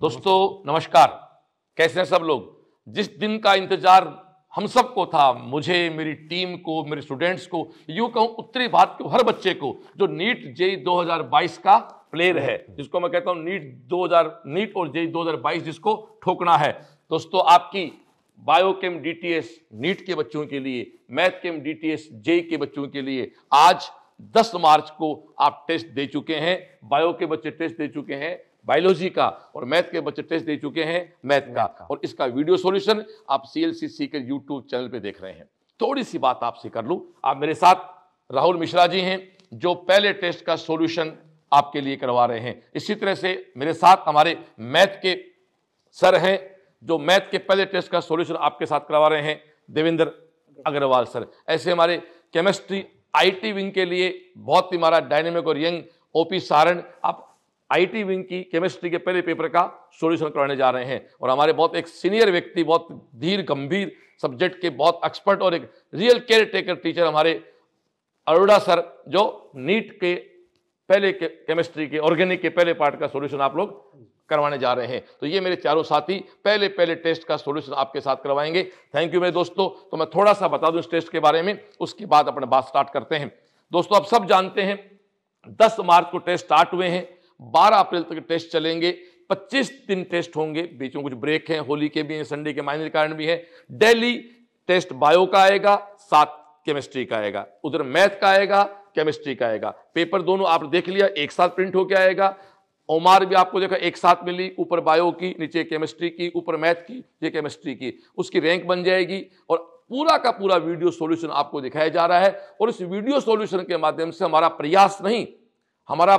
दोस्तों नमस्कार कैसे हैं सब लोग जिस दिन का इंतजार हम सब को था मुझे मेरी टीम को मेरे स्टूडेंट्स को यूं कहूं उत्तरी भारत के हर बच्चे को जो नीट जेई 2022 का प्लेयर है जिसको मैं कहता हूं नीट 2000 नीट और जेई 2022 जिसको ठोकना है दोस्तों आपकी बायोकेम डीटीएस नीट के बच्चों के लिए मैथ केम डीटीएस जेई के बच्चों के लिए आज 10 मार्च को आप टेस्ट दे चुके हैं बायो के बच्चे टेस्ट दे चुके हैं बायोलॉजी का और मैथ के बच्चे टेस्ट दे चुके हैं मैथ का और इसका वीडियो सोल्यूशन आप सी एल सी सी के यूट्यूब चैनल पर देख रहे हैं थोड़ी सी बात आपसे कर लूँ आप मेरे साथ राहुल मिश्रा जी हैं जो पहले टेस्ट का सोल्यूशन आपके लिए करवा रहे हैं इसी तरह से मेरे साथ हमारे मैथ के सर हैं जो मैथ के पहले टेस्ट का सॉल्यूशन आपके साथ करवा रहे हैं देवेंद्र अग्रवाल सर ऐसे हमारे केमिस्ट्री आईटी विंग के लिए बहुत ही हमारा डायनेमिक और यंग ओपी सारण आप आईटी विंग की केमिस्ट्री के पहले पेपर का सॉल्यूशन करवाने जा रहे हैं और हमारे बहुत एक सीनियर व्यक्ति बहुत धीर गंभीर सब्जेक्ट के बहुत एक्सपर्ट और एक रियल केयर टेकर टीचर हमारे अरोड़ा सर जो नीट के पहले के, केमिस्ट्री के ऑर्गेनिक के पहले पार्ट का सॉल्यूशन आप लोग करवाने जा रहे हैं तो ये मेरे चारों साथी पहले पहले टेस्ट का सॉल्यूशन आपके साथ करवाएंगे थैंक यू मेरे दोस्तों तो मैं थोड़ा सा बता दूं इस टेस्ट के बारे में उसके बाद अपने बात स्टार्ट करते हैं दोस्तों आप सब जानते हैं 10 मार्च को टेस्ट स्टार्ट हुए हैं 12 अप्रैल तक टेस्ट चलेंगे 25 दिन टेस्ट होंगे बीच में कुछ ब्रेक हैं होली के भी हैं संडे के माइनर कारण भी हैं डेली टेस्ट बायो का आएगा सात केमिस्ट्री का आएगा उधर मैथ का आएगा केमिस्ट्री का आएगा पेपर दोनों आप देख लिया एक साथ प्रिंट होकर आएगा ओमार भी आपको देखा एक साथ मिली ऊपर बायो की नीचे केमिस्ट्री की ऊपर मैथ की ये केमिस्ट्री की उसकी रैंक बन जाएगी और पूरा का पूरा वीडियो सॉल्यूशन आपको दिखाया जा रहा है और इस वीडियो सॉल्यूशन के माध्यम से हमारा प्रयास नहीं हमारा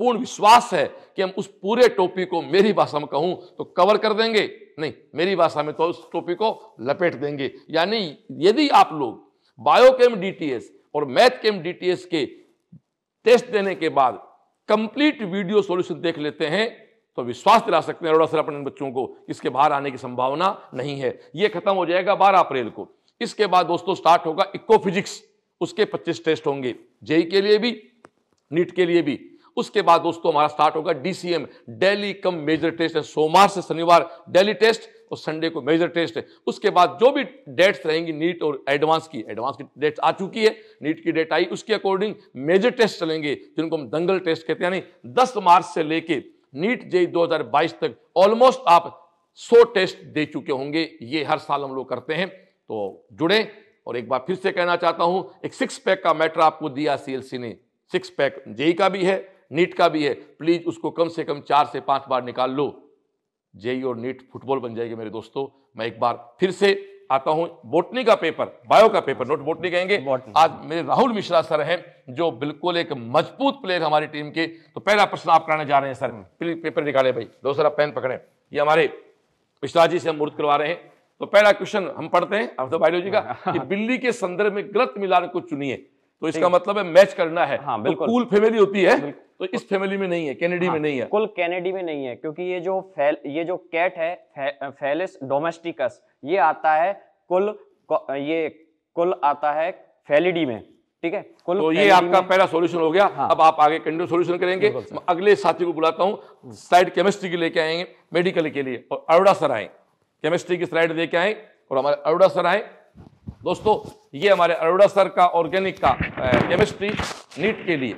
पूर्ण विश्वास है कि हम उस पूरे टोपी को मेरी भाषा में कहूं तो कवर कर देंगे नहीं मेरी भाषा में तो उस टोपी को लपेट देंगे यानी यदि आप लोग बायोकेम डीटीएस और मैथ केम डीटीएस के टेस्ट देने के बाद कंप्लीट वीडियो सॉल्यूशन देख लेते हैं तो विश्वास दिला सकते हैं अरोड़ा सर अपने बच्चों को इसके बाहर आने की संभावना नहीं है यह खत्म हो जाएगा बारह अप्रैल को इसके बाद दोस्तों स्टार्ट होगा इको फिजिक्स उसके पच्चीस टेस्ट होंगे जेई के लिए भी नीट के लिए भी उसके बाद दोस्तों हमारा स्टार्ट होगा DCM daily cum major test है सोमवार से शनिवार डेली टेस्ट और संडे को मेजर टेस्ट है उसके बाद जो भी डेट्स रहेंगी नीट और एडवांस की एडवांस की डेट आ चुकी है नीट की डेट आई उसके अकॉर्डिंग मेजर टेस्ट चलेंगे जिनको हम दंगल टेस्ट कहते हैं यानी दस मार्च से लेके नीट जे e e दो तक ऑलमोस्ट आप सो टेस्ट दे चुके होंगे ये हर साल हम लोग करते हैं तो जुड़े और एक बार फिर से कहना चाहता हूं एक सिक्स पैक का मैटर आपको दिया सीएलसी ने सिक्स पैक जेई का भी है नीट का भी है प्लीज़ उसको कम से कम चार से पांच बार निकाल लो जेई और नीट फुटबॉल बन जाएगी मेरे दोस्तों मैं एक बार फिर से आता हूं बोटनी का पेपर बायो का पेपर नोट बोटनी कहेंगे आज मेरे राहुल मिश्रा सर हैं जो बिल्कुल एक मजबूत प्लेयर हमारी टीम के तो पहला प्रश्न आप कराने जा रहे हैं सर प्लीज पेपर निकाले भाई दूसरा पेन पकड़े ये हमारे मिश्रा जी से हम मूर्त करवा रहे हैं तो पहला क्वेश्चन हम पढ़ते हैं बायोलॉजी तो का कि बिल्ली के संदर्भ में गलत मिलान को चुनिए तो इसका मतलब है मैच करना है हाँ तो बिल्कुल तो कूल फैमिली होती है तो इस फैमिली में नहीं है कैनेडी हाँ, में नहीं है कुल कैनेडी में नहीं है क्योंकि ये जो फैल ये जो कैट है फे, फैलिस डोमेस्टिकस ये आता है कुल ये कुल आता है फैलिडी में ठीक है कुल तो ये आपका पहला सॉल्यूशन हो गया हाँ। अब आप आगे कंटिन्यू सॉल्यूशन करेंगे अगले साथी को बुलाता हूँ साइड केमिस्ट्री के लेके आएंगे मेडिकल के लिए और अरोड़ा सर आए केमिस्ट्री की स्लाइड लेके आए और हमारे अरोड़ा सर आए दोस्तों ये हमारे अरोड़ा सर का ऑर्गेनिक का केमिस्ट्री नीट के लिए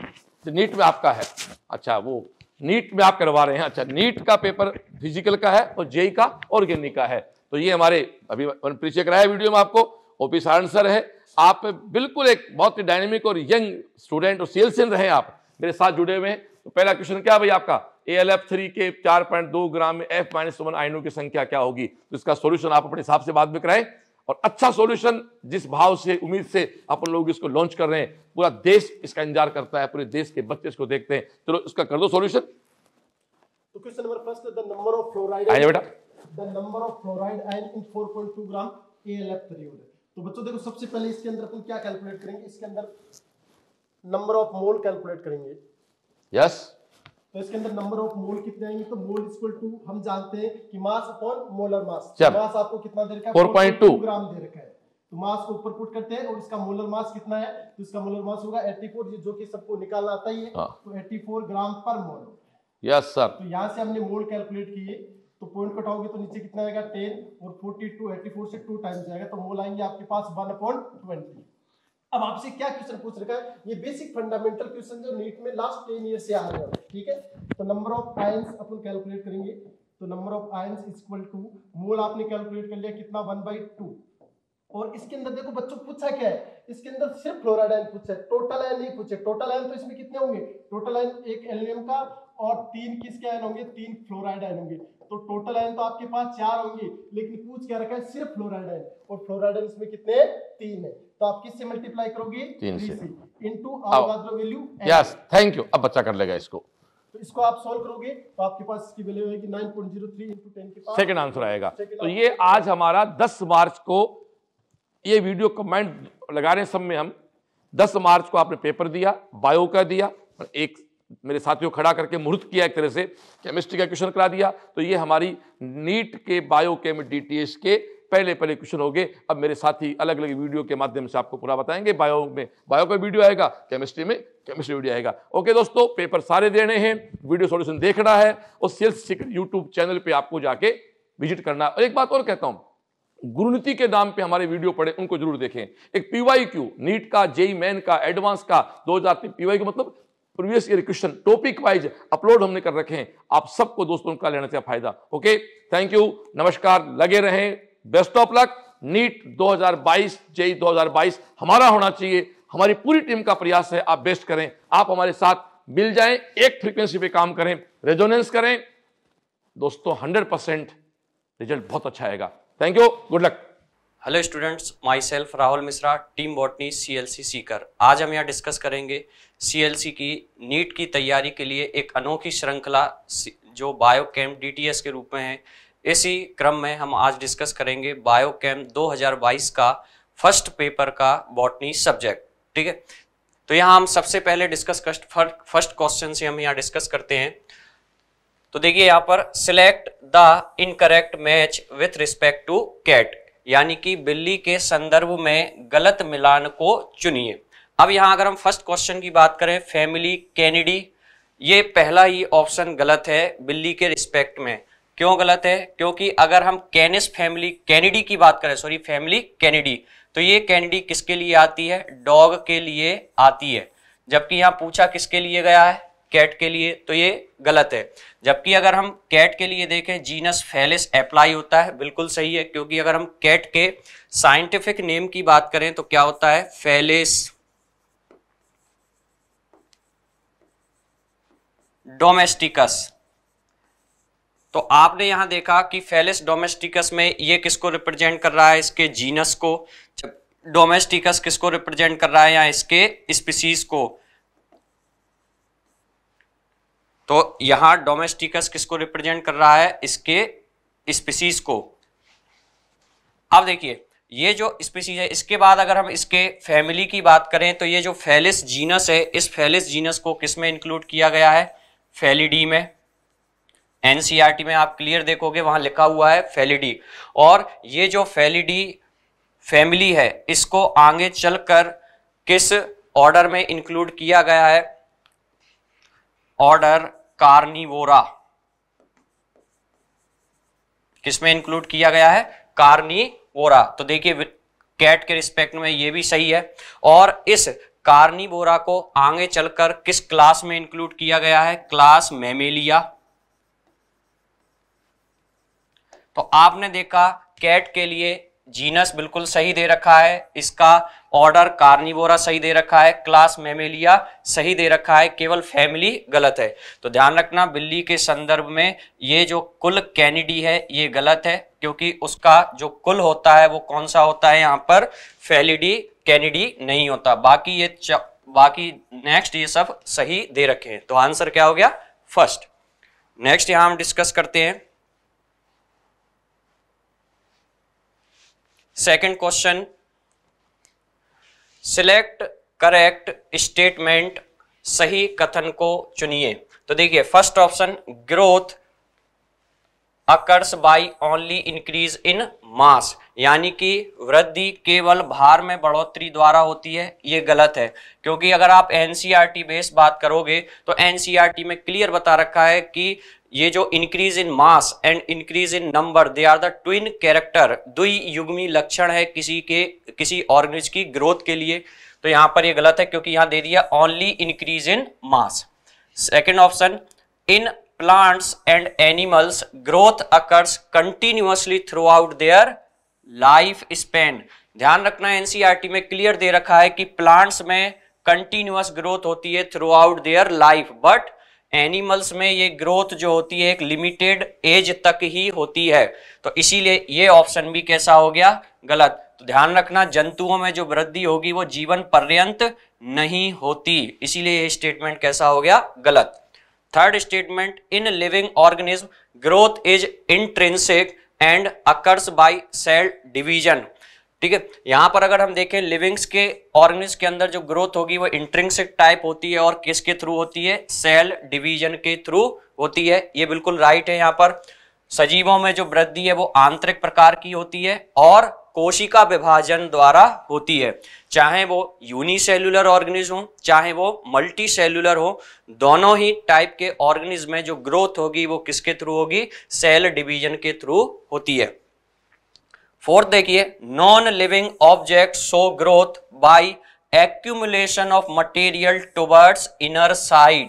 तो नीट में आपका है अच्छा वो नीट में आप करवा रहे हैं अच्छा नीट का पेपर फिजिकल का है और जेई का ऑर्गेनिक का है तो ये हमारे अभी पीछे कराया वीडियो में आपको ओपी सारण सर है आप बिल्कुल एक बहुत ही डायनेमिक और यंग स्टूडेंट और सेल्सियन रहे आप मेरे साथ जुड़े हुए हैं तो पहला क्वेश्चन क्या भाई आपका ए एल एफ थ्री के चार पॉइंट दो ग्राम में एफ माइनस वन आयनों की संख्या क्या होगी तो इसका सोल्यूशन आप अपने हिसाब से बाद में कराएं और अच्छा सॉल्यूशन जिस भाव से उम्मीद से अपन लोग इसको लॉन्च कर रहे हैं पूरा देश इसका इंतजार करता है पूरे देश के बच्चे इसको देखते हैं चलो तो इसका कर दो सोल्यूशन तो आइए बेटा तो बच्चों देखो सबसे पहले इसके अंदर अपन क्या कैलकुलेट करेंगे इसके अंदर नंबर ऑफ मोल कैलकुलेट करेंगे यस yes. तो इसके अंदर नंबर ऑफ मोल कितने आएंगे तो मोल इक्वल टू हम जानते हैं कि मास अपॉन मोलर मास मास आपको कितना दे रखा है 4.2 ग्राम दे रखा है तो मास को ऊपर पुट करते हैं और इसका मोलर मास कितना है तो इसका मोलर मास होगा 84 ये जो कि सबको निकालना आता ही है हाँ। तो 84 ग्राम पर मोल यस सर तो यहाँ से हमने मोल कैलकुलेट किए तो पॉइंट कटाओगे तो नीचे कितना आएगा 10 और 42 84 से 2 टाइम्स जाएगा तो मोल आएंगे आपके पास 1 अपॉन ट्वेंटी अब आपसे क्या क्वेश्चन पूछ रखा है ये बेसिक फंडामेंटल क्वेश्चन जो नीट में लास्ट टेन ईयर से आ रहे हैं ठीक है तो नंबर ऑफ आयंस अपन कैलकुलेट करेंगे तो number of ions equal to mole आपने कैलकुलेट कर लिया कितना वन बाई टू और इसके अंदर देखो बच्चों पूछा क्या है इसके अंदर सिर्फ फ्लोराइड आयन पूछा है टोटल आयन नहीं पूछे टोटल आयन तो इसमें कितने होंगे टोटल आयन एक एलनियम का और तीन किसके आयन होंगे तीन फ्लोराइड आयन होंगे तो टोटल आयन तो आपके पास चार होंगे लेकिन पूछ क्या रखा है सिर्फ फ्लोराइड है और फ्लोराइड इसमें कितने तीन है तो आप किससे मल्टीप्लाई करोगे तीन से into value yes thank you अब बच्चा कर लेगा इसको तो इसको आप सॉल्व करोगे तो आपके पास इसकी वैल्यू आएगी 9.03 इनटू 10 के पास सेकंड आंसर आएगा तो ये आज हमारा 10 मार्च को ये वीडियो कमेंट लगा रहे हैं सब में हम 10 मार्च को आपने पेपर दिया बायो का दिया और एक मेरे साथियों खड़ा करके मुहूर्त किया एक तरह से केमिस्ट्री का क्वेश्चन करा दिया तो ये हमारी नीट के बायोकेम डीटीएस के पहले पहले क्वेश्चन हो गए अब मेरे साथी अलग अलग वीडियो के माध्यम से आपको पूरा बताएंगे बायो में बायो का वीडियो आएगा केमिस्ट्री में केमिस्ट्री वीडियो आएगा ओके दोस्तों पेपर सारे देने हैं वीडियो सॉल्यूशन देखना है और सेल्स सीकर यूट्यूब चैनल पर आपको जाके विजिट करना और एक बात और कहता हूँ गुरुनीति के नाम पे हमारे वीडियो पढ़े उनको जरूर देखें एक पीवाई क्यू नीट का जेई मैन e e का एडवांस का 2003 पीवाई मतलब previous year question topic wise upload हमने कर रखे हैं आप सबको दोस्तों का लेना चाहिए फायदा ओके थैंक यू नमस्कार लगे रहें best of luck NEET 2022 JEE 2022 हमारा होना चाहिए हमारी पूरी टीम का प्रयास है आप बेस्ट करें आप हमारे साथ मिल जाएं एक फ्रीक्वेंसी पे काम करें रेजोनेंस करें दोस्तों 100 परसेंट रिजल्ट बहुत अच्छा आएगा thank you good luck hello students myself Rahul Mishra team botany C L C Sikar आज हम यहाँ डिस्कस करेंगे सी एल सी की नीट की तैयारी के लिए एक अनोखी श्रृंखला जो bio camp D T S के रूप में है इसी क्रम में हम आज डिस्कस करेंगे बायो कैम्प बाईस का फर्स्ट पेपर का बॉटनी सब्जेक्ट ठीक है तो यहाँ हम सबसे पहले डिस्कस फर्स्ट क्वेश्चन से हम यहाँ डिस्कस करते हैं तो देखिए यहाँ पर select the incorrect match with respect to cat यानी कि बिल्ली के संदर्भ में गलत मिलान को चुनिए अब यहाँ अगर हम फर्स्ट क्वेश्चन की बात करें फैमिली कैनेडी ये पहला ही ऑप्शन गलत है बिल्ली के रिस्पेक्ट में क्यों गलत है क्योंकि अगर हम कैनिस फैमिली कैनेडी की बात करें सॉरी फैमिली कैनेडी तो ये कैनेडी किसके लिए आती है डॉग के लिए आती है जबकि यहाँ पूछा किसके लिए गया है कैट के लिए तो ये गलत है जबकि अगर हम कैट के लिए देखें जीनस फेलिस अप्लाई होता है बिल्कुल सही है क्योंकि अगर हम कैट के साइंटिफिक नेम की बात करें तो क्या होता है फेलिस डोमेस्टिकस तो आपने यहां देखा कि फेलिस डोमेस्टिकस में ये किसको रिप्रेजेंट कर रहा है इसके जीनस को डोमेस्टिकस किसको रिप्रेजेंट कर रहा है या इसके स्पीसीज को तो यहां डोमेस्टिकस किसको रिप्रेजेंट कर रहा है इसके स्पीसीज को अब देखिए ये जो स्पीसीज है इसके बाद अगर हम इसके फैमिली की बात करें तो ये जो फेलिस जीनस है इस फैलिस जीनस को किस में इंक्लूड किया गया है फेलिडी में एनसीईआरटी e में आप क्लियर देखोगे वहां लिखा हुआ है फेलिडी और ये जो फेलिडी फैमिली है इसको आगे चलकर किस ऑर्डर में इंक्लूड किया गया है ऑर्डर कार्निवोरा किसमें इंक्लूड किया गया है कार्निवोरा तो देखिए कैट के रिस्पेक्ट में यह भी सही है और इस कार्निवोरा को आगे चलकर किस क्लास में इंक्लूड किया गया है क्लास मेमेलिया तो आपने देखा कैट के लिए जीनस बिल्कुल सही दे रखा है इसका ऑर्डर कार्निवोरा सही दे रखा है क्लास मेमेलिया सही दे रखा है केवल फैमिली गलत है तो ध्यान रखना बिल्ली के संदर्भ में ये जो कुल कैनिडी है ये गलत है क्योंकि उसका जो कुल होता है वो कौन सा होता है यहाँ पर फैलिडी कैनिडी नहीं होता बाकी ये बाकी नेक्स्ट ये सब सही दे रखे हैं तो आंसर क्या हो गया फर्स्ट नेक्स्ट यहां हम डिस्कस करते हैं second question select correct statement सही कथन को चुनिए तो देखिए first option growth occurs by only increase in mass यानी कि वृद्धि केवल भार में बढ़ोतरी द्वारा होती है ये गलत है क्योंकि अगर आप एनसीईआरटी बेस e बात करोगे तो एनसीईआरटी e में क्लियर बता रखा है कि ये जो increase in mass and increase in number they are the twin character द्वि युग्मी लक्षण है किसी के किसी ऑर्गेनिज की ग्रोथ के लिए तो यहां पर ये गलत है क्योंकि यहां दे दिया only increase in mass second option in plants and animals growth occurs continuously throughout their life span ध्यान रखना एनसीईआरटी e में क्लियर दे रखा है कि प्लांट्स में कंटिन्यूअस ग्रोथ होती है throughout their life but animals में ये ग्रोथ जो होती है एक लिमिटेड एज तक ही होती है तो इसीलिए ये ऑप्शन भी कैसा हो गया गलत तो ध्यान रखना जंतुओं में जो वृद्धि होगी वो जीवन पर्यंत नहीं होती इसीलिए ये स्टेटमेंट कैसा हो गया गलत third statement in living organism growth is intrinsic and occurs by cell division ठीक है यहां पर अगर हम देखें लिविंग्स के ऑर्गेनिज के अंदर जो ग्रोथ होगी वो इंट्रिंसिक टाइप होती है और किसके थ्रू होती है सेल डिवीजन के थ्रू होती है ये बिल्कुल राइट है यहाँ पर सजीवों में जो वृद्धि है वो आंतरिक प्रकार की होती है और कोशिका विभाजन द्वारा होती है चाहे वो यूनिसेल्युलर ऑर्गेनिज हो चाहे वो मल्टी सेलुलर हो दोनों ही टाइप के ऑर्गेनिज में जो ग्रोथ होगी वो किसके थ्रू होगी सेल डिवीजन के थ्रू होती है फोर्थ देखिए non living object show growth by accumulation of material towards inner side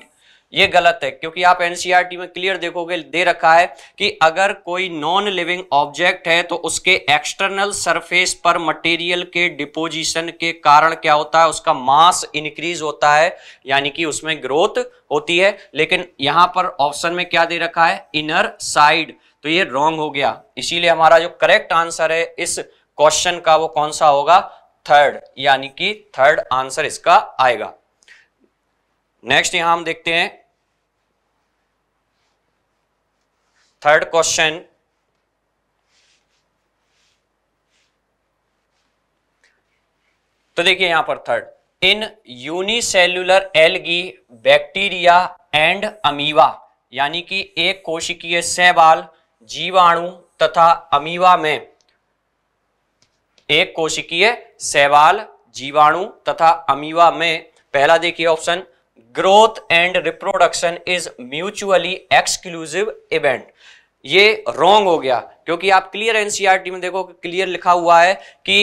ये गलत है क्योंकि आप एनसीईआरटी e में क्लियर देखोगे दे रखा है कि अगर कोई नॉन लिविंग ऑब्जेक्ट है तो उसके एक्सटर्नल सरफेस पर मटेरियल के डिपोजिशन के कारण क्या होता है उसका मास इंक्रीज होता है यानी कि उसमें ग्रोथ होती है लेकिन यहां पर ऑप्शन में क्या दे रखा है इनर साइड तो ये रॉन्ग हो गया इसीलिए हमारा जो करेक्ट आंसर है इस क्वेश्चन का वो कौन सा होगा थर्ड यानी कि थर्ड आंसर इसका आएगा नेक्स्ट यहां हम देखते हैं थर्ड क्वेश्चन तो देखिए यहां पर third in unicellular algae bacteria and amoeba यानी कि एक कोशिकीय सहबाल जीवाणु तथा अमीवा में एक कोशिकीय सेवाल जीवाणु तथा अमीवा में पहला देखिए option growth and reproduction is mutually exclusive event ये रॉन्ग हो गया क्योंकि आप क्लियर एनसीआरटी में देखो क्लियर लिखा हुआ है कि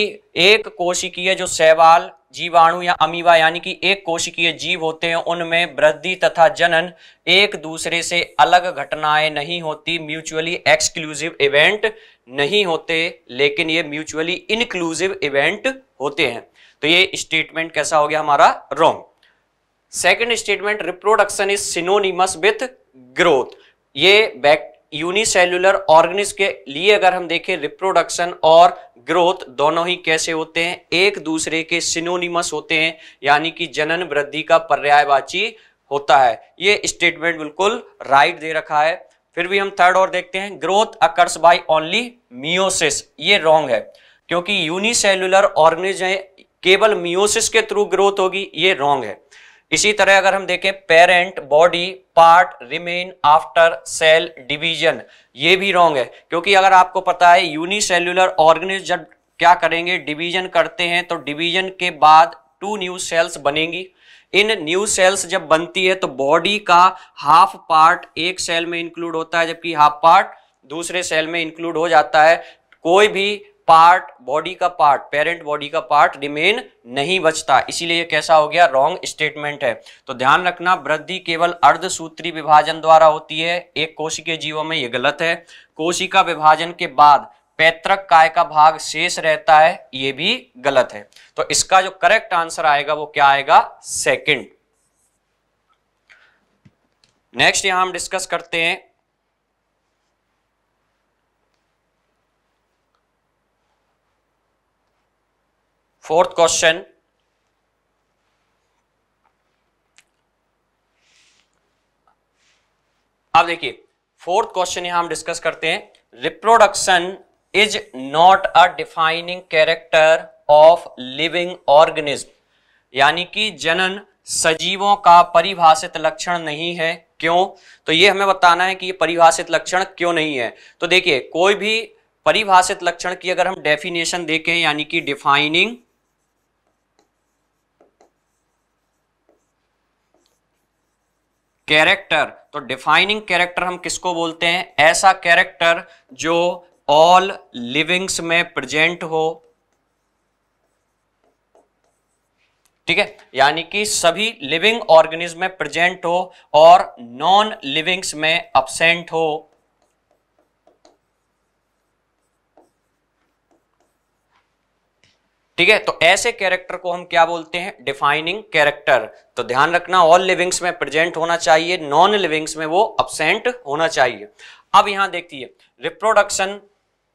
एक कोशिकीय जो सेवाल जीवाणु या अमीवा यानी कि एक कोशिकीय जीव होते हैं उनमें वृद्धि तथा जनन एक दूसरे से अलग घटनाएं नहीं होती म्यूचुअली एक्सक्लूसिव इवेंट नहीं होते लेकिन ये म्यूचुअली इनक्लूसिव इवेंट होते हैं तो ये स्टेटमेंट कैसा हो गया हमारा wrong second statement reproduction is synonymous with growth ये बैक यूनिसेल्युलर ऑर्गेनिज के लिए अगर हम देखें रिप्रोडक्शन और ग्रोथ दोनों ही कैसे होते हैं एक दूसरे के सिनोनिमस होते हैं यानी कि जनन वृद्धि का पर्यायवाची होता है ये स्टेटमेंट बिल्कुल राइट दे रखा है फिर भी हम थर्ड और देखते हैं growth occurs by only meiosis ये रॉन्ग है क्योंकि यूनिसेल्युलर ऑर्गेनिज केवल मियोसिस के थ्रू ग्रोथ होगी ये रॉन्ग है इसी तरह अगर हम देखें parent body part remain after cell division ये भी रॉन्ग है क्योंकि अगर आपको पता है यूनिसेल्युलर ऑर्गेनिज जब क्या करेंगे डिवीजन करते हैं तो डिवीजन के बाद टू न्यू सेल्स बनेंगी इन न्यू सेल्स जब बनती है तो बॉडी का हाफ पार्ट एक सेल में इंक्लूड होता है जबकि हाफ पार्ट दूसरे सेल में इंक्लूड हो जाता है कोई भी पार्ट बॉडी का पार्ट पेरेंट बॉडी का पार्ट रिमेन नहीं बचता इसीलिए ये कैसा हो गया रॉन्ग स्टेटमेंट है तो ध्यान रखना वृद्धि केवल अर्धसूत्री विभाजन द्वारा होती है एक कोशी के जीवों में ये गलत है कोशिका विभाजन के बाद पैतृक काय का भाग शेष रहता है ये भी गलत है तो इसका जो करेक्ट आंसर आएगा वो क्या आएगा सेकेंड नेक्स्ट यहां हम डिस्कस करते हैं फोर्थ क्वेश्चन अब देखिए फोर्थ क्वेश्चन यहां हम डिस्कस करते हैं reproduction is not a defining character of living organism यानी कि जनन सजीवों का परिभाषित लक्षण नहीं है क्यों तो ये हमें बताना है कि ये परिभाषित लक्षण क्यों नहीं है तो देखिए कोई भी परिभाषित लक्षण की अगर हम डेफिनेशन देखें यानी कि डिफाइनिंग कैरेक्टर तो डिफाइनिंग कैरेक्टर हम किसको बोलते हैं ऐसा कैरेक्टर जो ऑल लिविंग्स में प्रेजेंट हो ठीक है यानी कि सभी लिविंग ऑर्गेनिज्म में प्रेजेंट हो और नॉन लिविंग्स में अब्सेंट हो ठीक है तो ऐसे कैरेक्टर को हम क्या बोलते हैं डिफाइनिंग कैरेक्टर तो ध्यान रखना ऑल लिविंग्स में प्रेजेंट होना चाहिए नॉन लिविंग्स में वो अब्सेंट होना चाहिए अब यहां देखिए रिप्रोडक्शन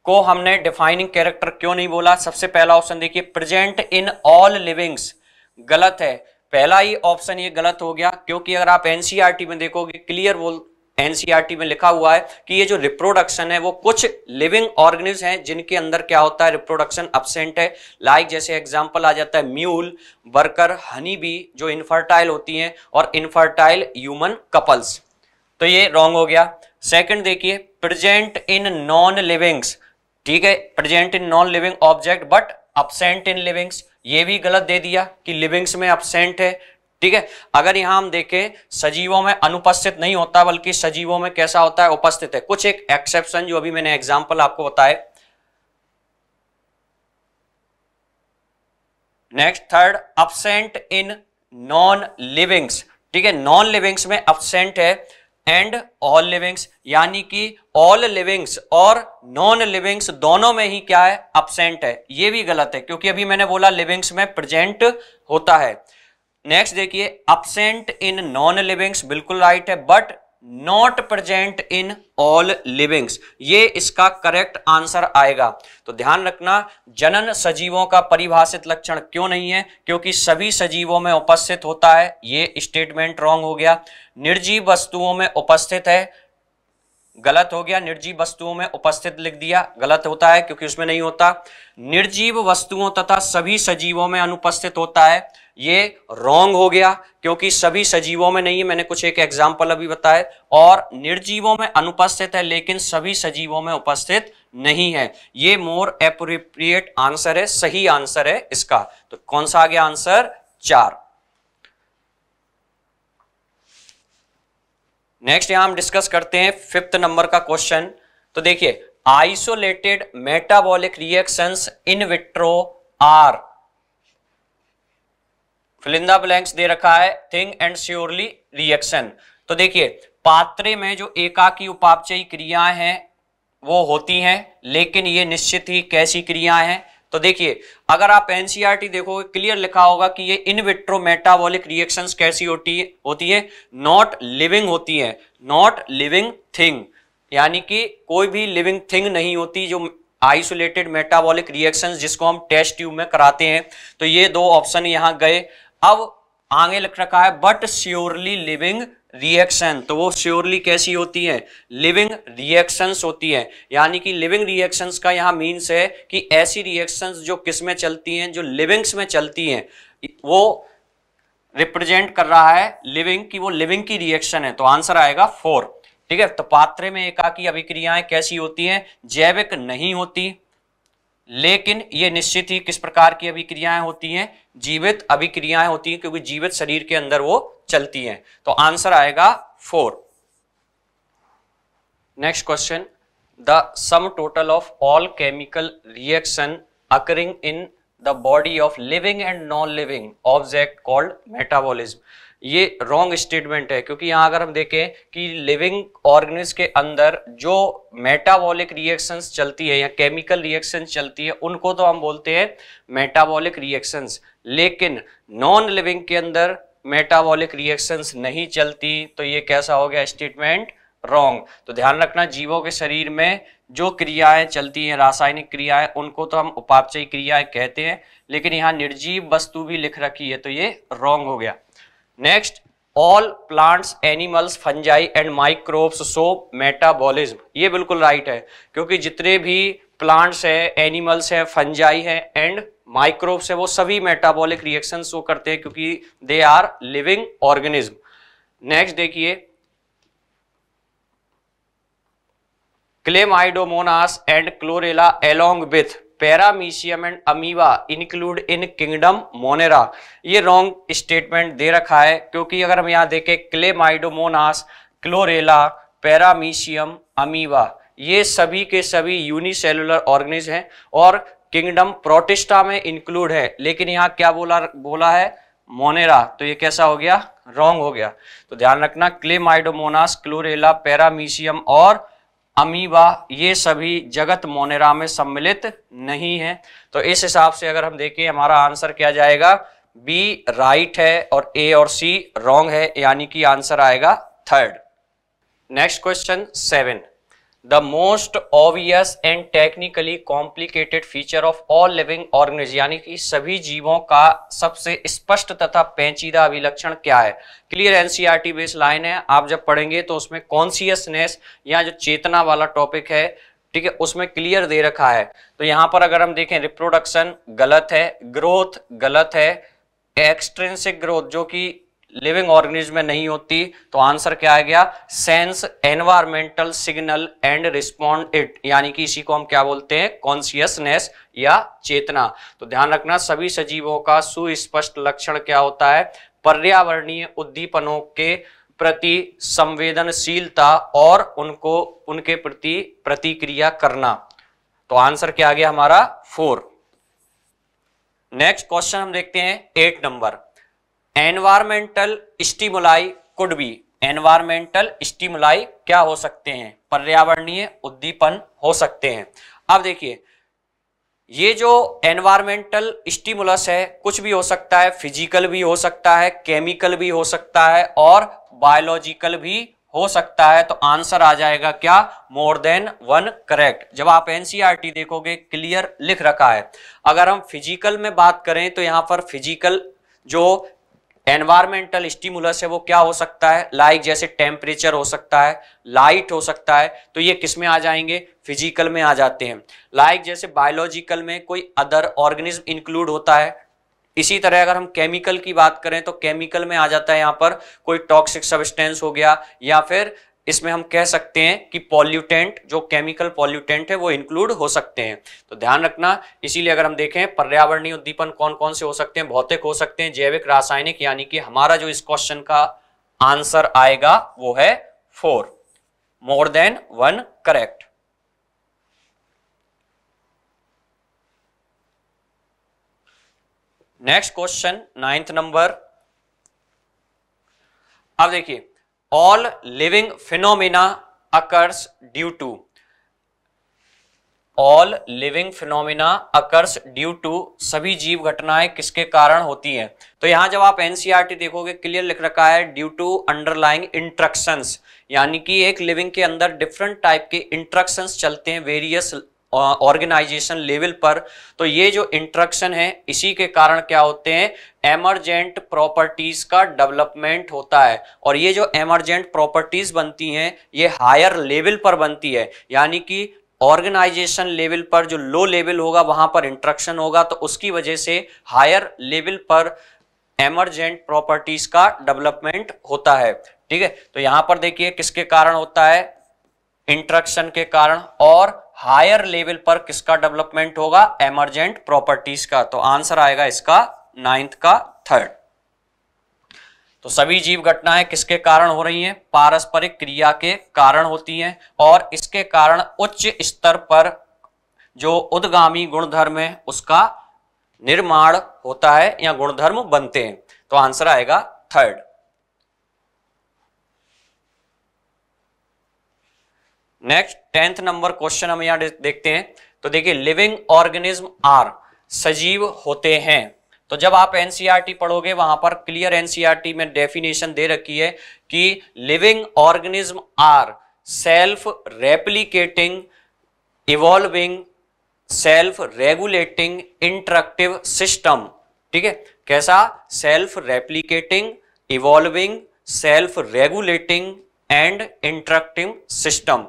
को हमने डिफाइनिंग कैरेक्टर क्यों नहीं बोला सबसे पहला ऑप्शन देखिए प्रेजेंट इन ऑल लिविंग्स गलत है पहला ही ऑप्शन ये गलत हो गया क्योंकि अगर आप एनसीआरटी e में देखोगे क्लियर बोल एनसीईआरटी में लिखा हुआ है कि ये जो रिप्रोडक्शन है वो कुछ लिविंग ऑर्गेनिज हैं जिनके अंदर क्या होता है रिप्रोडक्शन अपसेंट है लाइक like जैसे एग्जांपल आ जाता है म्यूल वर्कर हनी बी जो इनफर्टाइल होती हैं और इनफर्टाइल ह्यूमन कपल्स तो ये रॉन्ग हो गया सेकंड देखिए प्रेजेंट इन नॉन लिविंग्स ठीक है present in non living object but absent in livings ये भी गलत दे दिया कि लिविंग्स में अपसेंट है ठीक है अगर यहां हम देखें सजीवों में अनुपस्थित नहीं होता बल्कि सजीवों में कैसा होता है उपस्थित है कुछ एक एक्सेप्शन जो अभी मैंने एग्जाम्पल आपको बताए next third absent in non livings ठीक है नॉन लिविंग्स में अपसेंट है एंड ऑल लिविंग्स यानी कि ऑल लिविंग्स और नॉन लिविंग्स दोनों में ही क्या है अपसेंट है ये भी गलत है क्योंकि अभी मैंने बोला लिविंग्स में प्रेजेंट होता है नेक्स्ट देखिए अपसेंट इन नॉन लिविंग्स बिल्कुल राइट है but not present in all livings ये इसका करेक्ट आंसर आएगा तो ध्यान रखना जनन सजीवों का परिभाषित लक्षण क्यों नहीं है क्योंकि सभी सजीवों में उपस्थित होता है ये स्टेटमेंट रॉन्ग हो गया निर्जीव वस्तुओं में उपस्थित है गलत हो गया निर्जीव वस्तुओं में उपस्थित लिख दिया गलत होता है क्योंकि उसमें नहीं होता निर्जीव वस्तुओं तथा सभी सजीवों में अनुपस्थित होता है ये रॉन्ग हो गया क्योंकि सभी सजीवों में नहीं है मैंने कुछ एक एग्जाम्पल अभी बताया और निर्जीवों में अनुपस्थित है लेकिन सभी सजीवों में उपस्थित नहीं है ये मोर एप्रोप्रिएट आंसर है सही आंसर है इसका तो कौन सा आ गया आंसर चार नेक्स्ट यहां हम डिस्कस करते हैं फिफ्थ नंबर का क्वेश्चन तो देखिए isolated metabolic reactions in vitro are fill in the blanks दे रखा है थिंग एंड श्योरली रिएक्शन तो देखिए पात्रे में जो एकाकी उपापचयी क्रियाएं हैं वो होती हैं लेकिन ये निश्चित ही कैसी क्रियाएं हैं तो देखिए अगर आप एनसीईआरटी देखोगे क्लियर लिखा होगा कि ये इन विट्रो मेटाबॉलिक रिएक्शंस कैसी होती है होती है नॉट लिविंग होती है नॉट लिविंग थिंग यानी कि कोई भी लिविंग थिंग नहीं होती जो आइसोलेटेड मेटाबॉलिक रिएक्शंस जिसको हम टेस्ट ट्यूब में कराते हैं तो ये दो ऑप्शन यहां गए अब आगे लिख रखा है बट श्योरली लिविंग रिएक्शन तो वो श्योरली कैसी होती है लिविंग रिएक्शंस होती है यानी कि लिविंग रिएक्शंस का यहाँ मीन्स है कि ऐसी रिएक्शंस जो किस में चलती हैं जो लिविंग्स में चलती हैं वो रिप्रेजेंट कर रहा है लिविंग की वो लिविंग की रिएक्शन है तो आंसर आएगा फोर ठीक है तो पात्र में एकाकी अभिक्रियाएं कैसी होती हैं जैविक नहीं होती लेकिन ये निश्चित ही किस प्रकार की अभिक्रियाएं होती हैं जीवित अभिक्रियाएं होती हैं क्योंकि जीवित शरीर के अंदर वो चलती हैं तो आंसर आएगा four next question the sum total of all chemical reaction occurring in the body of living and non living object called metabolism ये रॉन्ग स्टेटमेंट है क्योंकि यहाँ अगर हम देखें कि लिविंग ऑर्गेनिज के अंदर जो मेटाबॉलिक रिएक्शंस चलती है या केमिकल रिएक्शन चलती है उनको तो हम बोलते हैं मेटाबॉलिक रिएक्शंस लेकिन नॉन लिविंग के अंदर मेटाबॉलिक रिएक्शंस नहीं चलती तो ये कैसा हो गया स्टेटमेंट रॉन्ग तो ध्यान रखना जीवों के शरीर में जो क्रियाएं चलती हैं रासायनिक क्रियाएं उनको तो हम उपापचयी क्रियाएं कहते हैं लेकिन यहाँ निर्जीव वस्तु भी लिख रखी है तो ये रॉन्ग हो गया next all plants animals fungi and microbes show metabolism ये बिल्कुल राइट है क्योंकि जितने भी प्लांट्स हैं एनिमल्स हैं फंजाई हैं एंड माइक्रोब्स हैं वो सभी मेटाबॉलिक रिएक्शन शो करते हैं क्योंकि they are living organism next देखिए Chlamydomonas and Chlorella along with Paramecium and amoeba include in kingdom Monera ये रॉन्ग स्टेटमेंट दे रखा है क्योंकि अगर हम यहाँ देखें क्लेमाइडोमोनास क्लोरेला पैरामीशियम अमीवा ये सभी के सभी यूनिसेलुलर ऑर्गेनिज हैं और किंगडम प्रोटिस्टा में इंक्लूड है लेकिन यहाँ क्या बोला बोला है मोनेरा तो ये कैसा हो गया रॉन्ग हो गया तो ध्यान रखना क्लेमाइडोमोनास क्लोरेला पैरामीशियम और अमीबा ये सभी जगत मोनेरा में सम्मिलित नहीं है तो इस हिसाब से अगर हम देखें हमारा आंसर क्या जाएगा बी राइट है और ए और सी रॉन्ग है यानी कि आंसर आएगा third next question seven the most obvious and technically complicated feature of all living organisms यानी कि सभी जीवों का सबसे स्पष्ट तथा पेचीदा अभिलक्षण क्या है क्लियर टी बेस लाइन है आप जब पढ़ेंगे तो उसमें कॉन्सियसनेस या जो चेतना वाला टॉपिक है ठीक है उसमें क्लियर दे रखा है तो यहां पर अगर हम देखें रिप्रोडक्शन गलत है ग्रोथ गलत है एक्सट्रेंसिक ग्रोथ जो कि लिविंग ऑर्गेनिज्म में नहीं होती तो आंसर क्या आ गया sense environmental signal and respond it यानी कि इसी को हम क्या बोलते हैं कॉन्सियसनेस या चेतना तो ध्यान रखना सभी सजीवों का सुस्पष्ट लक्षण क्या होता है पर्यावरणीय उद्दीपनों के प्रति संवेदनशीलता और उनको उनके प्रति प्रतिक्रिया करना तो आंसर क्या आ गया हमारा फोर नेक्स्ट क्वेश्चन हम देखते हैं eight number environmental stimuli could भी एनवायरमेंटल स्टिमुलाई क्या हो सकते हैं पर्यावरणीय उद्दीपन हो सकते हैं अब देखिए ये जो एनवायरमेंटल स्टिमुलस है कुछ भी हो सकता है फिजिकल भी हो सकता है केमिकल भी हो सकता है और बायोलॉजिकल भी हो सकता है तो आंसर आ जाएगा क्या मोर देन वन करेक्ट जब आप एनसीईआरटी e देखोगे क्लियर लिख रखा है अगर हम फिजिकल में बात करें तो यहाँ पर फिजिकल जो एनवायरमेंटल स्टिमुलस है वो क्या हो सकता है लाइक जैसे टेम्परेचर हो सकता है लाइट हो सकता है तो ये किस में आ जाएंगे फिजिकल में आ जाते हैं लाइक जैसे बायोलॉजिकल में कोई अदर ऑर्गेनिज्म इंक्लूड होता है इसी तरह अगर हम केमिकल की बात करें तो केमिकल में आ जाता है यहाँ पर कोई टॉक्सिक सब्सटेंस हो गया या फिर इसमें हम कह सकते हैं कि पॉल्यूटेंट जो केमिकल पॉल्यूटेंट है वो इंक्लूड हो सकते हैं तो ध्यान रखना इसीलिए अगर हम देखें पर्यावरणीय उद्दीपन कौन कौन से हो सकते हैं भौतिक हो सकते हैं जैविक रासायनिक यानी कि हमारा जो इस क्वेश्चन का आंसर आएगा वो है four more than one correct next question ninth number अब देखिए all living phenomena occurs due to all living phenomena occurs due to सभी जीव घटनाएं किसके कारण होती हैं तो यहां जब आप एनसीईआरटी e देखोगे क्लियर लिख रखा है ड्यू टू अंडरलाइंग इंट्रक्शंस यानी कि एक लिविंग के अंदर डिफरेंट टाइप के इंट्रक्शंस चलते हैं वेरियस ऑर्गेनाइजेशन लेवल पर तो ये जो इंट्रक्शन है इसी के कारण क्या होते हैं एमरजेंट प्रॉपर्टीज का डेवलपमेंट होता है और ये जो एमरजेंट प्रॉपर्टीज बनती हैं ये हायर लेवल पर बनती है यानी कि ऑर्गेनाइजेशन लेवल पर जो लो लेवल होगा वहां पर इंट्रक्शन होगा तो उसकी वजह से हायर लेवल पर एमरजेंट प्रॉपर्टीज का डेवलपमेंट होता है ठीक है तो यहां पर देखिए किसके कारण होता है इंट्रक्शन के कारण और हायर लेवल पर किसका डेवलपमेंट होगा एमरजेंट प्रॉपर्टीज का तो आंसर आएगा इसका नाइन्थ का थर्ड तो सभी जीव घटनाएं किसके कारण हो रही हैं पारस्परिक क्रिया के कारण होती हैं और इसके कारण उच्च स्तर पर जो उद्गामी गुणधर्म है उसका निर्माण होता है या गुणधर्म बनते हैं तो आंसर आएगा third next tenth number question हम यहां देखते हैं तो देखिए लिविंग ऑर्गेनिज्म आर सजीव होते हैं तो जब आप एनसीईआरटी e पढ़ोगे वहां पर क्लियर एनसीईआरटी e में डेफिनेशन दे रखी है कि living organism are self replicating evolving self regulating interactive system ठीक है कैसा self replicating evolving self regulating and interactive system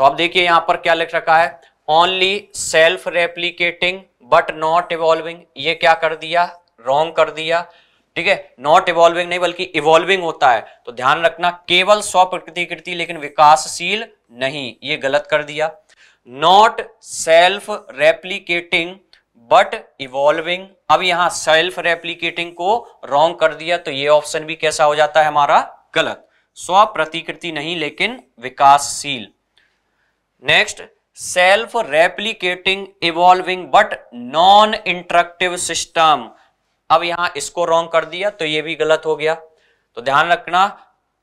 तो आप देखिए यहां पर क्या लिख रखा है only self replicating but not evolving ये क्या कर दिया रॉन्ग कर दिया ठीक है नॉट इवॉल्विंग नहीं बल्कि इवॉल्विंग होता है तो ध्यान रखना केवल स्व प्रकृति लेकिन विकासशील नहीं ये गलत कर दिया not self replicating but evolving अब यहां सेल्फ रेप्लीकेटिंग को रॉन्ग कर दिया तो ये ऑप्शन भी कैसा हो जाता है हमारा गलत स्व प्रतिकृति नहीं लेकिन विकासशील next self replicating evolving but non interactive system अब यहां इसको रॉन्ग कर दिया तो ये भी गलत हो गया तो ध्यान रखना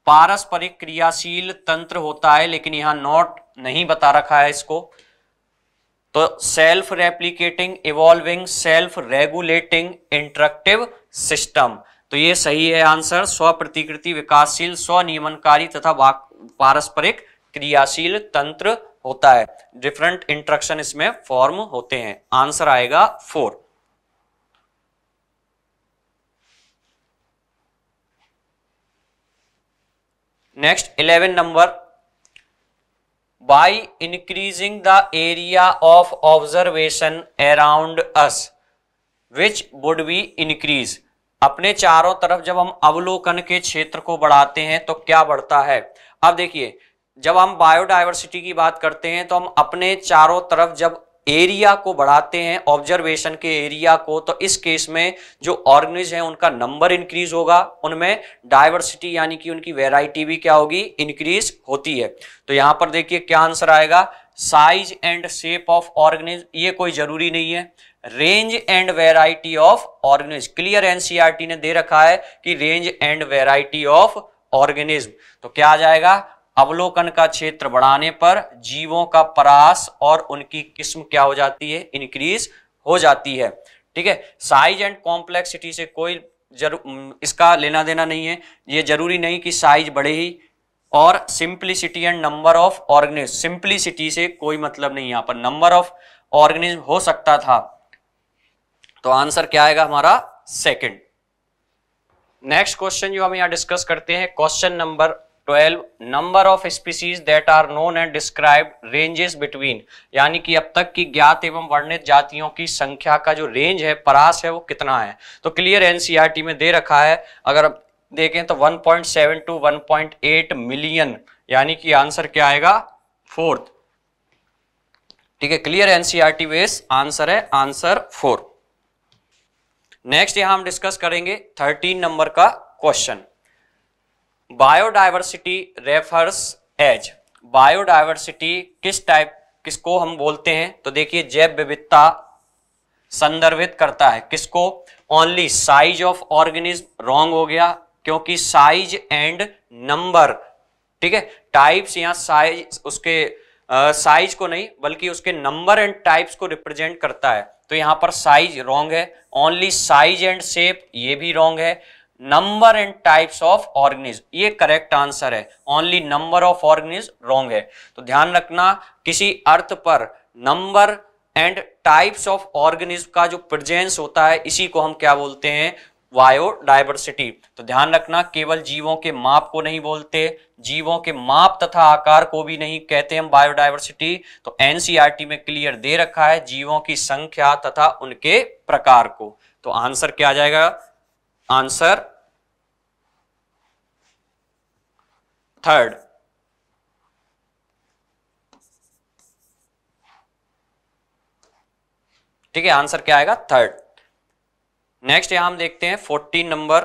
पारस्परिक क्रियाशील तंत्र होता है लेकिन यहां नॉट नहीं बता रखा है इसको तो self replicating evolving self regulating interactive system तो ये सही है आंसर स्व प्रतिकृति विकासशील स्वनियमनकारी तथा पारस्परिक क्रियाशील तंत्र होता है डिफरेंट इंट्रक्शन इसमें फॉर्म होते हैं आंसर आएगा four next eleven number by increasing the area of observation around us which would we increase अपने चारों तरफ जब हम अवलोकन के क्षेत्र को बढ़ाते हैं तो क्या बढ़ता है अब देखिए जब हम बायोडाइवर्सिटी की बात करते हैं तो हम अपने चारों तरफ जब एरिया को बढ़ाते हैं ऑब्जर्वेशन के एरिया को तो इस केस में जो ऑर्गेनिज हैं उनका नंबर इंक्रीज होगा उनमें डाइवर्सिटी यानी कि उनकी वेराइटी भी क्या होगी इंक्रीज होती है तो यहां पर देखिए क्या आंसर आएगा size and shape of organisms ये कोई जरूरी नहीं है range and variety of organisms clear NCERT ने दे रखा है कि range and variety of organism तो क्या आ जाएगा अवलोकन का क्षेत्र बढ़ाने पर जीवों का परास और उनकी किस्म क्या हो जाती है इंक्रीज हो जाती है ठीक है साइज एंड कॉम्प्लेक्सिटी से कोई जरूर इसका लेना देना नहीं है ये जरूरी नहीं कि साइज बढ़े ही और simplicity and number of organism simplicity से कोई मतलब नहीं यहाँ पर नंबर ऑफ ऑर्गेनिज्म हो सकता था तो आंसर क्या आएगा हमारा सेकंड नेक्स्ट क्वेश्चन जो हम यहाँ डिस्कस करते हैं question number twelve number of species that are known and described ranges between यानी कि अब तक की ज्ञात एवं वर्णित जातियों की संख्या का जो रेंज है परास है वो कितना है तो क्लियर एनसीईआरटी e में दे रखा है अगर देखें तो 1.7 टू 1.8 मिलियन यानी कि आंसर क्या आएगा फोर्थ ठीक है क्लियर एनसीईआरटी बेस आंसर है आंसर फोर नेक्स्ट यहां हम डिस्कस करेंगे थर्टीन नंबर का question biodiversity refers as biodiversity किस टाइप किसको हम बोलते हैं तो देखिए जैव विविधता संदर्भित करता है किसको only size of organism wrong हो गया क्योंकि साइज एंड नंबर ठीक है टाइप्स या साइज उसके साइज uh, को नहीं बल्कि उसके नंबर एंड टाइप्स को रिप्रेजेंट करता है तो यहां पर साइज रॉन्ग है ओनली साइज एंड शेप ये भी रॉन्ग है number and types of organisms ये करेक्ट आंसर है only number of organisms wrong है तो ध्यान रखना किसी अर्थ पर number and types of organism का जो प्रेजेंस होता है इसी को हम क्या बोलते हैं बायोडाइवर्सिटी तो ध्यान रखना केवल जीवों के माप को नहीं बोलते जीवों के माप तथा आकार को भी नहीं कहते हम बायोडाइवर्सिटी तो एनसीईआरटी e में क्लियर दे रखा है जीवों की संख्या तथा उनके प्रकार को तो आंसर क्या आ जाएगा आंसर थर्ड ठीक है आंसर क्या आएगा थर्ड नेक्स्ट यहां हम देखते हैं फोर्टीन नंबर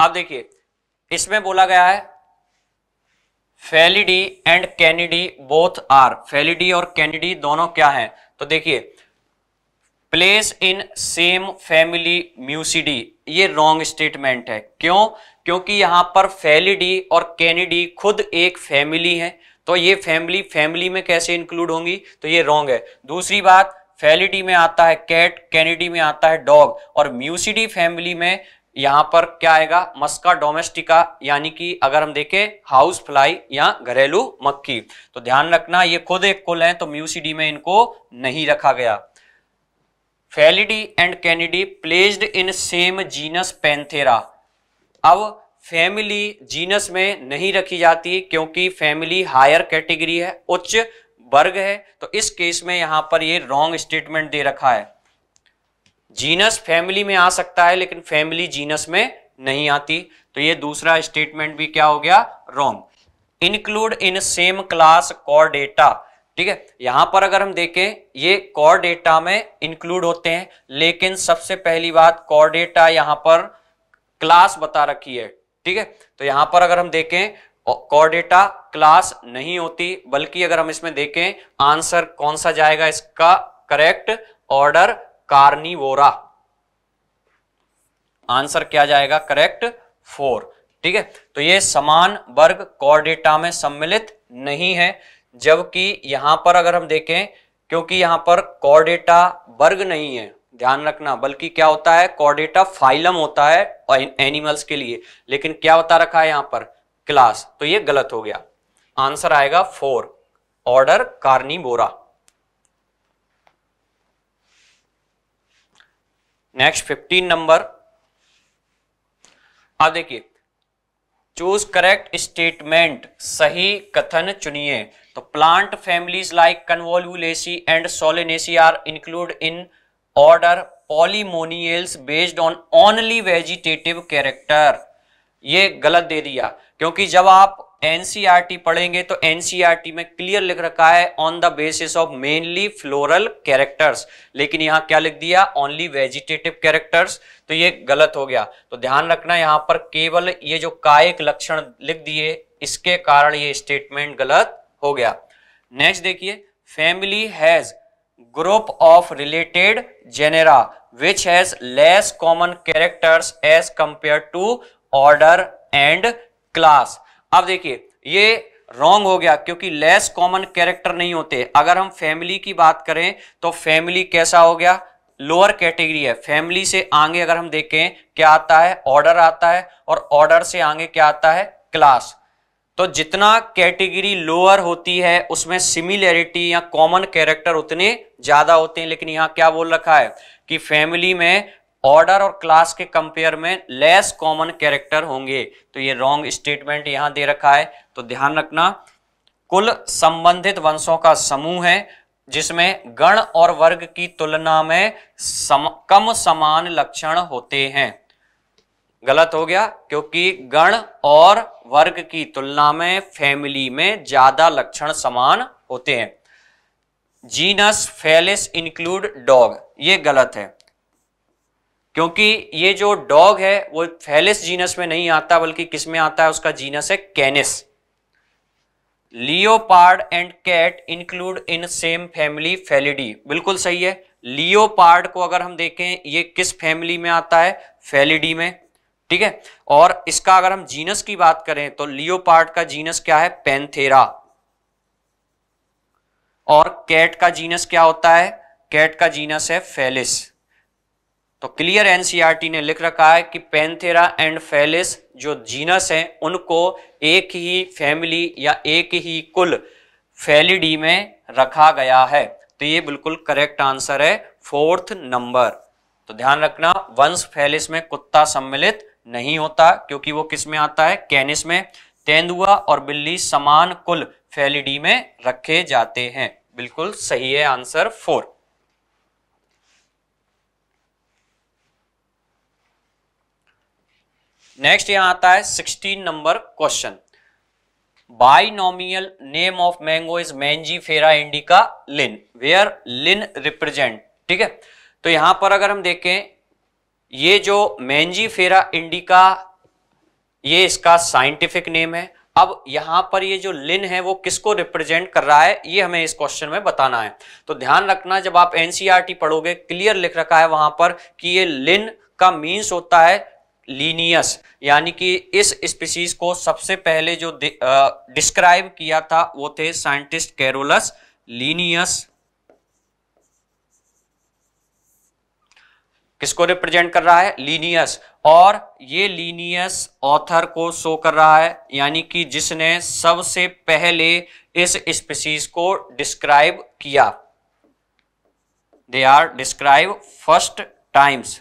अब देखिए इसमें बोला गया है Felidae and Canidae both are Felidae और कैनिडी दोनों क्या है तो देखिए place in same family Muscidae ये रॉन्ग स्टेटमेंट है क्यों क्योंकि यहाँ पर फैलिडी और कैनिडी खुद एक फैमिली है तो ये फैमिली फैमिली में कैसे इंक्लूड होंगी तो ये रॉन्ग है दूसरी बात फैलिडी में आता है कैट कैनिडी में आता है डॉग और म्यूसिडी फैमिली में यहाँ पर क्या आएगा मस्का डोमेस्टिका यानी कि अगर हम देखें हाउस फ्लाई या घरेलू मक्खी तो ध्यान रखना ये खुद एक कुल है तो म्यूसीडी में इनको नहीं रखा गया Felidae and Canidae placed in same genus Panthera अब फैमिली जीनस में नहीं रखी जाती क्योंकि फैमिली हायर कैटेगरी है उच्च वर्ग है तो इस केस में यहां पर ये रॉन्ग स्टेटमेंट दे रखा है जीनस फैमिली में आ सकता है लेकिन फैमिली जीनस में नहीं आती तो ये दूसरा स्टेटमेंट भी क्या हो गया wrong include in same class Chordata ठीक है यहां पर अगर हम देखें ये कॉर डेटा में इंक्लूड होते हैं लेकिन सबसे पहली बात कॉर डेटा यहां पर क्लास बता रखी है ठीक है तो यहां पर अगर हम देखें कॉर डेटा क्लास नहीं होती बल्कि अगर हम इसमें देखें आंसर कौन सा जाएगा इसका करेक्ट ऑर्डर कार्निवोरा आंसर क्या जाएगा करेक्ट फोर ठीक है तो ये समान वर्ग कॉर डेटा में सम्मिलित नहीं है जबकि यहां पर अगर हम देखें क्योंकि यहां पर कॉर्डेटा वर्ग नहीं है ध्यान रखना बल्कि क्या होता है कॉर्डेटा फाइलम होता है एनिमल्स के लिए लेकिन क्या बता रखा है यहां पर क्लास तो ये गलत हो गया आंसर आएगा four order Carnivora next fifteen number अब देखिए चूज करेक्ट स्टेटमेंट सही कथन चुनिए तो plant families like Convolvulaceae and Solanaceae are include in order Polemoniales based on only vegetative character ये गलत दे दिया क्योंकि जब आप एनसीईआरटी e पढ़ेंगे तो एनसीईआरटी e में क्लियर लिख रखा है on the basis of mainly floral characters लेकिन यहां क्या लिख दिया ओनली वेजिटेटिव कैरेक्टर्स तो ये गलत हो गया तो ध्यान रखना यहां पर केवल ये जो कायक लक्षण लिख दिए इसके कारण ये स्टेटमेंट गलत हो गया नेक्स्ट देखिए family has group of related genera which has less common characters as compare to order and class अब देखिए ये रॉन्ग हो गया क्योंकि लेस कॉमन कैरेक्टर नहीं होते अगर हम फैमिली की बात करें तो फैमिली कैसा हो गया लोअर कैटेगरी है फैमिली से आगे अगर हम देखें क्या आता है ऑर्डर आता है और ऑर्डर से आगे क्या आता है क्लास तो जितना कैटेगरी लोअर होती है उसमें सिमिलैरिटी या कॉमन कैरेक्टर उतने ज्यादा होते हैं लेकिन यहाँ क्या बोल रखा है कि फैमिली में ऑर्डर और क्लास के कंपेयर में लेस कॉमन कैरेक्टर होंगे तो ये रॉन्ग स्टेटमेंट यहां दे रखा है तो ध्यान रखना कुल संबंधित वंशों का समूह है जिसमें गण और वर्ग की तुलना में सम, कम समान लक्षण होते हैं गलत हो गया क्योंकि गण और वर्ग की तुलना में फैमिली में ज्यादा लक्षण समान होते हैं जीनस फेलिस इंक्लूड डॉग ये गलत है क्योंकि ये जो डॉग है वो फेलिस जीनस में नहीं आता बल्कि किस में आता है उसका जीनस है Canis leopard and cat include in same family Felidae बिल्कुल सही है लियोपार्ड को अगर हम देखें ये किस फैमिली में आता है फेलिडी में ठीक है और इसका अगर हम जीनस की बात करें तो लियोपार्ड का जीनस क्या है पेंथेरा और कैट का जीनस क्या होता है कैट का जीनस है फेलिस तो क्लियर एनसीईआरटी ने लिख रखा है कि पेंथेरा एंड फेलिस जो जीनस है उनको एक ही फैमिली या एक ही कुल फेलिडी में रखा गया है तो ये बिल्कुल करेक्ट आंसर है फोर्थ नंबर तो ध्यान रखना वंश फैलिस में कुत्ता सम्मिलित नहीं होता क्योंकि वो किस में आता है कैनिस में तेंदुआ और बिल्ली समान कुल फैलिडी में रखे जाते हैं बिल्कुल सही है आंसर फोर नेक्स्ट यहां आता है sixteen number question binomial name of mango is Mangifera indica Linn where Linn represent ठीक है तो यहां पर अगर हम देखें ये जो मैंजी फेरा इंडिका ये इसका साइंटिफिक नेम है अब यहां पर ये जो लिन है वो किसको रिप्रेजेंट कर रहा है ये हमें इस क्वेश्चन में बताना है तो ध्यान रखना जब आप एनसीईआरटी e पढ़ोगे क्लियर लिख रखा है वहां पर कि ये लिन का मीन्स होता है लीनियस यानी कि इस स्पीसीज को सबसे पहले जो डिस्क्राइब किया था वो थे साइंटिस्ट कैरोलस लीनियस किसको रिप्रेजेंट कर रहा है लीनियस और ये लीनियस ऑथर को शो कर रहा है यानी कि जिसने सबसे पहले इस स्पीसीज को डिस्क्राइब किया they are describe first times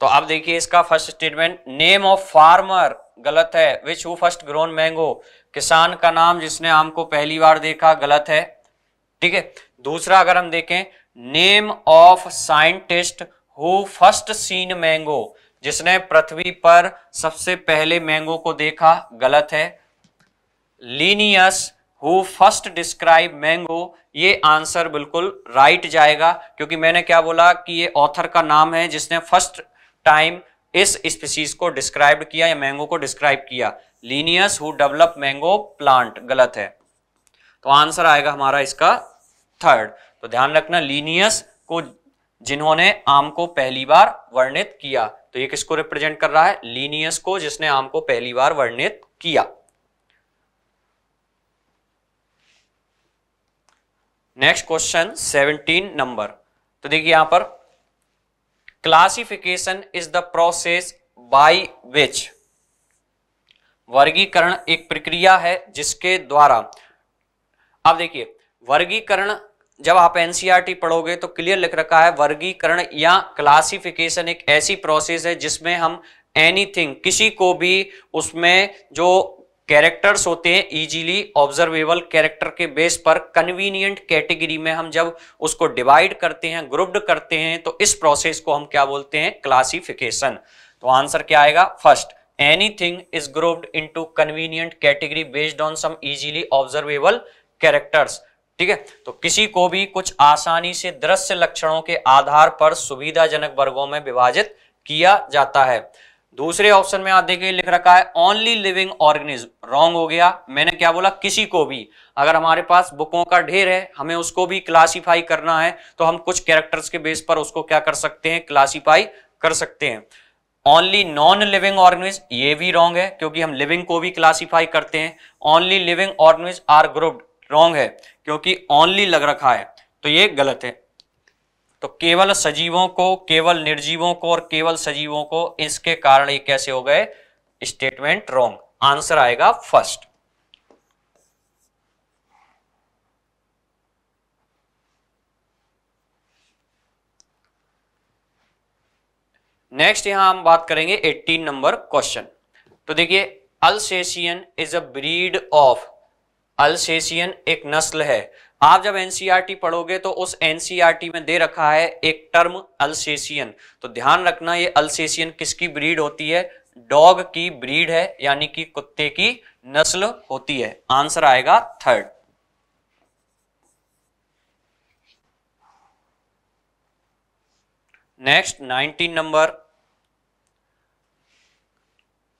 तो आप देखिए इसका first statement name of farmer गलत है which who first grown mango किसान का नाम जिसने आम को पहली बार देखा गलत है ठीक है दूसरा अगर हम देखें name of scientist who first seen mango जिसने पृथ्वी पर सबसे पहले मैंगो को देखा गलत है Linnaeus who first describe mango ये आंसर बिल्कुल राइट जाएगा क्योंकि मैंने क्या बोला कि ये ऑथर का नाम है जिसने फर्स्ट टाइम इस स्पीसीज को डिस्क्राइब किया या मैंगो को डिस्क्राइब किया Linnaeus who develop mango plant गलत है तो आंसर आएगा हमारा इसका थर्ड तो ध्यान रखना लीनियस को जिन्होंने आम को पहली बार वर्णित किया तो ये किसको रिप्रेजेंट कर रहा है लीनियस को जिसने आम को पहली बार वर्णित किया नेक्स्ट क्वेश्चन 17 नंबर तो देखिए यहां पर classification is the process by which वर्गीकरण एक प्रक्रिया है जिसके द्वारा अब देखिए वर्गीकरण जब आप एनसीईआरटी e पढ़ोगे तो क्लियर लिख रखा है वर्गीकरण या क्लासिफिकेशन एक ऐसी प्रोसेस है जिसमें हम एनीथिंग किसी को भी उसमें जो कैरेक्टर्स होते हैं इजीली ऑब्जर्वेबल कैरेक्टर के बेस पर कन्वीनियंट कैटेगरी में हम जब उसको डिवाइड करते हैं ग्रुप्ड करते हैं तो इस प्रोसेस को हम क्या बोलते हैं क्लासिफिकेशन तो आंसर क्या आएगा first anything is grouped into convenient category based on some easily observable characters ठीक है तो किसी को भी कुछ आसानी से दृश्य लक्षणों के आधार पर सुविधाजनक वर्गों में विभाजित किया जाता है दूसरे ऑप्शन में आप देखिए लिख रखा है ओनली लिविंग ऑर्गेनिज्म रॉन्ग हो गया मैंने क्या बोला किसी को भी अगर हमारे पास बुकों का ढेर है हमें उसको भी क्लासिफाई करना है तो हम कुछ कैरेक्टर्स के बेस पर उसको क्या कर सकते हैं क्लासिफाई कर सकते हैं ओनली नॉन लिविंग ऑर्गेनिज ये भी रॉन्ग है क्योंकि हम लिविंग को भी क्लासीफाई करते हैं only living organisms are grouped wrong है क्योंकि ओनली लग रखा है तो ये गलत है तो केवल सजीवों को केवल निर्जीवों को और केवल सजीवों को इसके कारण ये कैसे हो गए स्टेटमेंट रॉन्ग आंसर आएगा फर्स्ट नेक्स्ट यहां हम बात करेंगे 18 नंबर क्वेश्चन तो देखिए Alsatian is a breed of Alsatian एक नस्ल है आप जब एनसीईआरटी e पढ़ोगे तो उस एनसीईआरटी e में दे रखा है एक टर्म अल्सेशियन तो ध्यान रखना ये अलसेशियन किसकी ब्रीड होती है डॉग की ब्रीड है यानी कि कुत्ते की नस्ल होती है आंसर आएगा third next nineteen number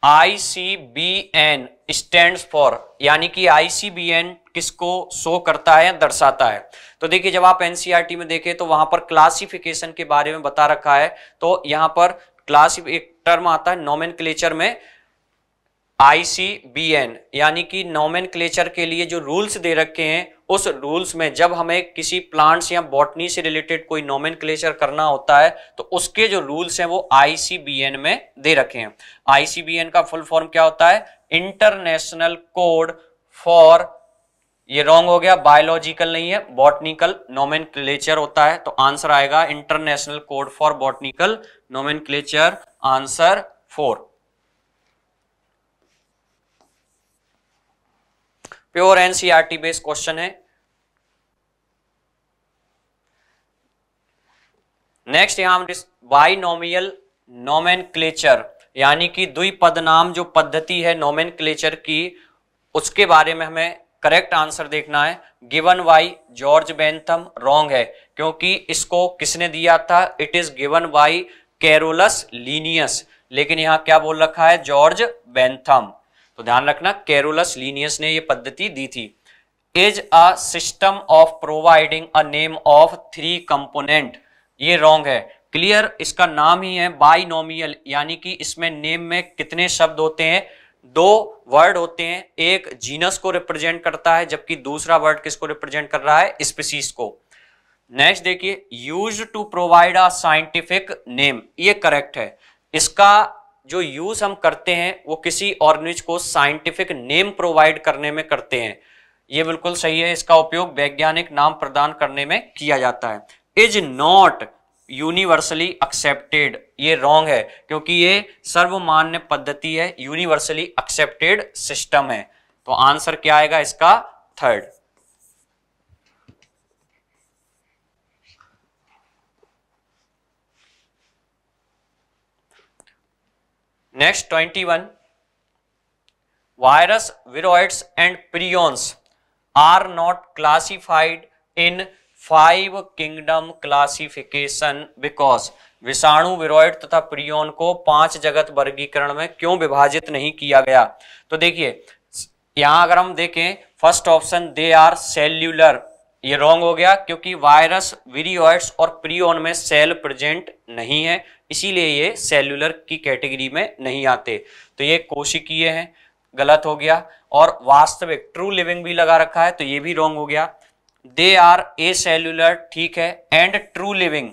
I C B N stand for यानी कि आई सी बी एन किसको शो करता है दर्शाता है तो देखिए जब आप टी e में देखें तो वहां पर क्लासिफिकेशन के बारे में बता रखा है तो यहां पर क्लास एक टर्म आता है नोमेन में एन यानी कि नोमेन के लिए जो रूल्स दे रखे हैं उस रूल्स में जब हमें किसी प्लांट्स या बॉटनी से रिलेटेड कोई नोमेन करना होता है तो उसके जो रूल्स हैं वो आईसीबीएन में दे रखे हैं आईसीबीएन का फुल फॉर्म क्या होता है इंटरनेशनल कोड फॉर ये रॉन्ग हो गया बायोलॉजिकल नहीं है बॉटनिकल नोमेन होता है तो आंसर आएगा international code for botanical nomen answer four pure NCERT based question है नेक्स्ट यहां हम बाइनोमियल नोमेनक्लेचर यानी कि द्विपद नाम जो पद्धति है नोमेनक्लेचर की उसके बारे में हमें करेक्ट आंसर देखना है given by George Bentham wrong है क्योंकि इसको किसने दिया था it is given by Carolus Linnaeus लेकिन यहां क्या बोल रखा है जॉर्ज बेंथम तो ध्यान रखना कैरोलस लीनियस ने यह पद्धति दी थी is a system of providing a name of three component ये रॉन्ग है क्लियर इसका नाम ही है बाइनोमियल यानी कि इसमें नेम में कितने शब्द होते हैं दो वर्ड होते हैं एक जीनस को रिप्रेजेंट करता है जबकि दूसरा वर्ड किसको रिप्रेजेंट कर रहा है स्पीसीज को नेक्स्ट देखिए use to provide a scientific name ये करेक्ट है इसका जो यूज हम करते हैं वो किसी ऑर्गेनिज को साइंटिफिक नेम प्रोवाइड करने में करते हैं ये बिल्कुल सही है इसका उपयोग वैज्ञानिक नाम प्रदान करने में किया जाता है इज नॉट यूनिवर्सली एक्सेप्टेड ये रॉन्ग है क्योंकि ये सर्वमान्य पद्धति है यूनिवर्सली एक्सेप्टेड सिस्टम है तो आंसर क्या आएगा इसका third next twenty one virus viroids and prions are not classified in five kingdom classification because विषाणु विरोइड तथा प्रियोन को पांच जगत वर्गीकरण में क्यों विभाजित नहीं किया गया तो देखिए यहां अगर हम देखें first option they are cellular ये रॉन्ग हो गया क्योंकि वायरस वीरियोइड्स और प्रियोन में सेल प्रेजेंट नहीं है इसीलिए ये सेलुलर की कैटेगरी में नहीं आते तो ये कोशिकीय हैं गलत हो गया और वास्तविक ट्रू लिविंग भी लगा रखा है तो ये भी रॉन्ग हो गया दे आर ए सेल्यूलर ठीक है एंड ट्रू लिविंग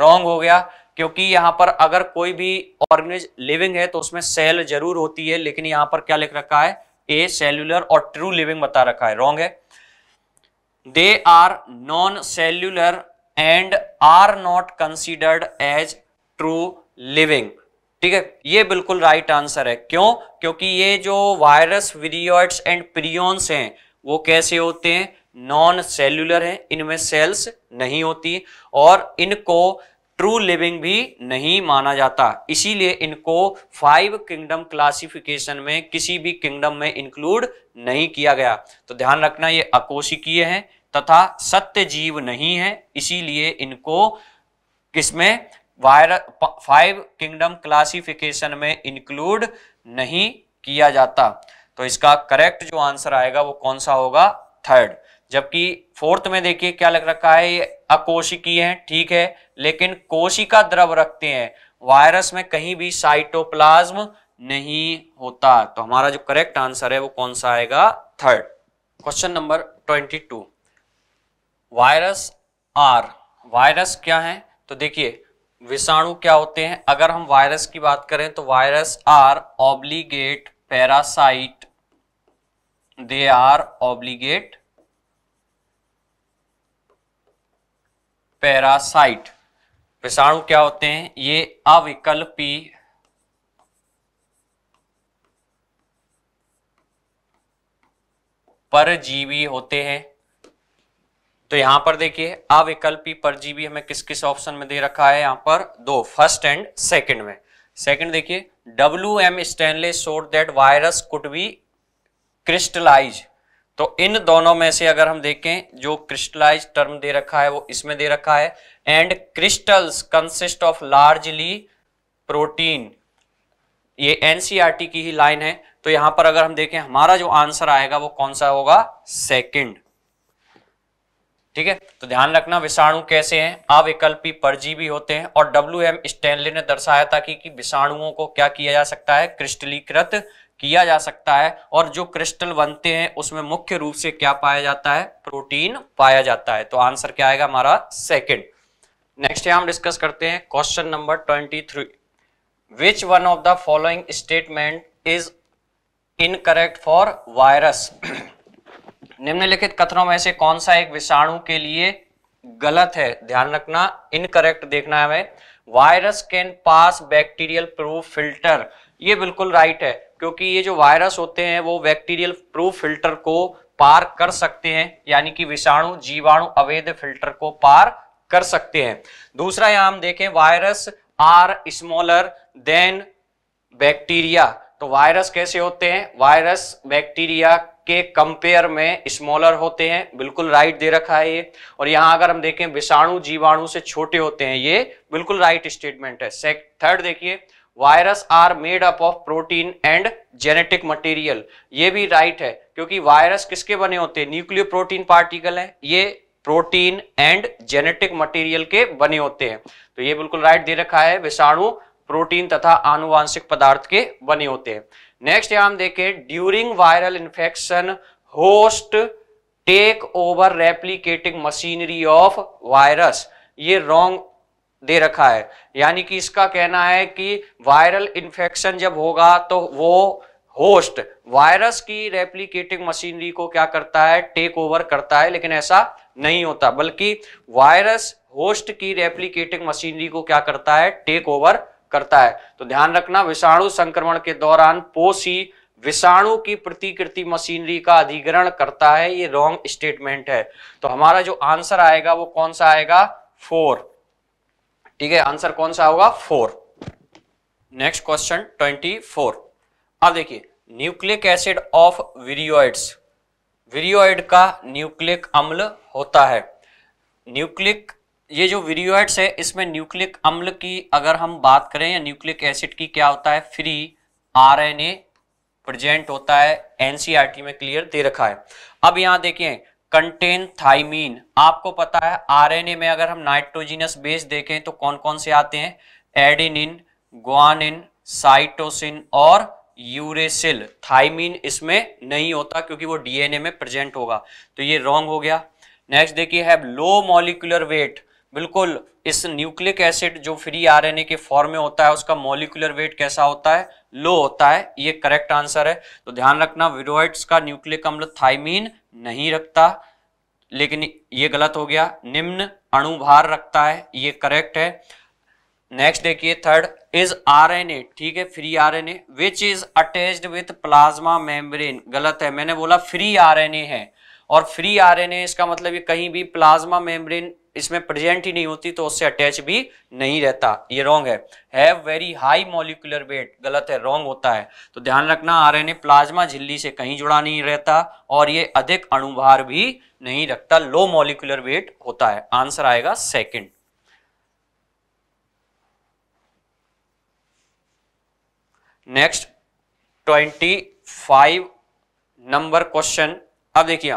रॉन्ग हो गया क्योंकि यहाँ पर अगर कोई भी ऑर्गेनिज लिविंग है तो उसमें सेल जरूर होती है लेकिन यहाँ पर क्या लिख रखा है ए सेलुलर और ट्रू लिविंग बता रखा है रॉन्ग है they are non cellular and are not considered as true living ठीक है ये बिल्कुल राइट right आंसर है क्यों क्योंकि ये जो वायरस वीरियड्स एंड प्रियोन्स हैं वो कैसे होते हैं नॉन सेल्यूलर हैं इनमें सेल्स नहीं होती और इनको ट्रू लिविंग भी नहीं माना जाता इसीलिए इनको फाइव किंगडम क्लासिफिकेशन में किसी भी किंगडम में इंक्लूड नहीं किया गया तो ध्यान रखना ये अकोशिकीय है तथा सत्य जीव नहीं है इसीलिए इनको किसमें वायर फाइव किंगडम क्लासिफिकेशन में इंक्लूड नहीं किया जाता तो इसका करेक्ट जो आंसर आएगा वो कौन सा होगा थर्ड जबकि फोर्थ में देखिए क्या लग रखा है ये अकोशिकीय है ठीक है लेकिन कोशिका द्रव रखते हैं वायरस में कहीं भी साइटोप्लाज्म नहीं होता तो हमारा जो करेक्ट आंसर है वो कौन सा आएगा third question number twenty two virus are virus क्या है तो देखिए विषाणु क्या होते हैं अगर हम वायरस की बात करें तो virus are obligate parasite they are obligate parasite विषाणु क्या होते हैं ये अविकल्पी परजीवी होते हैं तो यहां पर देखिए अविकल्पी परजीवी हमें किस किस ऑप्शन में दे रखा है यहां पर दो फर्स्ट एंड सेकंड में सेकंड देखिए W M Stanley showed that virus could be crystallise तो इन दोनों में से अगर हम देखें जो क्रिस्टलाइज टर्म दे रखा है वो इसमें दे रखा है and crystals consist of largely protein ये एनसीईआरटी e की ही लाइन है तो यहां पर अगर हम देखें हमारा जो आंसर आएगा वो कौन सा होगा सेकंड ठीक है तो ध्यान रखना विषाणु कैसे हैं अविकल्पी परजीवी होते हैं और डब्ल्यू एम स्टैनले ने दर्शाया था कि, कि विषाणुओं को क्या किया जा सकता है क्रिस्टलीकृत किया जा सकता है और जो क्रिस्टल बनते हैं उसमें मुख्य रूप से क्या पाया जाता है प्रोटीन पाया जाता है तो आंसर क्या आएगा हमारा सेकेंड नेक्स्ट हम डिस्कस करते हैं question number twenty three which one of the following statement is incorrect for virus निम्नलिखित कथनों में से कौन सा एक विषाणु के लिए गलत है ध्यान रखना इनकरेक्ट देखना है हमें virus can pass bacterial proof filter ये बिल्कुल राइट है क्योंकि ये जो वायरस होते हैं वो बैक्टीरियल प्रूफ फिल्टर को पार कर सकते हैं यानी कि विषाणु जीवाणु अवैध फिल्टर को पार कर सकते हैं दूसरा यहाँ हम देखें virus are smaller than bacteria तो वायरस कैसे होते हैं वायरस बैक्टीरिया के कंपेयर में स्मॉलर होते हैं बिल्कुल राइट दे रखा है ये और यहां अगर हम देखें विषाणु जीवाणु से छोटे होते हैं ये बिल्कुल राइट स्टेटमेंट है थर्ड देखिए virus are made up of protein and genetic material ये भी राइट right है क्योंकि वायरस किसके बने होते हैं न्यूक्लियो प्रोटीन पार्टिकल है ये प्रोटीन एंड जेनेटिक मटेरियल के बने होते हैं तो ये बिल्कुल राइट दे रखा है विषाणु प्रोटीन तथा आनुवांशिक पदार्थ के बने होते हैं नेक्स्ट यहां हम देखें during viral infection host take over replicating machinery of virus ये रॉन्ग दे रखा है यानी कि इसका कहना है कि वायरल इन्फेक्शन जब होगा तो वो होस्ट वायरस की रेप्लीकेटिंग मशीनरी को क्या करता है टेक ओवर करता है लेकिन ऐसा नहीं होता बल्कि वायरस होस्ट की रेप्लीकेटिंग मशीनरी को क्या करता है टेक ओवर करता है तो ध्यान रखना विषाणु संक्रमण के दौरान पोसी विषाणु की प्रतिकृति मशीनरी का अधिग्रहण करता है ये रॉन्ग स्टेटमेंट है तो हमारा जो आंसर आएगा वो कौन सा आएगा फोर ठीक है आंसर कौन सा होगा four next question twenty four अब देखिए nucleic acid of viroids viroid का न्यूक्लिक अम्ल होता है न्यूक्लिक ये जो वीरियोइड्स है इसमें न्यूक्लिक अम्ल की अगर हम बात करें या न्यूक्लिक एसिड की क्या होता है फ्री ए प्रेजेंट होता है एनसीईआरटी e में क्लियर दे रखा है अब यहां देखिए कंटेन थाइमीन आपको पता है आरएनए में अगर हम नाइट्रोजिनस बेस देखें तो कौन कौन से आते हैं एडिनिन ग्वानिन साइटोसिन और यूरेसिल थाइमीन इसमें नहीं होता क्योंकि वो डीएनए में प्रेजेंट होगा तो ये रॉन्ग हो गया नेक्स्ट देखिए है लो मॉलिकुलर वेट बिल्कुल इस न्यूक्लिक एसिड जो फ्री आरएनए के फॉर्म में होता है उसका मॉलिकुलर वेट कैसा होता है लो होता है ये करेक्ट आंसर है तो ध्यान रखना विरोइड्स का न्यूक्लिक अम्ल थाइमीन नहीं रखता लेकिन ये गलत हो गया निम्न अणुभार रखता है ये करेक्ट है नेक्स्ट देखिए थर्ड इज आरएनए ठीक है free RNA which is attached with plasma membrane गलत है मैंने बोला फ्री आरएनए है और फ्री आरएनए इसका मतलब ये कहीं भी प्लाज्मा मेम्ब्रेन इसमें प्रेजेंट ही नहीं होती तो उससे अटैच भी नहीं रहता ये रॉन्ग है have very high molecular weight गलत है रॉन्ग होता है तो ध्यान रखना आरएनए प्लाज्मा झिल्ली से कहीं जुड़ा नहीं रहता और ये अधिक अणुभार भी नहीं रखता लो मोलिकुलर वेट होता है आंसर आएगा second next twenty five number question अब देखिए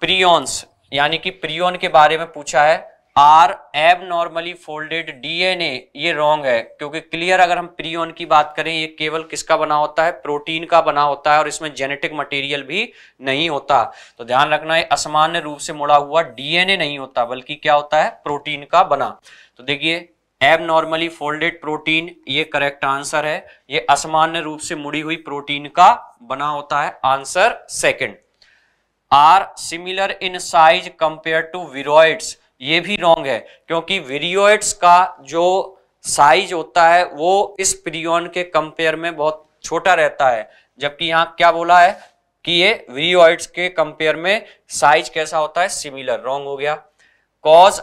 प्रियॉन्स यानी कि प्रियोन के बारे में पूछा है are abnormally folded DNA ये रॉन्ग है क्योंकि क्लियर अगर हम प्रियोन की बात करें ये केवल किसका बना होता है प्रोटीन का बना होता है और इसमें जेनेटिक मटेरियल भी नहीं होता तो ध्यान रखना है असमान्य रूप से मुड़ा हुआ डीएनए नहीं होता बल्कि क्या होता है प्रोटीन का बना तो देखिए एब नॉर्मली फोल्डेड प्रोटीन ये करेक्ट आंसर है ये असामान्य रूप से मुड़ी हुई प्रोटीन का बना होता है answer second are similar in size compare to viroids ये भी रॉन्ग है क्योंकि विरियोइड्स का जो साइज होता है वो इस प्रियोन के कंपेयर में बहुत छोटा रहता है जबकि यहाँ क्या बोला है कि ये विरियोइड्स के कंपेयर में साइज कैसा होता है सिमिलर रॉन्ग हो गया cause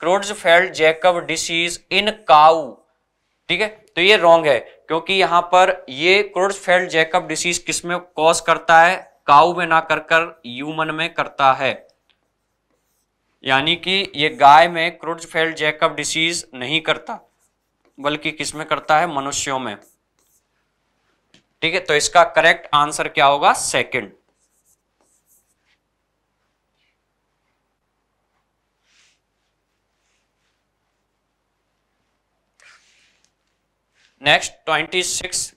Creutzfeldt Jakob disease in cow ठीक है तो ये रॉन्ग है क्योंकि यहाँ पर ये क्रोड्सफेल्ड जैकब डिसीज किसमें कॉज करता है काऊ में ना कर कर यूमन में करता है यानी कि ये गाय में क्रुजफेल्ड जैकब डिसीज नहीं करता बल्कि किस में करता है मनुष्यों में ठीक है तो इसका करेक्ट आंसर क्या होगा सेकंड नेक्स्ट ट्वेंटी सिक्स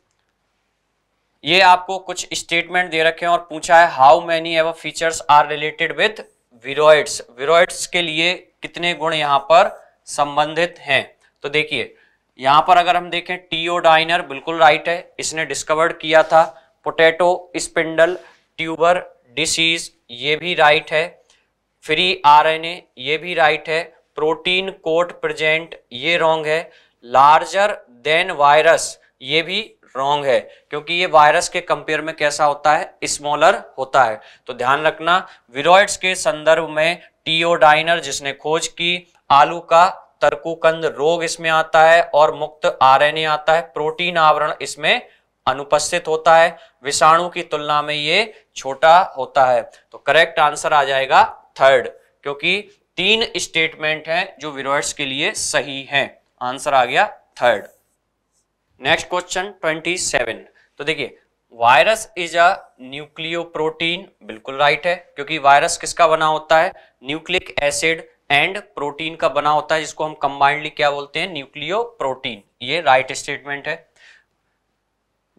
ये आपको कुछ स्टेटमेंट दे रखे हैं और पूछा है how many ever features are related with viroids viroids के लिए कितने गुण यहाँ पर संबंधित हैं तो देखिए यहाँ पर अगर हम देखें टीओ डाइनर बिल्कुल राइट है इसने डिस्कवर्ड किया था पोटैटो स्पिंडल ट्यूबर डिसीज ये भी राइट है फ्री आरएनए ये भी राइट है प्रोटीन कोट प्रेजेंट ये रॉन्ग है लार्जर देन वायरस ये भी रॉन्ग है क्योंकि ये वायरस के कंपेयर में कैसा होता है स्मॉलर होता है तो ध्यान रखना विरोइड्स के संदर्भ में टीओडाइनर जिसने खोज की आलू का तरकुकंद रोग इसमें आता है और मुक्त आरएनए आता है प्रोटीन आवरण इसमें अनुपस्थित होता है विषाणु की तुलना में ये छोटा होता है तो करेक्ट आंसर आ जाएगा थर्ड क्योंकि तीन स्टेटमेंट हैं जो विरोइड्स के लिए सही हैं आंसर आ गया थर्ड नेक्स्ट क्वेश्चन 27 तो देखिए वायरस इज अ न्यूक्लियोप्रोटीन बिल्कुल राइट है क्योंकि वायरस किसका बना होता है न्यूक्लिक एसिड एंड प्रोटीन का बना होता है जिसको हम कंबाइंडली क्या बोलते हैं न्यूक्लियो प्रोटीन ये राइट right स्टेटमेंट है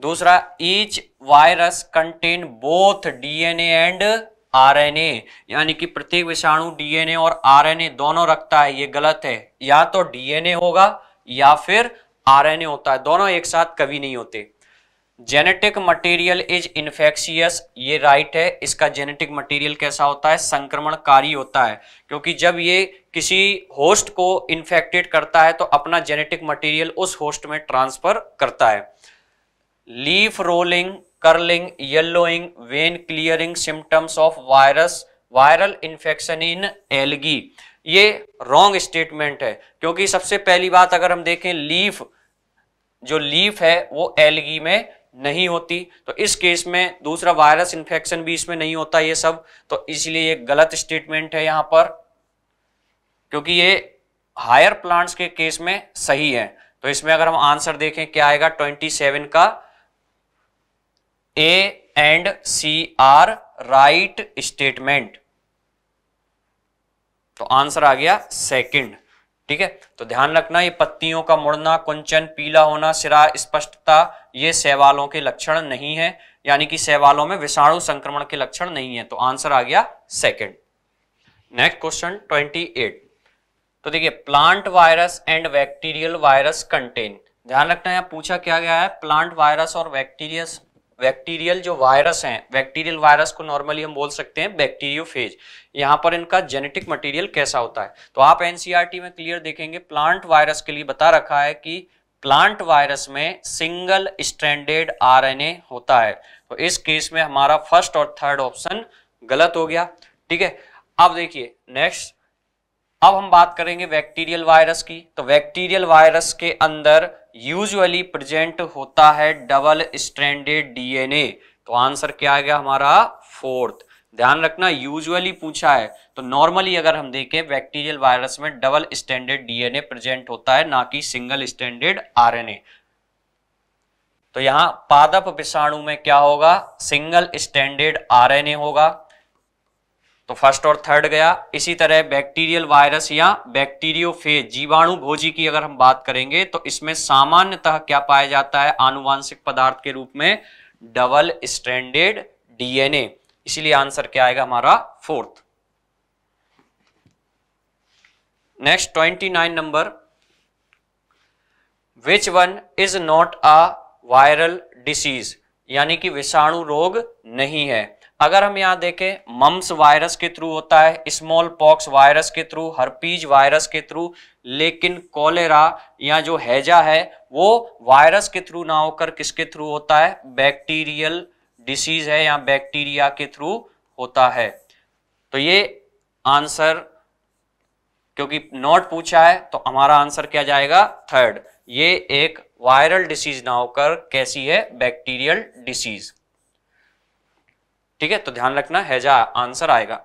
दूसरा each virus contain both DNA and RNA यानी कि प्रत्येक विषाणु डीएनए और आरएनए दोनों रखता है ये गलत है या तो डीएनए होगा या फिर आरएनए होता है दोनों एक साथ कभी नहीं होते जेनेटिक मटेरियल इज इन्फेक्शियस ये राइट है इसका जेनेटिक मटेरियल कैसा होता है संक्रमणकारी होता है क्योंकि जब ये किसी होस्ट को इन्फेक्टेड करता है तो अपना जेनेटिक मटेरियल उस होस्ट में ट्रांसफर करता है leaf rolling curling yellowing vein clearing symptoms of virus viral infection in algae ये रॉन्ग स्टेटमेंट है क्योंकि सबसे पहली बात अगर हम देखें लीफ जो लीफ है वो एलगी में नहीं होती तो इस केस में दूसरा वायरस इन्फेक्शन भी इसमें नहीं होता ये सब तो इसलिए ये गलत स्टेटमेंट है यहाँ पर क्योंकि ये हायर प्लांट्स के केस में सही है तो इसमें अगर हम आंसर देखें क्या आएगा 27 का A and C are right statement तो आंसर आ गया सेकंड ठीक है तो ध्यान रखना ये पत्तियों का मुड़ना कुंचन पीला होना सिरा स्पष्टता ये सेवालों के लक्षण नहीं है यानी कि सेवालों में विषाणु संक्रमण के लक्षण नहीं है तो आंसर आ गया सेकंड नेक्स्ट क्वेश्चन 28 तो देखिए plant virus and bacterial virus contain ध्यान रखना यहां पूछा क्या गया है प्लांट वायरस और बैक्टीरियस बैक्टीरियल जो वायरस हैं बैक्टीरियल वायरस को नॉर्मली हम बोल सकते हैं बैक्टीरियो फेज यहाँ पर इनका जेनेटिक मटेरियल कैसा होता है तो आप एनसीईआरटी में क्लियर देखेंगे प्लांट वायरस के लिए बता रखा है कि प्लांट वायरस में सिंगल स्टैंडर्ड आरएनए होता है तो इस केस में हमारा फर्स्ट और थर्ड ऑप्शन गलत हो गया ठीक है अब देखिए नेक्स्ट अब हम बात करेंगे बैक्टीरियल वायरस की तो बैक्टीरियल वायरस के अंदर यूजुअली प्रेजेंट होता है डबल स्ट्रैंडेड डीएनए तो आंसर क्या आ गया हमारा फोर्थ ध्यान रखना यूजुअली पूछा है तो नॉर्मली अगर हम देखें बैक्टीरियल वायरस में डबल स्टैंडर्ड डीएनए प्रेजेंट होता है ना कि सिंगल स्टैंडर्ड आरएनए तो यहां पादप विषाणु में क्या होगा सिंगल स्टैंडर्ड आरएनए होगा तो फर्स्ट और थर्ड गया इसी तरह बैक्टीरियल वायरस या बैक्टीरियोफेज जीवाणु भोजी की अगर हम बात करेंगे तो इसमें सामान्यतः क्या पाया जाता है आनुवांशिक पदार्थ के रूप में डबल स्टैंडर्ड डीएनए इसीलिए आंसर क्या आएगा हमारा fourth next twenty nine number which one is not a viral disease यानी कि विषाणु रोग नहीं है अगर हम यहाँ देखें मम्स वायरस के थ्रू होता है स्मॉल पॉक्स वायरस के थ्रू हरपीज वायरस के थ्रू लेकिन कोलेरा या जो हैजा है वो वायरस के थ्रू ना होकर किसके थ्रू होता है बैक्टीरियल डिसीज है या बैक्टीरिया के थ्रू होता है तो ये आंसर क्योंकि नॉट पूछा है तो हमारा आंसर क्या जाएगा थर्ड ये एक वायरल डिसीज ना होकर कैसी है बैक्टीरियल डिसीज ठीक है तो ध्यान रखना हैजा आंसर आएगा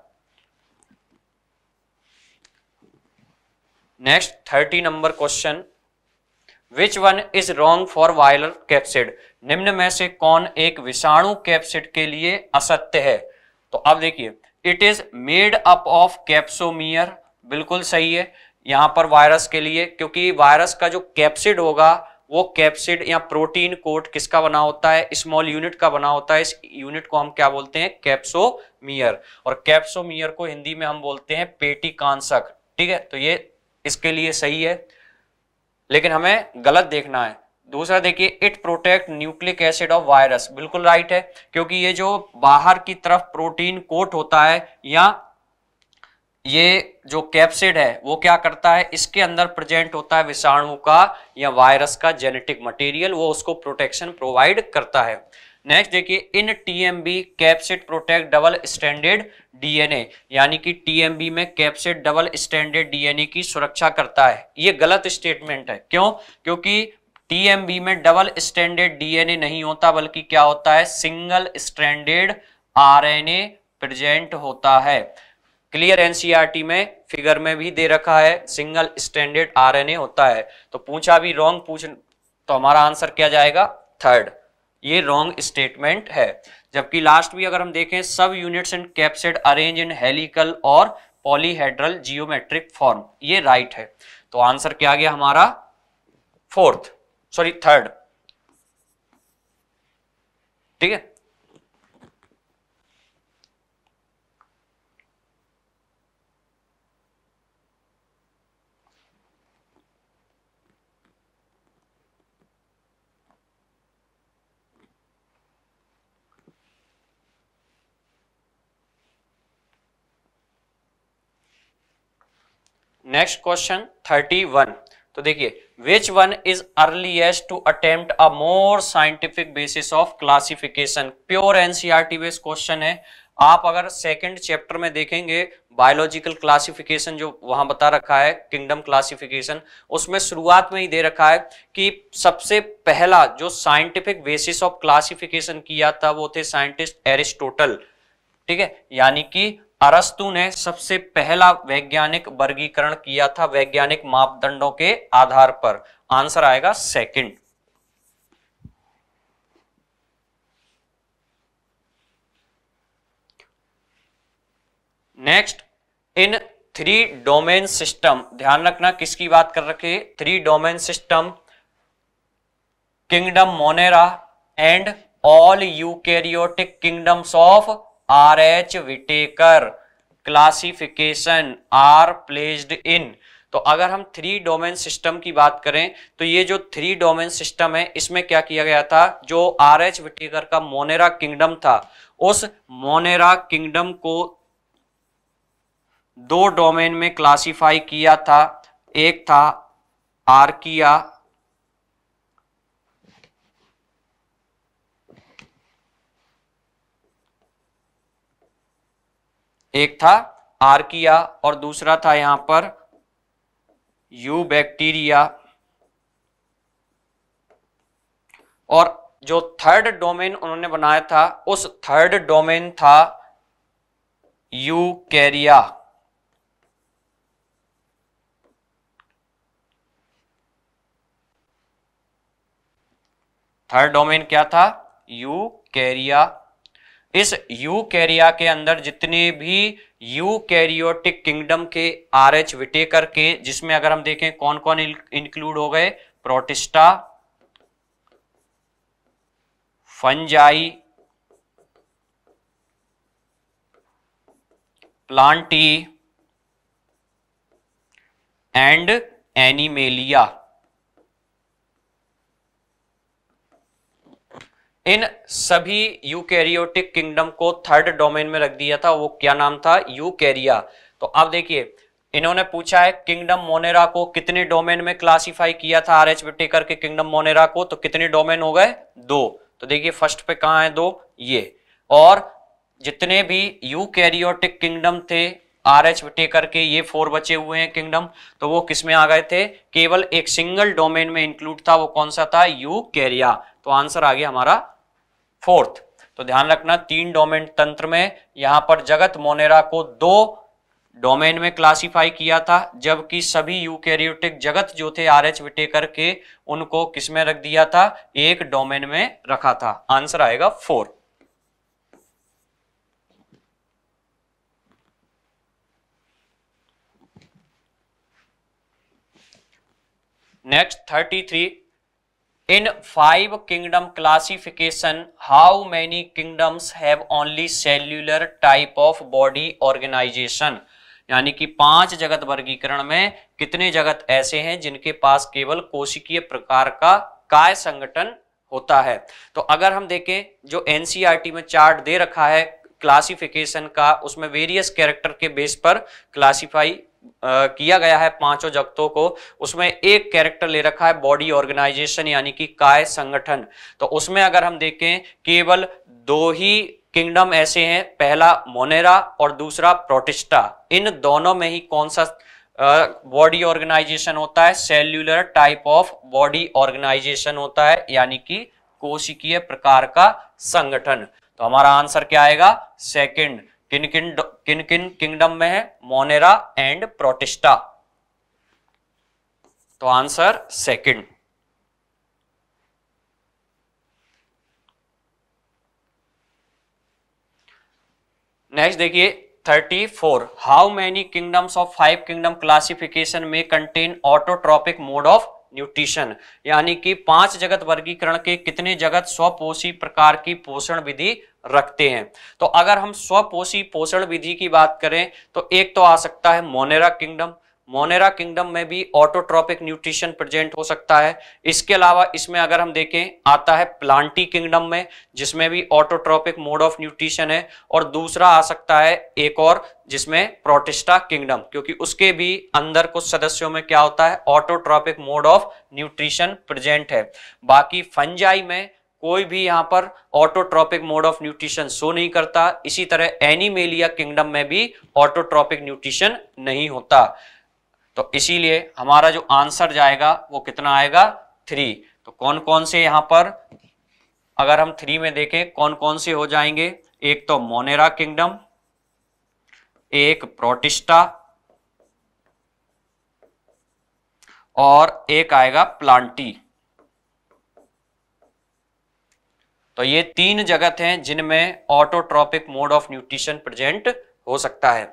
next thirty number question which one is wrong for viral capsid निम्न में से कौन एक विषाणु कैप्सिड के लिए असत्य है तो अब देखिए it is made up of capsomere बिल्कुल सही है यहां पर वायरस के लिए क्योंकि वायरस का जो कैप्सिड होगा वो कैप्सिड या प्रोटीन कोट किसका बना होता है स्मॉल यूनिट का बना होता है इस यूनिट को हम क्या बोलते हैं कैप्सोमियर और कैप्सोमियर को हिंदी में हम बोलते हैं पेटी कांसक ठीक है तो ये इसके लिए सही है लेकिन हमें गलत देखना है दूसरा देखिए it protect nucleic acid of virus बिल्कुल राइट है क्योंकि ये जो बाहर की तरफ प्रोटीन कोट होता है या ये जो कैप्सिड है वो क्या करता है इसके अंदर प्रेजेंट होता है विषाणु का या वायरस का जेनेटिक मटेरियल वो उसको प्रोटेक्शन प्रोवाइड करता है नेक्स्ट देखिए in TMV capsid protect double standard DNA यानी कि टीएमबी में कैप्सिड डबल स्टैंडर्ड डीएनए की सुरक्षा करता है ये गलत स्टेटमेंट है क्यों क्योंकि टीएमबी में डबल स्टैंडर्ड डीएनए नहीं होता बल्कि क्या होता है सिंगल स्टैंडर्ड आरएनए प्रेजेंट होता है क्लियर एनसीईआरटी में फिगर में भी दे रखा है सिंगल स्टैंडर्ड आरएनए होता है तो पूछा भी रॉन्ग पूछ तो हमारा आंसर क्या जाएगा थर्ड ये रॉन्ग स्टेटमेंट है जबकि लास्ट भी अगर हम देखें subunits and capsid arrange in helical और पॉलीहेड्रल जियोमेट्रिक फॉर्म ये राइट right है तो आंसर क्या गया हमारा फोर्थ सॉरी थर्ड ठीक है नेक्स्ट क्वेश्चन थर्टी वन तो देखिए which one is earliest to attempt a more scientific basis of classification pure NCERT based question है आप अगर सेकंड चैप्टर में देखेंगे बायोलॉजिकल क्लासिफिकेशन जो वहां बता रखा है किंगडम क्लासिफिकेशन उसमें शुरुआत में ही दे रखा है कि सबसे पहला जो साइंटिफिक बेसिस ऑफ क्लासिफिकेशन किया था वो थे साइंटिस्ट एरिस्टोटल ठीक है यानी कि अरस्तु ने सबसे पहला वैज्ञानिक वर्गीकरण किया था वैज्ञानिक मापदंडों के आधार पर आंसर आएगा second next in three domain system ध्यान रखना किसकी बात कर रखे three domain system kingdom Monera and all eukaryotic kingdoms of R H Whittaker classification are placed in तो अगर हम थ्री डोमेन सिस्टम की बात करें तो ये जो थ्री डोमेन सिस्टम है इसमें क्या किया गया था जो आर एच विटेकर का मोनेरा किंगडम था उस मोनेरा किंगडम को दो डोमेन में क्लासिफाई किया था एक था आर्किया एक था आर्किया और दूसरा था यहां पर यू बैक्टीरिया और जो थर्ड डोमेन उन्होंने बनाया था उस थर्ड डोमेन था यू कैरिया थर्ड डोमेन क्या था यू कैरिया इस यूकैरिया के अंदर जितने भी यूकैरियोटिक किंगडम के आर एच विटेकर के जिसमें अगर हम देखें कौन कौन इंक्लूड हो गए Protista Fungi Plantae and Animalia इन सभी यूकैरियोटिक किंगडम को थर्ड डोमेन में रख दिया था वो क्या नाम था यूकैरिया तो अब देखिए इन्होंने पूछा है किंगडम मोनेरा को कितने डोमेन में क्लासिफाई किया था आर एच विटेकर के किंगडम मोनेरा को तो कितने डोमेन हो गए दो तो देखिए फर्स्ट पे कहा है दो ये और जितने भी यू कैरियोटिक किंगडम थे आर एच विटेकर के ये फोर बचे हुए हैं किंगडम तो वो किसमें आ गए थे केवल एक सिंगल डोमेन में इंक्लूड था वो कौन सा था यू कैरिया तो आंसर आ गया हमारा फोर्थ तो ध्यान रखना तीन डोमेन तंत्र में यहां पर जगत मोनेरा को दो डोमेन में क्लासिफाई किया था जबकि सभी यूकैरियोटिक जगत जो थे आर एच विटेकर के उनको किसमें रख दिया था एक डोमेन में रखा था आंसर आएगा four next thirty three in five kingdom classification how many kingdoms have only cellular type of body organisation यानी कि पांच जगत वर्गीकरण में कितने जगत ऐसे हैं जिनके पास केवल कोशिकीय प्रकार का काय संगठन होता है तो अगर हम देखें जो एनसीईआरटी e में चार्ट दे रखा है क्लासिफिकेशन का उसमें वेरियस कैरेक्टर के बेस पर क्लासिफाई किया गया है पांचों जगतों को उसमें एक कैरेक्टर ले रखा है बॉडी ऑर्गेनाइजेशन यानी कि काय संगठन तो उसमें अगर हम देखें केवल दो ही किंगडम ऐसे हैं पहला मोनेरा और दूसरा प्रोटिस्टा इन दोनों में ही कौन सा बॉडी ऑर्गेनाइजेशन होता है cellular type of body organisation होता है यानी कि कोशिकीय प्रकार का संगठन तो हमारा आंसर क्या आएगा सेकंड किन किन किन किन किंगडम में है मोनेरा एंड प्रोटिस्टा तो आंसर सेकंड नेक्स्ट देखिए 34 how many kingdoms of five kingdom classification में contain autotrophic mode of nutrition यानी कि पांच जगत वर्गीकरण के कितने जगत स्वपोषी प्रकार की पोषण विधि रखते हैं तो अगर हम स्वपोषी पोषण विधि की बात करें तो एक तो आ सकता है मोनेरा किंगडम मोनेरा किंगडम में भी ऑटोट्रॉपिक न्यूट्रिशन प्रेजेंट हो सकता है इसके अलावा इसमें अगर हम देखें आता है प्लांटी किंगडम में जिसमें भी ऑटोट्रॉपिक मोड ऑफ न्यूट्रिशन है और दूसरा आ सकता है एक और जिसमें प्रोटिस्टा किंगडम क्योंकि उसके भी अंदर कुछ सदस्यों में क्या होता है autotrophic mode of nutrition present है बाकी फंजाई में कोई भी यहाँ पर autotrophic mode of nutrition show नहीं करता इसी तरह एनिमेलिया किंगडम में भी ऑटोट्रॉपिक न्यूट्रिशन नहीं होता तो इसीलिए हमारा जो आंसर जाएगा वो कितना आएगा थ्री तो कौन कौन से यहां पर अगर हम थ्री में देखें कौन कौन से हो जाएंगे एक तो मोनेरा किंगडम एक प्रोटिस्टा और एक आएगा प्लांटी तो ये तीन जगत हैं जिनमें autotrophic mode of nutrition present हो सकता है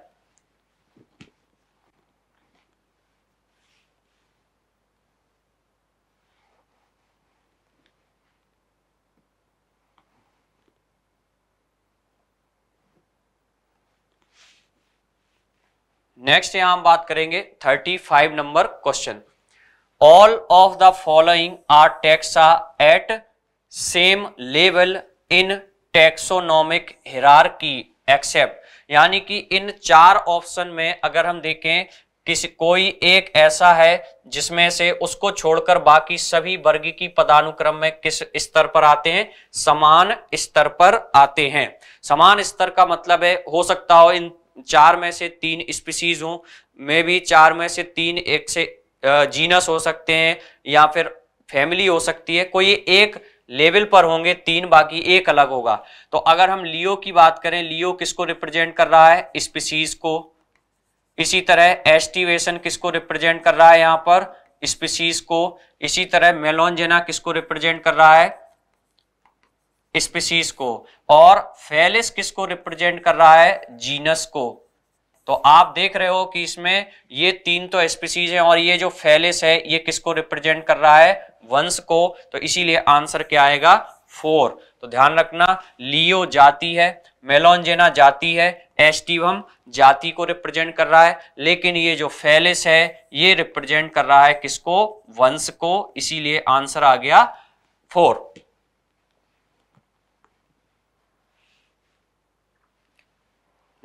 नेक्स्ट यहां हम बात करेंगे 35 number question all of the following are taxa at same level in taxonomic hierarchy except यानी कि इन चार ऑप्शन में अगर हम देखें किसी कोई एक ऐसा है जिसमें से उसको छोड़कर बाकी सभी वर्ग की पदानुक्रम में किस स्तर पर आते हैं समान स्तर पर आते हैं समान स्तर का मतलब है हो सकता हो इन चार में से तीन स्पीसीज हो मे भी चार में से तीन एक से जीनस हो सकते हैं या फिर फैमिली हो सकती है कोई एक लेवल पर होंगे तीन बाकी एक अलग होगा तो अगर हम लियो की बात करें लियो किसको रिप्रेजेंट कर रहा है स्पीसीज को इसी तरह एस्टिवेशन किसको रिप्रेजेंट कर रहा है यहाँ पर स्पीसीज को इसी तरह मेलोनजेना किसको रिप्रेजेंट कर रहा है स्पीसीज को और फेलिस किसको रिप्रेजेंट कर रहा है जीनस को तो आप देख रहे हो कि इसमें ये तीन तो स्पीसीज हैं और ये जो फेलिस है ये किसको रिप्रेजेंट कर रहा है वंश को तो इसीलिए आंसर क्या आएगा फोर तो ध्यान रखना लियो जाति है मेलोनजेना जाति है एस्टिवम जाति को रिप्रेजेंट कर रहा है लेकिन ये जो फेलिस है ये रिप्रेजेंट कर रहा है किसको वंश को इसीलिए आंसर आ गया फोर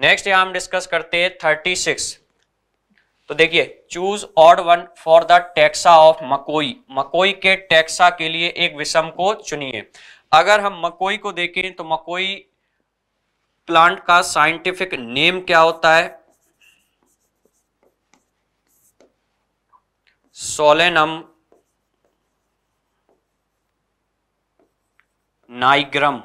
नेक्स्ट यहां हम डिस्कस करते हैं थर्टी सिक्स तो देखिए choose odd one for the taxa of मकोई मकोई के टैक्सा के लिए एक विषम को चुनिए अगर हम मकोई को देखें तो मकोई प्लांट का साइंटिफिक नेम क्या होता है सोलेनम नाइग्रम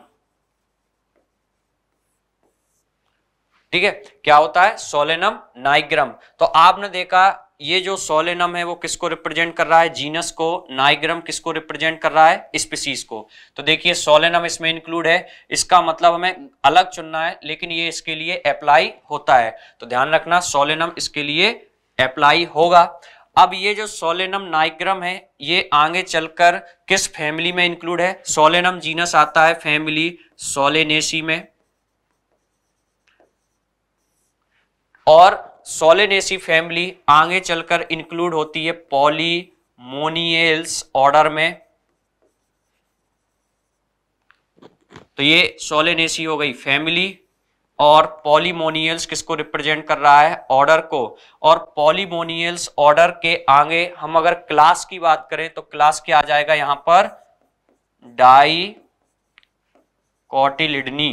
ठीक है क्या होता है सोलेनम नाइग्रम तो आपने देखा ये जो सोलेनम है वो किसको रिप्रेजेंट कर रहा है जीनस को नाइग्रम किसको रिप्रेजेंट कर रहा है स्पीसीज को तो देखिए सोलेनम इसमें इंक्लूड है इसका मतलब हमें अलग चुनना है लेकिन ये इसके लिए अप्लाई होता है तो ध्यान रखना सोलेनम इसके लिए अप्लाई होगा अब ये जो सोलेनम नाइग्रम है ये आगे चलकर किस फैमिली में इंक्लूड है सोलेनम जीनस आता है फैमिली सोलेनेसी में और सोलेनेसी फैमिली आगे चलकर इंक्लूड होती है पॉलीमोनियल्स ऑर्डर में तो ये सोलेनेसी हो गई फैमिली और पॉलीमोनियल्स किसको रिप्रेजेंट कर रहा है ऑर्डर को और पॉलीमोनियल्स ऑर्डर के आगे हम अगर क्लास की बात करें तो क्लास क्या आ जाएगा यहां पर डाई कॉटिलिडनी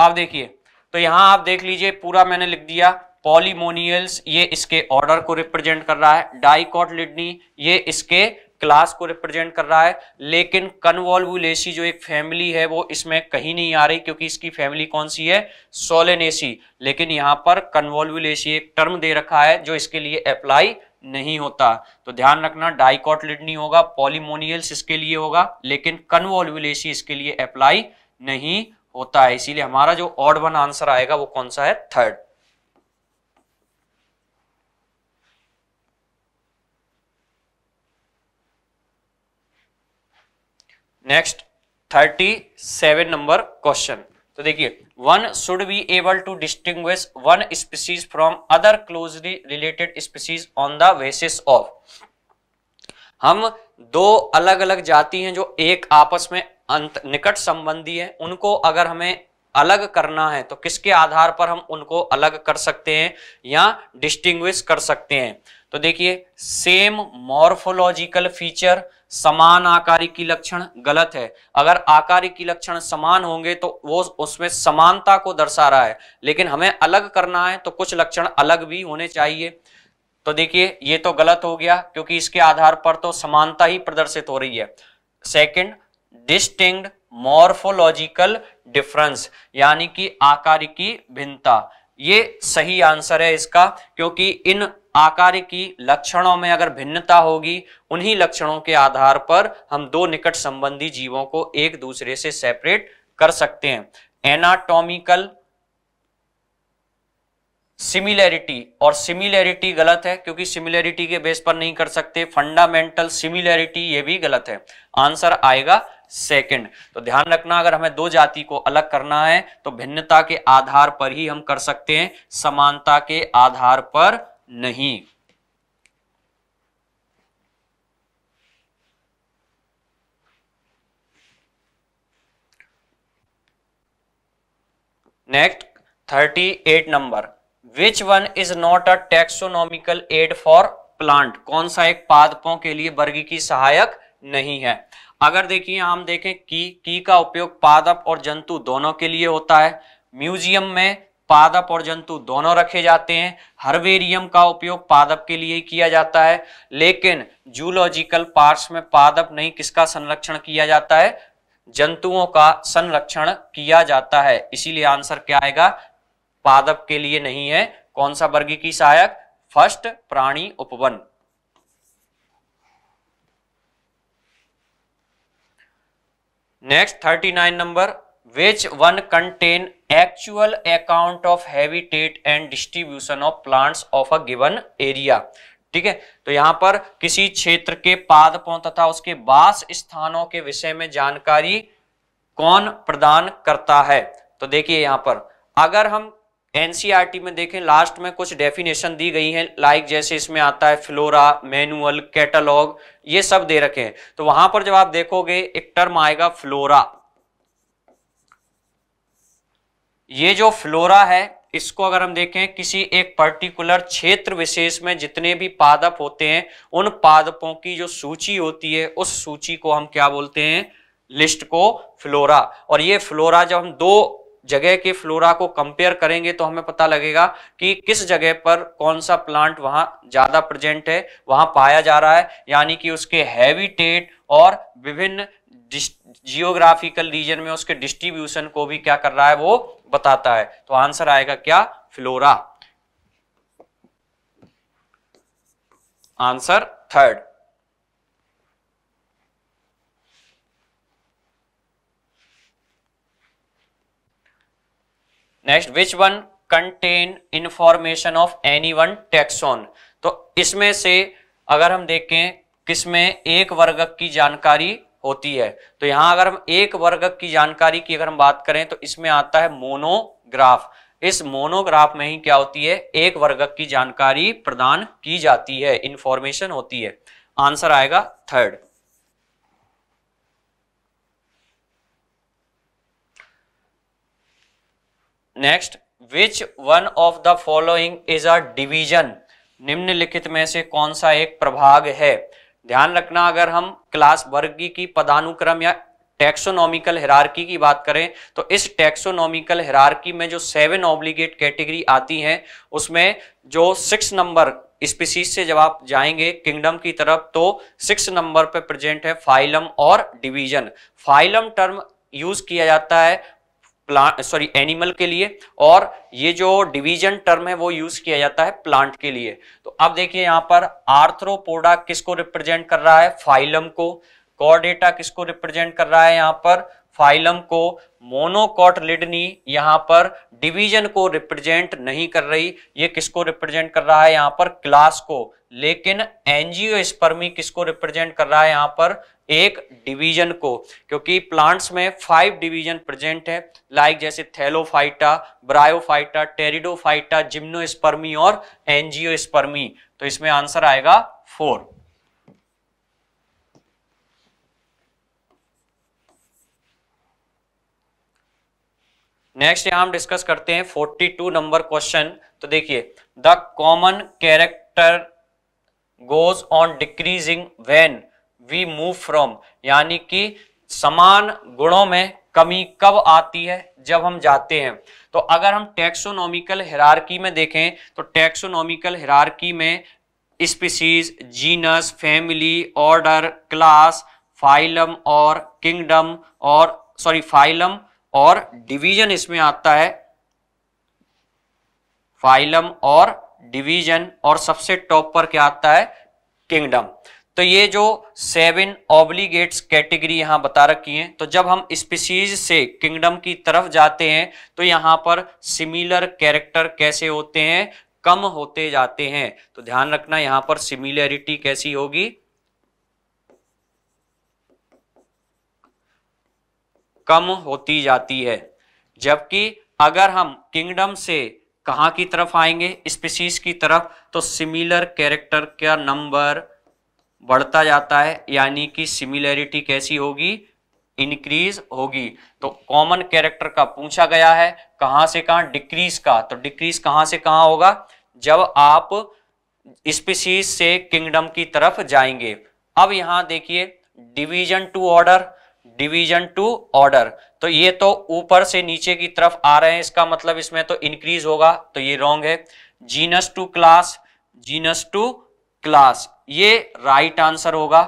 आप देखिए तो यहां आप देख लीजिए पूरा मैंने लिख दिया पॉलीमोनियल्स ये इसके ऑर्डर को रिप्रेजेंट कर रहा है डाइकॉट लिडनी ये इसके क्लास को रिप्रेजेंट कर रहा है लेकिन कन्वॉल्वुलेसी जो एक फैमिली है वो इसमें कहीं नहीं आ रही क्योंकि इसकी फैमिली कौन सी है सोलेनेसी लेकिन यहाँ पर कन्वॉल्वुलेसी एक टर्म दे रखा है जो इसके लिए अप्लाई नहीं होता तो ध्यान रखना डाइकॉट लिडनी होगा पॉलीमोनियल्स इसके लिए होगा लेकिन कन्वॉल्वुलेसी इसके लिए अप्लाई नहीं होता है इसीलिए हमारा जो ऑड वन आंसर आएगा वो कौन सा है third next thirty seven number question तो देखिए one should be able to distinguish one species from other closely related species on the basis of हम दो अलग अलग जाति हैं जो एक आपस में अंत निकट संबंधी है उनको अगर हमें अलग करना है तो किसके आधार पर हम उनको अलग कर सकते हैं या डिस्टिंग्विश कर सकते हैं तो देखिए सेम मॉर्फोलॉजिकल फीचर समान आकारी की लक्षण गलत है अगर आकारी की लक्षण समान होंगे तो वो उसमें समानता को दर्शा रहा है लेकिन हमें अलग करना है तो कुछ लक्षण अलग भी होने चाहिए तो देखिए ये तो गलत हो गया क्योंकि इसके आधार पर तो समानता ही प्रदर्शित हो रही है सेकेंड डिस्टिंग मॉर्फोलॉजिकल डिफरेंस यानी कि आकार की भिन्नता ये सही आंसर है इसका क्योंकि इन आकार की लक्षणों में अगर भिन्नता होगी उन्हीं लक्षणों के आधार पर हम दो निकट संबंधी जीवों को एक दूसरे से सेपरेट कर सकते हैं एनाटॉमिकल सिमिलैरिटी और सिमिलैरिटी गलत है क्योंकि सिमिलैरिटी के बेस पर नहीं कर सकते फंडामेंटल सिमिलैरिटी ये भी गलत है आंसर आएगा सेकंड तो ध्यान रखना अगर हमें दो जाति को अलग करना है तो भिन्नता के आधार पर ही हम कर सकते हैं समानता के आधार पर नहीं next thirty eight number which one is not a taxonomical aid for plant कौन सा एक पादपों के लिए वर्गी की सहायक नहीं है अगर देखिए हम देखें की की का उपयोग पादप और जंतु दोनों के लिए होता है म्यूजियम में पादप और जंतु दोनों रखे जाते हैं हरवेरियम का उपयोग पादप के लिए ही किया जाता है लेकिन जूलॉजिकल पार्ट्स में पादप नहीं किसका संरक्षण किया जाता है जंतुओं का संरक्षण किया जाता है इसीलिए आंसर क्या आएगा पादप के लिए नहीं है कौन सा वर्गी की सहायक फर्स्ट प्राणी उपवन next thirty nine number which one contain actual account of habitat and distribution of plants of a given area ठीक है तो यहां पर किसी क्षेत्र के पादपों तथा उसके वास स्थानों के विषय में जानकारी कौन प्रदान करता है तो देखिए यहां पर अगर हम एनसीईआरटी में देखें लास्ट में कुछ डेफिनेशन दी गई हैं लाइक जैसे इसमें आता है फ्लोरा मैनुअल कैटलॉग ये सब दे रखे हैं तो वहां पर जब आप देखोगे एक टर्म आएगा फ्लोरा ये जो फ्लोरा है इसको अगर हम देखें किसी एक पर्टिकुलर क्षेत्र विशेष में जितने भी पादप होते हैं उन पादपों की जो सूची होती है उस सूची को हम क्या बोलते हैं लिस्ट को फ्लोरा और ये फ्लोरा जब हम दो जगह के फ्लोरा को कंपेयर करेंगे तो हमें पता लगेगा कि किस जगह पर कौन सा प्लांट वहां ज्यादा प्रेजेंट है वहां पाया जा रहा है यानी कि उसके हैबिटेट और विभिन्न जियोग्राफिकल रीजन में उसके डिस्ट्रीब्यूशन को भी क्या कर रहा है वो बताता है तो आंसर आएगा क्या flora answer third next which one contain information of any one taxon तो इसमें से अगर हम देखें किसमें एक वर्ग की जानकारी होती है तो यहाँ अगर हम एक वर्ग की जानकारी की अगर हम बात करें तो इसमें आता है मोनोग्राफ इस मोनोग्राफ में ही क्या होती है एक वर्ग की जानकारी प्रदान की जाती है इंफॉर्मेशन होती है आंसर आएगा third next which one of the following is a division निम्नलिखित में से कौन सा एक प्रभाग है ध्यान रखना अगर हम क्लास वर्गी की पदानुक्रम या टैक्सोनॉमिकल हिरारकी की बात करें तो इस टैक्सोनॉमिकल हिरारकी में जो सेवन ऑब्लिगेट कैटेगरी आती है उसमें जो सिक्स नंबर स्पीसीज से जब आप जाएंगे किंगडम की तरफ तो सिक्स नंबर पे प्रेजेंट है फाइलम और डिवीजन फाइलम टर्म यूज किया जाता है प्लांट सॉरी एनिमल के लिए और ये जो डिवीजन टर्म है वो यूज किया जाता है प्लांट के लिए तो अब देखिए यहां पर आर्थ्रोपोडा किसको रिप्रेजेंट कर रहा है फाइलम को कॉर्डेटा किसको रिप्रेजेंट कर रहा है यहां पर फाइलम को मोनोकॉट लिडनी यहां पर डिवीजन को रिप्रेजेंट नहीं कर रही ये किसको रिप्रेजेंट कर रहा है यहां पर क्लास को लेकिन एनजीओ किसको रिप्रेजेंट कर रहा है यहां पर एक डिवीजन को क्योंकि प्लांट्स में फाइव डिवीजन प्रेजेंट है लाइक जैसे थैलोफाइटा ब्रायोफाइटा टेरिडोफाइटा जिम्नोस्पर्मी और एंजियोस्पर्मी तो इसमें आंसर आएगा फोर नेक्स्ट यहां हम डिस्कस करते हैं 42 नंबर क्वेश्चन तो देखिए the common character goes on decreasing when we move from यानी कि समान गुणों में कमी कब आती है जब हम जाते हैं तो अगर हम टैक्सोनॉमिकल हिरारकी में देखें तो टैक्सोनॉमिकल हिरारकी में species genus family order class phylum और किंगडम और सॉरी फाइलम और डिवीजन इसमें आता है फाइलम और डिवीजन और सबसे टॉप पर क्या आता है किंगडम तो ये जो सेवन ऑब्लीगेट्स कैटेगरी यहाँ बता रखी हैं तो जब हम स्पीसीज से किंगडम की तरफ जाते हैं तो यहाँ पर सिमिलर कैरेक्टर कैसे होते हैं कम होते जाते हैं तो ध्यान रखना यहाँ पर सिमिलरिटी कैसी होगी कम होती जाती है जबकि अगर हम किंगडम से कहाँ की तरफ आएंगे स्पीसीज की तरफ तो सिमिलर कैरेक्टर का नंबर बढ़ता जाता है यानी कि सिमिलैरिटी कैसी होगी इंक्रीज होगी तो कॉमन कैरेक्टर का पूछा गया है कहां से कहां डिक्रीज का तो डिक्रीज कहां से कहां होगा जब आप स्पीसीज से किंगडम की तरफ जाएंगे अब यहां देखिए division to order division to order तो ये तो ऊपर से नीचे की तरफ आ रहे हैं इसका मतलब इसमें तो इंक्रीज होगा तो ये रॉन्ग है genus to class genus to class ये राइट आंसर होगा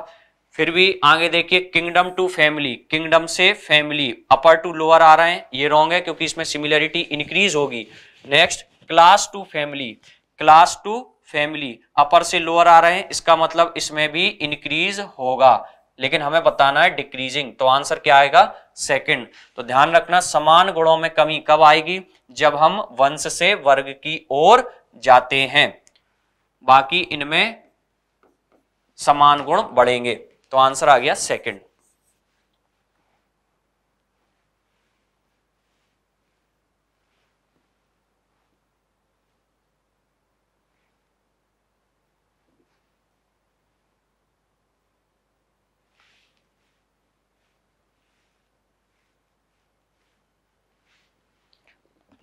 फिर भी आगे देखिए किंगडम टू फैमिली किंगडम से फैमिली अपर टू लोअर आ रहे हैं ये रॉन्ग है क्योंकि इसमें सिमिलरिटी इंक्रीज होगी next class to family class to family upper से लोअर आ रहे हैं इसका मतलब इसमें भी इंक्रीज होगा लेकिन हमें बताना है डिक्रीजिंग तो आंसर क्या आएगा सेकंड तो ध्यान रखना समान गुणों में कमी कब आएगी जब हम वंश से वर्ग की ओर जाते हैं बाकी इनमें समान गुण बढ़ेंगे तो आंसर आ गया सेकंड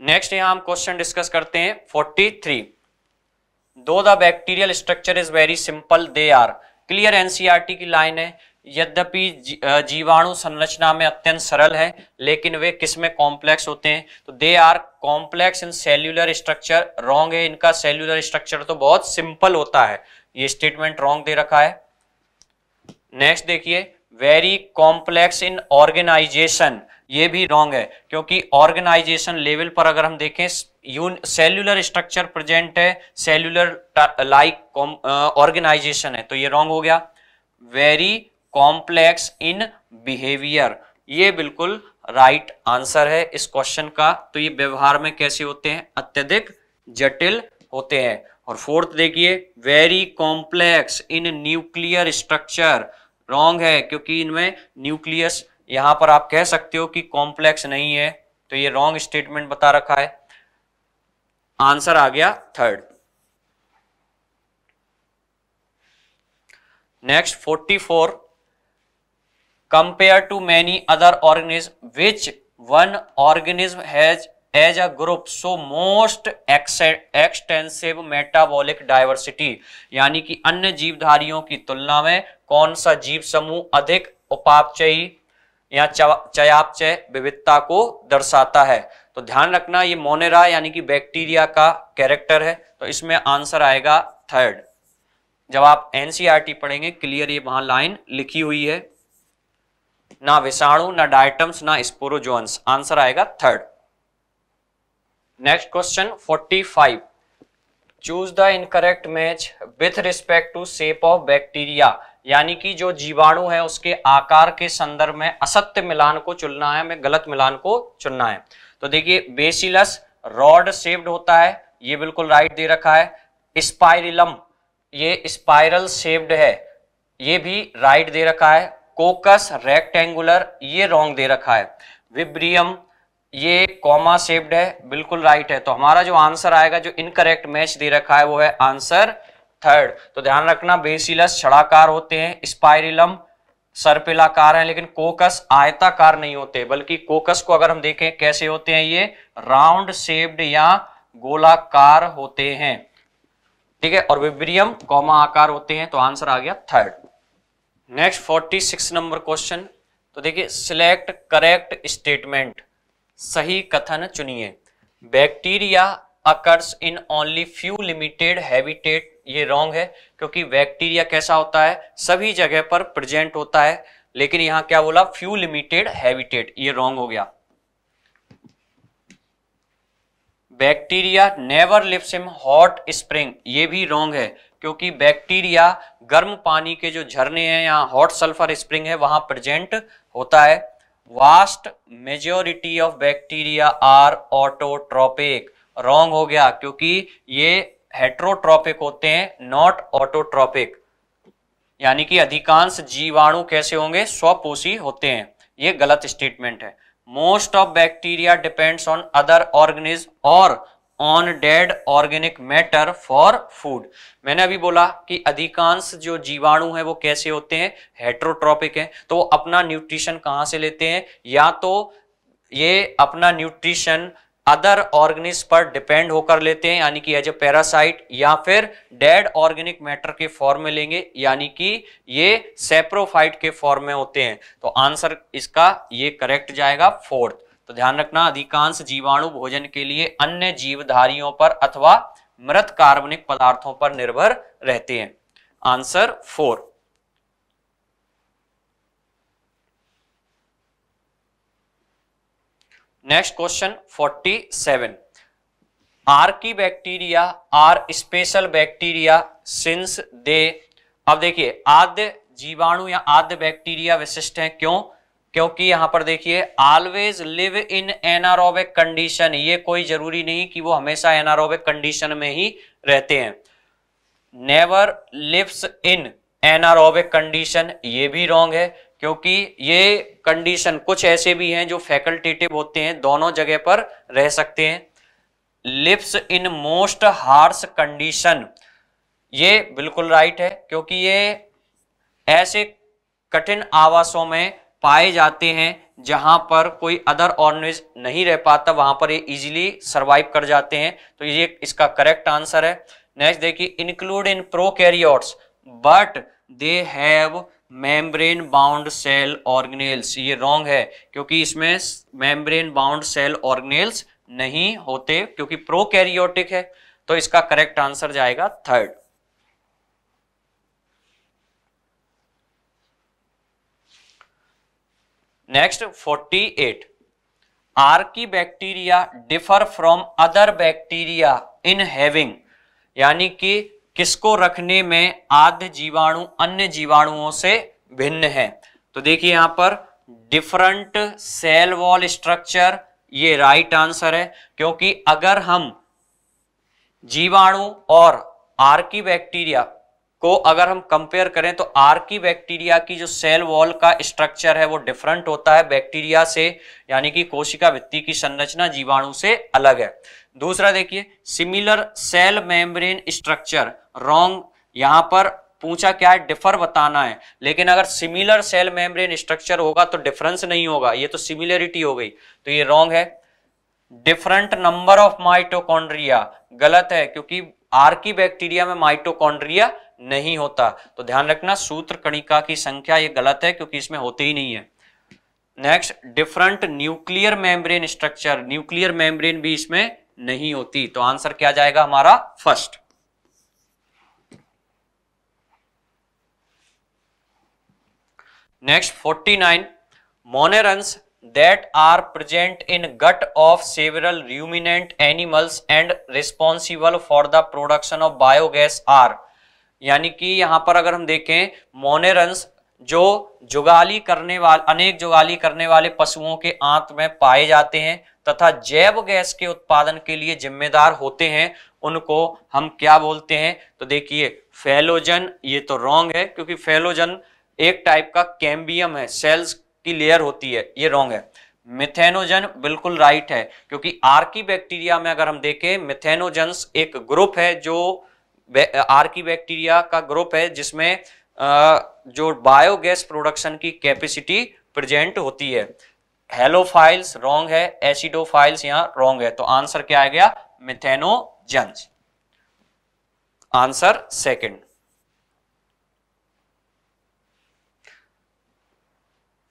नेक्स्ट यहां हम क्वेश्चन डिस्कस करते हैं 43 दो the bacterial structure is very simple they are clear NCERT की लाइन है यद्यपि जीवाणु संरचना में अत्यंत सरल है लेकिन वे किस में कॉम्प्लेक्स होते हैं तो they are complex in cellular structure wrong है इनका सेल्यूलर स्ट्रक्चर तो बहुत सिंपल होता है ये स्टेटमेंट रॉन्ग दे रखा है नेक्स्ट देखिए वेरी कॉम्प्लेक्स इन ऑर्गेनाइजेशन ये भी रॉन्ग है क्योंकि ऑर्गेनाइजेशन लेवल पर अगर हम देखें सेल्यूलर स्ट्रक्चर प्रेजेंट है सेल्युलर लाइक ऑर्गेनाइजेशन है तो ये रॉन्ग हो गया वेरी कॉम्प्लेक्स इन बिहेवियर ये बिल्कुल राइट right आंसर है इस क्वेश्चन का तो ये व्यवहार में कैसे होते हैं अत्यधिक जटिल होते हैं और फोर्थ देखिए very complex in nuclear structure wrong है क्योंकि इनमें न्यूक्लियस यहां पर आप कह सकते हो कि कॉम्प्लेक्स नहीं है तो ये रॉन्ग स्टेटमेंट बता रखा है आंसर आ गया third next 44 compare to many other organism which one organism has as a group so most extensive metabolic diversity यानी कि अन्य जीवधारियों की तुलना में कौन सा जीव समूह अधिक उपापचयी या चयापचय विविधता को दर्शाता है तो ध्यान रखना ये मोनेरा यानी कि बैक्टीरिया का कैरेक्टर है तो इसमें आंसर आएगा थर्ड जब आप एनसीईआरटी e पढ़ेंगे क्लियर ये वहां लाइन लिखी हुई है ना विषाणु ना डायटम्स ना स्पोरोजोन्स आंसर आएगा third next question 45 choose the incorrect match with respect to shape of bacteria यानी कि जो जीवाणु है उसके आकार के संदर्भ में असत्य मिलान को चुनना है हमें गलत मिलान को चुनना है तो देखिए बेसिलस रॉड सेव्ड होता है ये बिल्कुल राइट दे रखा है स्पाइरिलम ये स्पाइरल सेव्ड है ये भी राइट दे रखा है कोकस रेक्टेंगुलर ये रॉन्ग दे रखा है विब्रियम ये कॉमा सेव्ड है बिल्कुल राइट है तो हमारा जो आंसर आएगा जो इनकरेक्ट मैच दे रखा है वो है आंसर थर्ड तो ध्यान रखना बेसिलस छड़ाकार होते हैं स्पाइरिलम सर्पिलाकार हैं लेकिन कोकस आयताकार नहीं होते बल्कि कोकस को अगर हम देखें कैसे होते हैं ये राउंड शेप्ड या गोलाकार होते हैं ठीक है और विब्रियम गौमा आकार होते हैं तो आंसर आ गया third next forty six number question तो देखिए सिलेक्ट करेक्ट स्टेटमेंट सही कथन चुनिए bacteria occurs in only few limited habitat ये रॉन्ग है क्योंकि बैक्टीरिया कैसा होता है सभी जगह पर प्रेजेंट होता है लेकिन यहां क्या बोला फ्यू लिमिटेड हैबिटेट ये रॉन्ग हो गया bacteria never lives in hot spring ये भी रॉन्ग है क्योंकि बैक्टीरिया गर्म पानी के जो झरने हैं या हॉट सल्फर स्प्रिंग है वहां प्रेजेंट होता है vast majority of bacteria are autotrophic wrong हो गया क्योंकि ये हेट्रोट्रॉपिक होते हैं नॉट ऑटोट्रॉपिक यानी कि अधिकांश जीवाणु कैसे होंगे स्वपोषी होते हैं ये गलत स्टेटमेंट है most of bacteria depends on other organisms और on dead organic matter for food मैंने अभी बोला कि अधिकांश जो जीवाणु है वो कैसे होते हैं हेट्रोट्रॉपिक हैं तो वो अपना न्यूट्रिशन कहाँ से लेते हैं या तो ये अपना न्यूट्रिशन अदर ऑर्गेनिज पर डिपेंड होकर लेते हैं यानी कि एज ए पैरासाइट या फिर डेड ऑर्गेनिक मैटर के फॉर्म में लेंगे यानी कि ये सेप्रोफाइट के फॉर्म में होते हैं तो आंसर इसका ये करेक्ट जाएगा फोर्थ तो ध्यान रखना अधिकांश जीवाणु भोजन के लिए अन्य जीवधारियों पर अथवा मृत कार्बनिक पदार्थों पर निर्भर रहते हैं आंसर फोर नेक्स्ट क्वेश्चन 47 की bacteria are special bacteria since they अब देखिए आद्य जीवाणु या आद्य बैक्टीरिया विशिष्ट हैं क्यों क्योंकि यहां पर देखिए always live in anaerobic condition ये कोई जरूरी नहीं कि वो हमेशा एनारोबिक कंडीशन में ही रहते हैं never lives in anaerobic condition ये भी रॉन्ग है क्योंकि ये कंडीशन कुछ ऐसे भी हैं जो फैकल्टेटिव होते हैं दोनों जगह पर रह सकते हैं lives in most harsh condition ये बिल्कुल राइट है क्योंकि ये ऐसे कठिन आवासों में पाए जाते हैं जहां पर कोई अदर ऑर्गनिज नहीं रह पाता वहां पर ये इजीली सरवाइव कर जाते हैं तो ये इसका करेक्ट आंसर है नेक्स्ट देखिए include in pro but they have membrane bound cell organelles ये रॉन्ग है क्योंकि इसमें मेम्ब्रेन बाउंड सेल ऑर्गेनेल्स नहीं होते क्योंकि प्रोकैरियोटिक है तो इसका करेक्ट आंसर जाएगा third next 48 archaebacteria differ from other bacteria in having यानी कि किसको रखने में आध जीवाणु अन्य जीवाणुओं से भिन्न है तो देखिए यहाँ पर डिफरेंट सेल वॉल स्ट्रक्चर ये राइट आंसर है क्योंकि अगर हम जीवाणु और आर की बैक्टीरिया को अगर हम कंपेयर करें तो की बैक्टीरिया की जो सेल वॉल का स्ट्रक्चर है वो डिफरेंट होता है बैक्टीरिया से यानी कि कोशिका भित्ति की संरचना जीवाणु से अलग है दूसरा देखिए similar cell membrane structure wrong यहां पर पूछा क्या है डिफर बताना है लेकिन अगर सिमिलर सेल मेम्ब्रेन स्ट्रक्चर होगा तो डिफरेंस नहीं होगा ये तो सिमिलरिटी हो गई तो ये रॉन्ग है डिफरेंट नंबर ऑफ माइटोकॉन्ड्रिया गलत है क्योंकि आर्की बैक्टीरिया में माइटोकॉन्ड्रिया नहीं होता तो ध्यान रखना सूत्र कणिका की संख्या ये गलत है क्योंकि इसमें होते ही नहीं है next different nuclear membrane structure nuclear membrane भी इसमें नहीं होती तो आंसर क्या जाएगा हमारा first next 49 monerans that are present in gut of several ruminant animals and responsible for the production of biogas are यानी कि यहाँ पर अगर हम देखें मोनेरन्स जो जुगाली करने वाले अनेक जुगाली करने वाले पशुओं के आंत में पाए जाते हैं तथा जैव गैस के उत्पादन के लिए जिम्मेदार होते हैं उनको हम क्या बोलते हैं तो देखिए फेलोजन ये तो रॉन्ग है क्योंकि फेलोजन एक टाइप का कैम्बियम है सेल्स की लेयर होती है ये रॉन्ग है मिथेनोजन बिल्कुल राइट है क्योंकि आर्की बैक्टीरिया में अगर हम देखें मिथेनोजन एक ग्रुप है जो आर्की बैक्टीरिया का ग्रुप है जिसमें जो बायोगैस प्रोडक्शन की कैपेसिटी प्रेजेंट होती है हेलोफाइल्स रॉन्ग है एसिडोफाइल्स यहां रॉन्ग है तो आंसर क्या आ गया methanogens answer second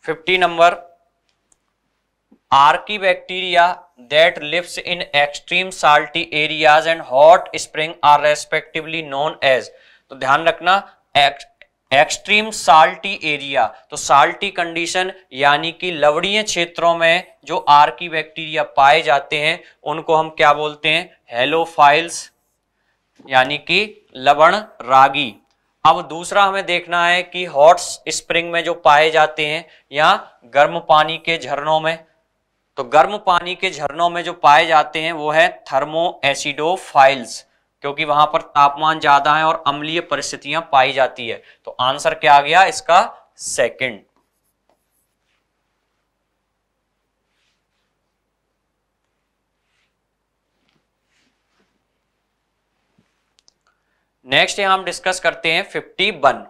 fifty number archaebacteria that lives in extreme salty areas and hot spring are respectively known as तो ध्यान रखना एक्सट्रीम साल्टी एरिया तो साल्टी कंडीशन यानी कि लवणीय क्षेत्रों में जो आर की बैक्टीरिया पाए जाते हैं उनको हम क्या बोलते हैं हेलोफाइल्स यानी कि लवण रागी अब हाँ, दूसरा हमें देखना है कि हॉट स्प्रिंग में जो पाए जाते हैं या गर्म पानी के झरनों में तो गर्म पानी के झरनों में जो पाए जाते हैं वो है थर्मो एसिडोफाइल्स क्योंकि वहां पर तापमान ज्यादा है और अम्लीय परिस्थितियां पाई जाती है तो आंसर क्या आ गया इसका सेकंड नेक्स्ट यहां हम डिस्कस करते हैं फिफ्टी वन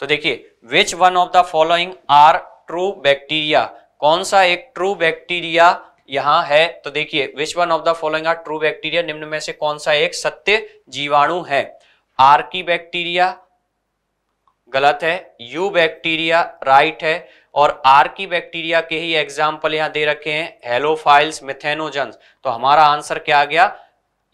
तो देखिए which one of the following are true bacteria कौन सा एक ट्रू बैक्टीरिया यहाँ है तो देखिए which one of the following are true bacteria निम्न में से कौन सा एक सत्य जीवाणु है आर की बैक्टीरिया गलत है यू बैक्टीरिया राइट है और आर की बैक्टीरिया के ही एग्जाम्पल यहाँ दे रखे हैं हेलोफाइल्स मिथेनोजन तो हमारा आंसर क्या आ गया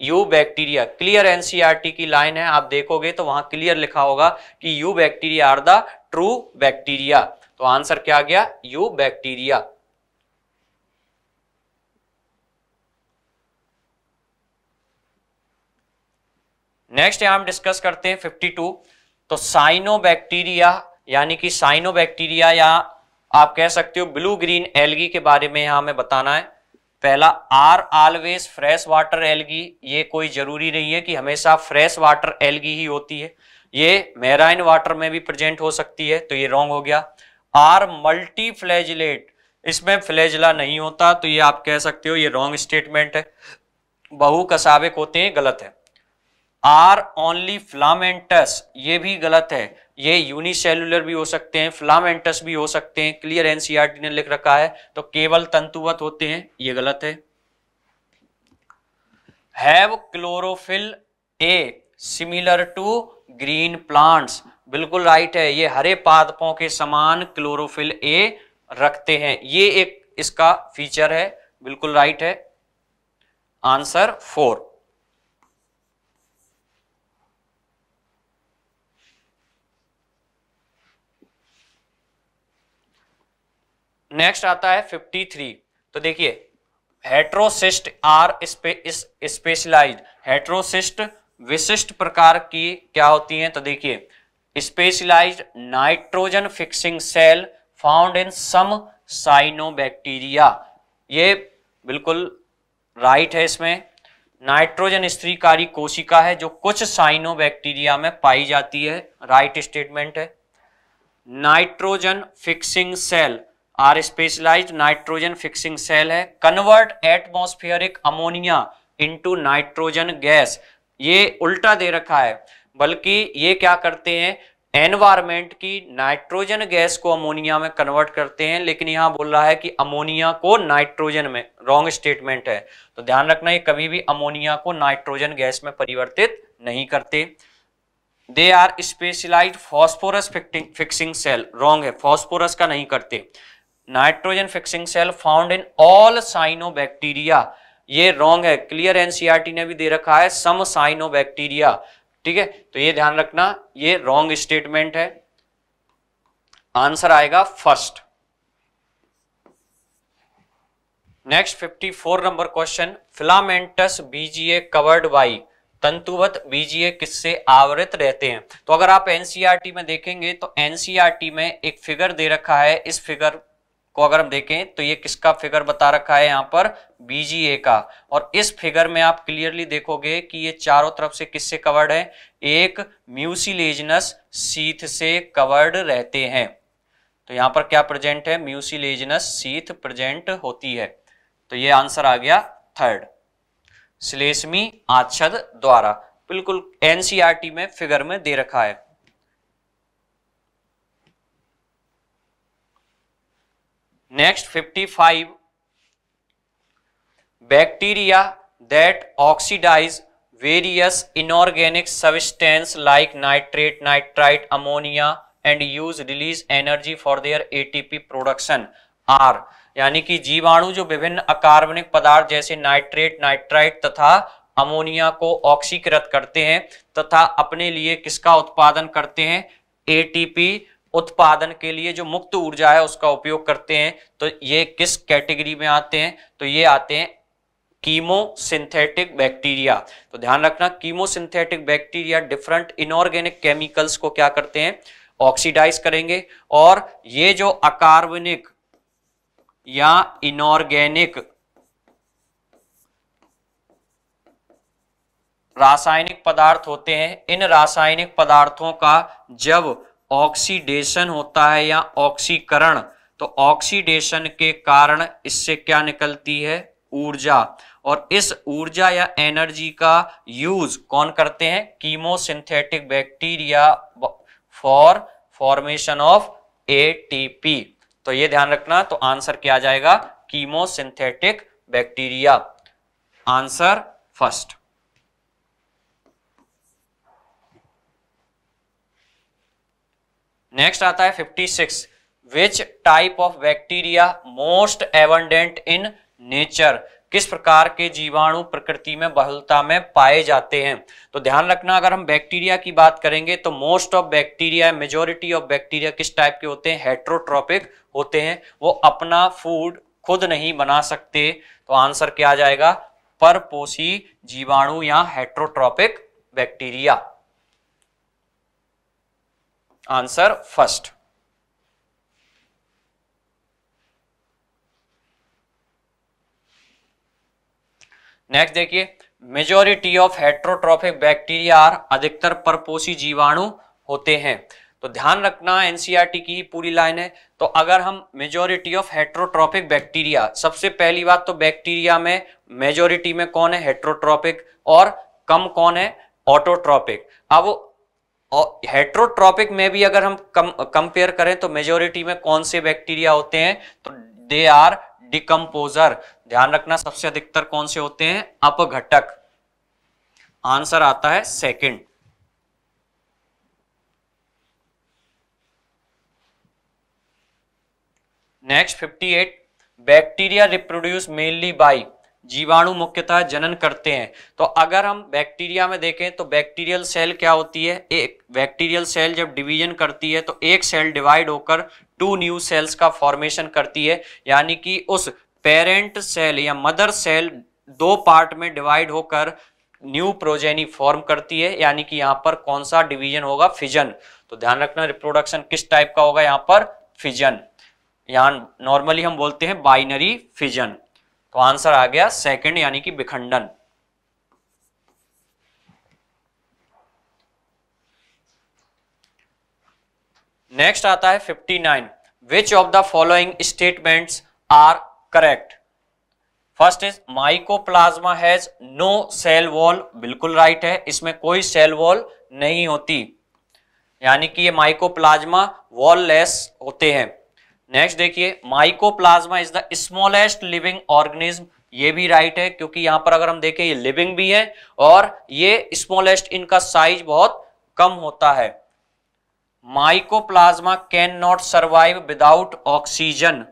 यू बैक्टीरिया क्लियर एनसीईआरटी की लाइन है आप देखोगे तो वहां क्लियर लिखा होगा कि eubacteria are the true bacteria तो आंसर क्या आ गया यू बैक्टीरिया नेक्स्ट यहां हम डिस्कस करते हैं 52 तो साइनोबैक्टीरिया यानी कि साइनोबैक्टीरिया या आप कह सकते हो ब्लू ग्रीन एलगी के बारे में यहां हमें बताना है पहला are always fresh water algae ये कोई जरूरी नहीं है कि हमेशा फ्रेश वाटर एलगी ही होती है ये मेराइन वाटर में भी प्रेजेंट हो सकती है तो ये रॉन्ग हो गया आर मल्टी फ्लैजलेट इसमें फ्लैजला नहीं होता तो ये आप कह सकते हो ये रॉन्ग स्टेटमेंट है बहु कसाबिक होते हैं गलत है आर ओनली फ्लामेंटस ये भी गलत है ये यूनिसेलुलर भी हो सकते हैं फ्लामेंटस भी हो सकते हैं क्लियर एनसीआरटी ने लिख रखा है तो केवल तंतुवत होते हैं ये गलत है have chlorophyll a similar to green plants बिल्कुल राइट है ये हरे पादपों के समान क्लोरोफिल ए रखते हैं ये एक इसका फीचर है बिल्कुल राइट है आंसर फोर नेक्स्ट आता है 53 तो देखिए हेट्रोसिस्ट आर स्पेशलाइज हेट्रोसिस्ट विशिष्ट प्रकार की क्या होती हैं तो देखिए specialised nitrogen fixing cell found in some cyanobacteria ये बिल्कुल राइट है इसमें नाइट्रोजन स्त्रीकारी कोशिका है जो कुछ साइनोबैक्टीरिया में पाई जाती है राइट स्टेटमेंट है nitrogen fixing cell are specialised nitrogen fixing cell है convert atmospheric ammonia into nitrogen gas ये उल्टा दे रखा है बल्कि ये क्या करते हैं एनवायरमेंट की नाइट्रोजन गैस को अमोनिया में कन्वर्ट करते हैं लेकिन यहां बोल रहा है कि अमोनिया को नाइट्रोजन में रॉन्ग स्टेटमेंट है तो ध्यान रखना ये कभी भी अमोनिया को नाइट्रोजन गैस में परिवर्तित नहीं करते they are specialise phosphorus fixing cell wrong है फॉस्फोरस का नहीं करते nitrogen fixing cell found in all cyanobacteria ये रॉन्ग है क्लियर एनसीईआरटी e ने भी दे रखा है सम साइनोबैक्टीरिया ठीक है तो ये ध्यान रखना ये रॉन्ग स्टेटमेंट है आंसर आएगा first next 54 number question filamentous BGA covered by तंतुवत बीजीए किससे आवृत रहते हैं तो अगर आप एनसीआरटी e में देखेंगे तो एनसीआरटी e में एक फिगर दे रखा है इस फिगर को अगर हम देखें तो ये किसका फिगर बता रखा है यहाँ पर बीजीए का और इस फिगर में आप क्लियरली देखोगे कि ये चारों तरफ से किससे कवर्ड है एक म्यूसिलेजनस सीथ से कवर्ड रहते हैं तो यहां पर क्या प्रेजेंट है म्यूसिलेजनस सीथ प्रेजेंट होती है तो ये आंसर आ गया थर्ड श्लेष्मी आच्छद द्वारा बिल्कुल एनसीआरटी e में फिगर में दे रखा है next 55 bacteria that oxidise various inorganic substance like nitrate nitrite ammonia and use release energy for their ATP production are यानी कि जीवाणु जो विभिन्न अकार्बनिक पदार्थ जैसे नाइट्रेट नाइट्राइट तथा अमोनिया को ऑक्सीकृत करते हैं तथा अपने लिए किसका उत्पादन करते हैं एटीपी उत्पादन के लिए जो मुक्त ऊर्जा है उसका उपयोग करते हैं तो ये किस कैटेगरी में आते हैं तो ये आते हैं कीमो सिंथेटिक बैक्टीरिया तो ध्यान रखना chemosynthetic bacteria different inorganic chemicals को क्या करते हैं ऑक्सीडाइज करेंगे और ये जो अकार्बनिक या इनऑर्गेनिक रासायनिक पदार्थ होते हैं इन रासायनिक पदार्थों का जब ऑक्सीडेशन होता है या ऑक्सीकरण तो ऑक्सीडेशन के कारण इससे क्या निकलती है ऊर्जा और इस ऊर्जा या एनर्जी का यूज कौन करते हैं chemosynthetic bacteria for formation of ATP तो ये ध्यान रखना तो आंसर क्या आ जाएगा chemosynthetic bacteria answer first next आता है 56 which type of bacteria most abundant in nature किस प्रकार के जीवाणु प्रकृति में बहुलता में पाए जाते हैं तो ध्यान रखना अगर हम बैक्टीरिया की बात करेंगे तो most of bacteria majority of bacteria किस टाइप के होते हैं हेट्रोट्रॉपिक होते हैं वो अपना फूड खुद नहीं बना सकते तो आंसर क्या आ जाएगा परपोषी जीवाणु या heterotrophic bacteria answer first next देखिए majority of heterotrophic bacteria are अधिकतर परपोषी जीवाणु होते हैं तो ध्यान रखना एनसीईआरटी e की पूरी लाइन है तो अगर हम मेजोरिटी ऑफ हेट्रोट्रॉपिक बैक्टीरिया सबसे पहली बात तो बैक्टीरिया में मेजोरिटी में कौन है हेट्रोट्रॉपिक और कम कौन है ऑटोट्रॉपिक अब और हेट्रोट्रॉपिक में भी अगर हम कम कंपेयर करें तो मेजोरिटी में कौन से बैक्टीरिया होते हैं तो दे आर डिकम्पोजर ध्यान रखना सबसे अधिकतर कौन से होते हैं अपघटक आंसर आता है second next 58 bacteria reproduce mainly by जीवाणु मुख्यतः जनन करते हैं तो अगर हम बैक्टीरिया में देखें तो बैक्टीरियल सेल क्या होती है एक बैक्टीरियल सेल जब डिवीजन करती है तो एक सेल डिवाइड होकर टू न्यू सेल्स का फॉर्मेशन करती है यानी कि उस पेरेंट सेल या मदर सेल दो पार्ट में डिवाइड होकर न्यू प्रोजेनी फॉर्म करती है यानी कि यहाँ पर कौन सा डिवीजन होगा फिजन तो ध्यान रखना रिप्रोडक्शन किस टाइप का होगा यहाँ पर फिजन यहाँ नॉर्मली हम बोलते हैं बाइनरी फिजन तो आंसर आ गया सेकंड यानी कि विखंडन नेक्स्ट आता है 59 which of the following statement are correct first is mycoplasma has no cell wall बिल्कुल राइट है इसमें कोई सेल वॉल नहीं होती यानी कि ये माइकोप्लाज्मा लेस होते हैं नेक्स्ट देखिए mycoplasma is the smallest living organism ये भी राइट है क्योंकि यहां पर अगर हम देखें ये लिविंग भी है और ये स्मॉलेस्ट इनका साइज बहुत कम होता है mycoplasma can not survive without oxygen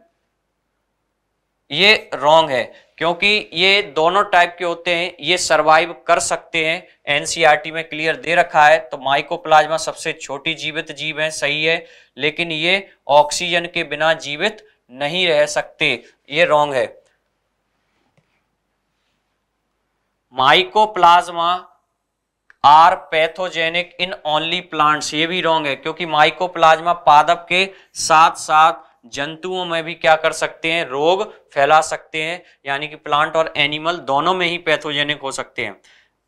ये रॉन्ग है क्योंकि ये दोनों टाइप के होते हैं ये सरवाइव कर सकते हैं एनसीईआरटी e में क्लियर दे रखा है तो माइकोप्लाज्मा सबसे छोटी जीवित जीव है सही है लेकिन ये ऑक्सीजन के बिना जीवित नहीं रह सकते ये रॉन्ग है mycoplasma are pathogenic in only plants ये भी रॉन्ग है क्योंकि माइकोप्लाज्मा पादप के साथ साथ जंतुओं में भी क्या कर सकते हैं रोग फैला सकते हैं यानी कि प्लांट और एनिमल दोनों में ही पैथोजेनिक हो सकते हैं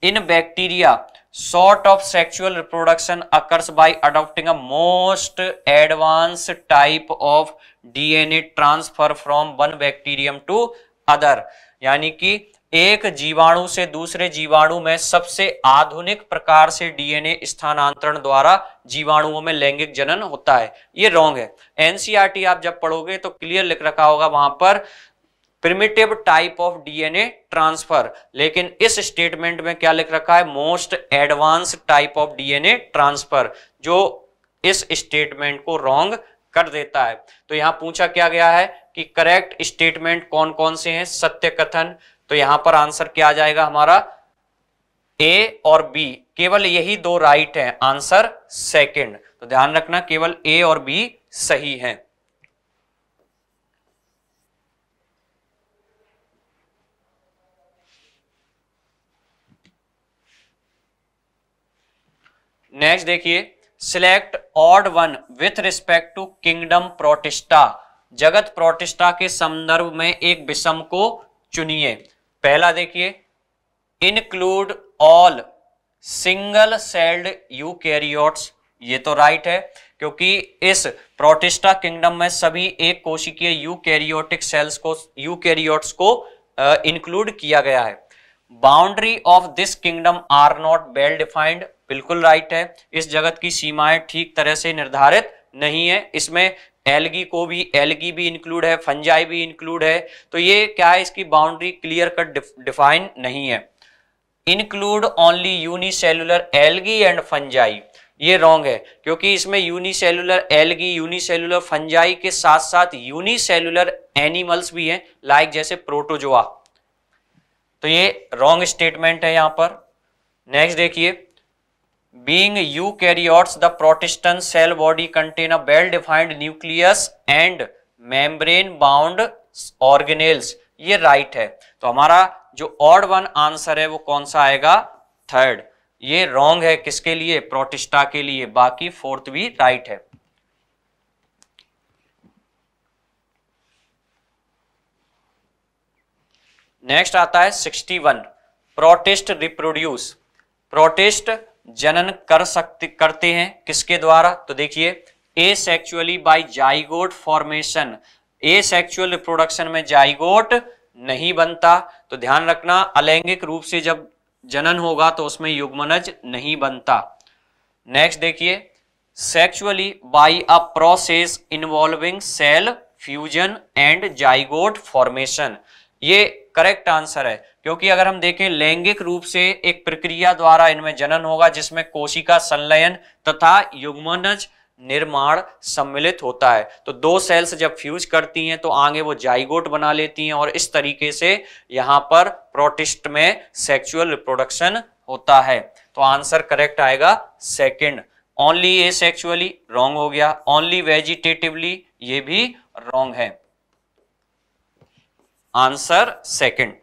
in bacteria sort of sexual reproduction occurs by adopting a most advance type of DNA transfer from one bacterium to other यानी कि एक जीवाणु से दूसरे जीवाणु में सबसे आधुनिक प्रकार से डीएनए स्थानांतरण द्वारा जीवाणुओं में लैंगिक जनन होता है ये रॉन्ग है एनसीआरटी आप जब पढ़ोगे तो क्लियर लिख रखा होगा वहां पर primitive type of DNA transfer लेकिन इस स्टेटमेंट में क्या लिख रखा है most advance type of DNA transfer जो इस स्टेटमेंट को रॉन्ग कर देता है तो यहां पूछा क्या गया है कि करेक्ट स्टेटमेंट कौन कौन से हैं सत्य कथन तो यहां पर आंसर क्या आ जाएगा हमारा ए और बी केवल यही दो राइट हैं आंसर सेकंड तो ध्यान रखना केवल ए और बी सही हैं नेक्स्ट देखिए select odd one with respect to kingdom protista जगत प्रोटिस्टा के संदर्भ में एक विषम को चुनिए पहला देखिए include all single celled eukaryotes ये तो राइट है क्योंकि इस प्रोटिस्टा किंगडम में सभी एक कोशिकीय यू कैरियोटिक सेल्स को यू कैरियोट्स को इंक्लूड किया गया है boundary of this kingdom are not well defined बिल्कुल राइट है इस जगत की सीमाएं ठीक तरह से निर्धारित नहीं है इसमें एलगी को भी एलगी भी इंक्लूड है फंजाई भी इंक्लूड है तो ये क्या है इसकी बाउंड्री क्लियर कट डिफाइन नहीं है include only unicellular algae and fungi ये रॉन्ग है क्योंकि इसमें यूनिसेलुलर एलगी यूनिसेलुलर फंजाई के साथ साथ यूनिसेलुलर एनिमल्स भी हैं लाइक जैसे प्रोटोजोआ तो ये रॉन्ग स्टेटमेंट है यहां पर नेक्स्ट देखिए being eukaryotes the protestant cell body contain a well defined nucleus and membrane bound organelles ये राइट है तो हमारा जो ऑड वन आंसर है वो कौन सा आएगा थर्ड ये रॉन्ग है किसके लिए प्रोटिस्टा के लिए बाकी फोर्थ भी राइट है नेक्स्ट आता है 61 प्रोटेस्ट रिप्रोड्यूस प्रोटेस्ट जनन कर सकते करते हैं किसके द्वारा तो देखिए asexually by zygote formation asexual reproduction में जाइगोट नहीं बनता तो ध्यान रखना अलैंगिक रूप से जब जनन होगा तो उसमें युग्मनज नहीं बनता नेक्स्ट देखिए sexually by a process involving cell fusion and zygote formation ये करेक्ट आंसर है क्योंकि अगर हम देखें लैंगिक रूप से एक प्रक्रिया द्वारा इनमें जनन होगा जिसमें कोशिका संलयन तथा युग्मनज निर्माण सम्मिलित होता है तो दो सेल्स जब फ्यूज करती हैं तो आगे वो जाइगोट बना लेती हैं और इस तरीके से यहां पर प्रोटिस्ट में सेक्सुअल रिप्रोडक्शन होता है तो आंसर करेक्ट आएगा second only asexually wrong हो गया ओनली वेजिटेटिवली ये भी रॉन्ग है आंसर सेकंड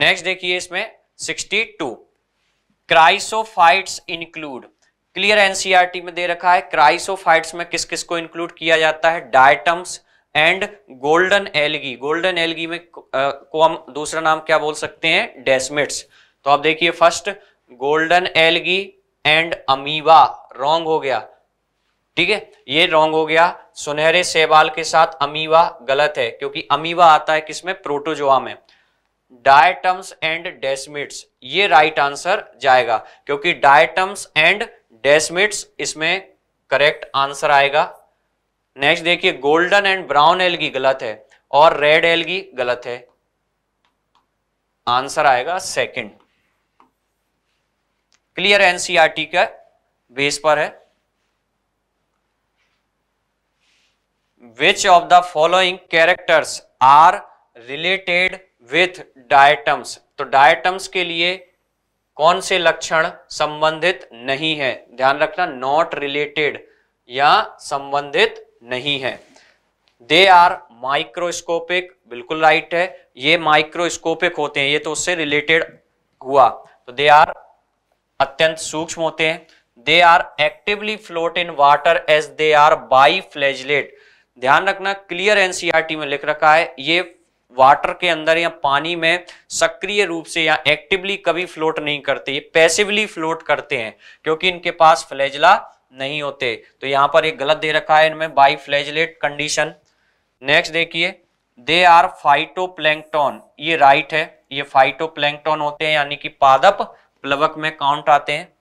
नेक्स्ट देखिए इसमें 62 क्राइसोफाइट्स इंक्लूड क्लियर एनसीईआरटी में दे रखा है क्राइसोफाइट्स में किस किस को इंक्लूड किया जाता है diatoms and golden algae golden algae में को हम दूसरा नाम क्या बोल सकते हैं डेस्मिट्स तो आप देखिए first golden algae and amoeba wrong हो गया ठीक है ये रॉन्ग हो गया सुनहरे सेबाल के साथ अमीबा गलत है क्योंकि अमीबा आता है किसमें प्रोटोजोआ में डायटम्स एंड डेसमिट्स ये राइट right आंसर जाएगा क्योंकि डायटम्स एंड डेसमिट्स इसमें करेक्ट आंसर आएगा नेक्स्ट देखिए गोल्डन एंड ब्राउन एलगी गलत है और रेड एलगी गलत है आंसर आएगा सेकंड क्लियर एनसीईआरटी का बेस पर है which of the following characters are related with diatoms तो डायटम्स के लिए कौन से लक्षण संबंधित नहीं है ध्यान रखना नॉट रिलेटेड या संबंधित नहीं है दे आर माइक्रोस्कोपिक बिल्कुल राइट है ये माइक्रोस्कोपिक होते हैं ये तो उससे रिलेटेड हुआ तो दे आर अत्यंत सूक्ष्म होते हैं they are actively float in water as they are biflagellate ध्यान रखना क्लियर एनसीआरटी e में लिख रखा है ये वाटर के अंदर या पानी में सक्रिय रूप से या एक्टिवली कभी फ्लोट नहीं करते ये पैसिवली फ्लोट करते हैं क्योंकि इनके पास फ्लैजला नहीं होते तो यहाँ पर एक गलत दे रखा है इनमें बाई फ्लैजलेट कंडीशन नेक्स्ट देखिए दे आर फाइटोप्लैंकटॉन ये राइट है ये फाइटोप्लैंकटॉन होते हैं यानी कि पादप प्लवक में काउंट आते हैं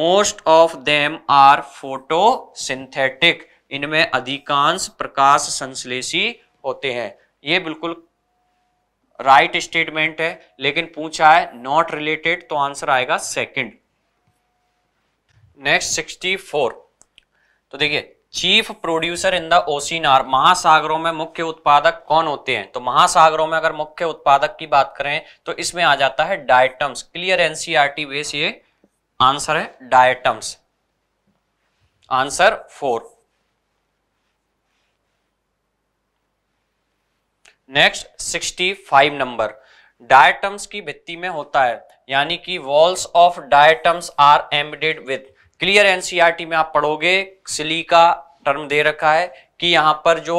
most of them are photosynthetic इनमें अधिकांश प्रकाश संश्लेषी होते हैं ये बिल्कुल राइट right स्टेटमेंट है लेकिन पूछा है नॉट रिलेटेड तो आंसर आएगा सेकंड नेक्स्ट सिक्सटी फोर तो देखिए chief producer in the ocean are महासागरों में मुख्य उत्पादक कौन होते हैं तो महासागरों में अगर मुख्य उत्पादक की बात करें तो इसमें आ जाता है डायटम्स क्लियर एनसीआरटी बेस ये आंसर है diatoms answer four next 65 number diatoms की भित्ति में होता है यानी कि walls of diatoms are embedded with clear NCERT में आप पढ़ोगे सिली का टर्म दे रखा है कि यहाँ पर जो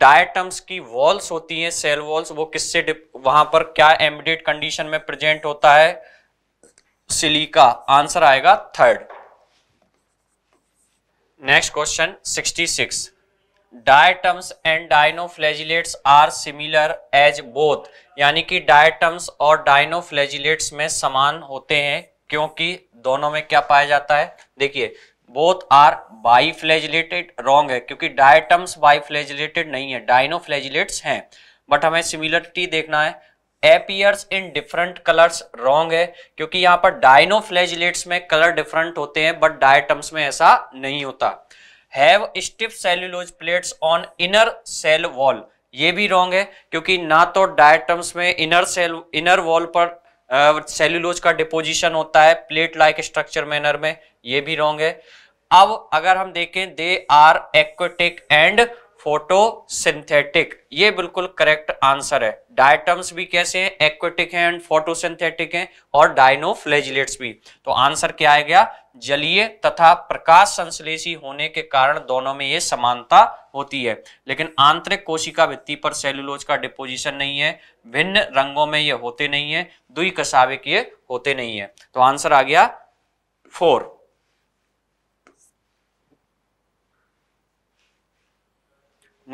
डायटम्स की वॉल्स होती हैं सेल वॉल्स वो किससे वहां पर क्या एम्बेडेड कंडीशन में प्रेजेंट होता है सिलिका आंसर आएगा third next question 66 diatoms and dinoflagellates are similar as both यानी कि डायटम्स और डायनोफ्लेजिलेट्स में समान होते हैं क्योंकि दोनों में क्या पाया जाता है देखिए बोथ आर बाईफ्लेजिलेटेड रॉन्ग है क्योंकि डायटम्स बाईफ्लेजिलेटेड नहीं है डायनोफ्लेजिलेट्स हैं बट हमें सिमिलरिटी देखना है appears in different colours wrong है क्योंकि यहाँ पर डायनोफ्लेजिलेट्स में कलर डिफरेंट होते हैं बट डायटम्स में ऐसा नहीं होता have stiff cellulose plates on inner cell wall ये भी रॉन्ग है क्योंकि ना तो डायटम्स में इनर सेल इनर वॉल पर सेल्यूलोज uh, का डिपोजिशन होता है प्लेट लाइक स्ट्रक्चर मैनर में ये भी रॉन्ग है अब अगर हम देखें they are aquatic and photosynthetic ये बिल्कुल करेक्ट आंसर है डायटम्स भी कैसे हैं एक्वेटिक हैं एंड फोटोसिंथेटिक हैं और डायनोफ्लेजिलेट्स भी तो आंसर क्या आ गया जलीय तथा प्रकाश संश्लेषी होने के कारण दोनों में ये समानता होती है लेकिन आंतरिक कोशिका भित्ति पर सेलुलोज का डिपोजिशन नहीं है भिन्न रंगों में ये होते नहीं है दुई कसाविक ये होते नहीं है तो आंसर आ गया four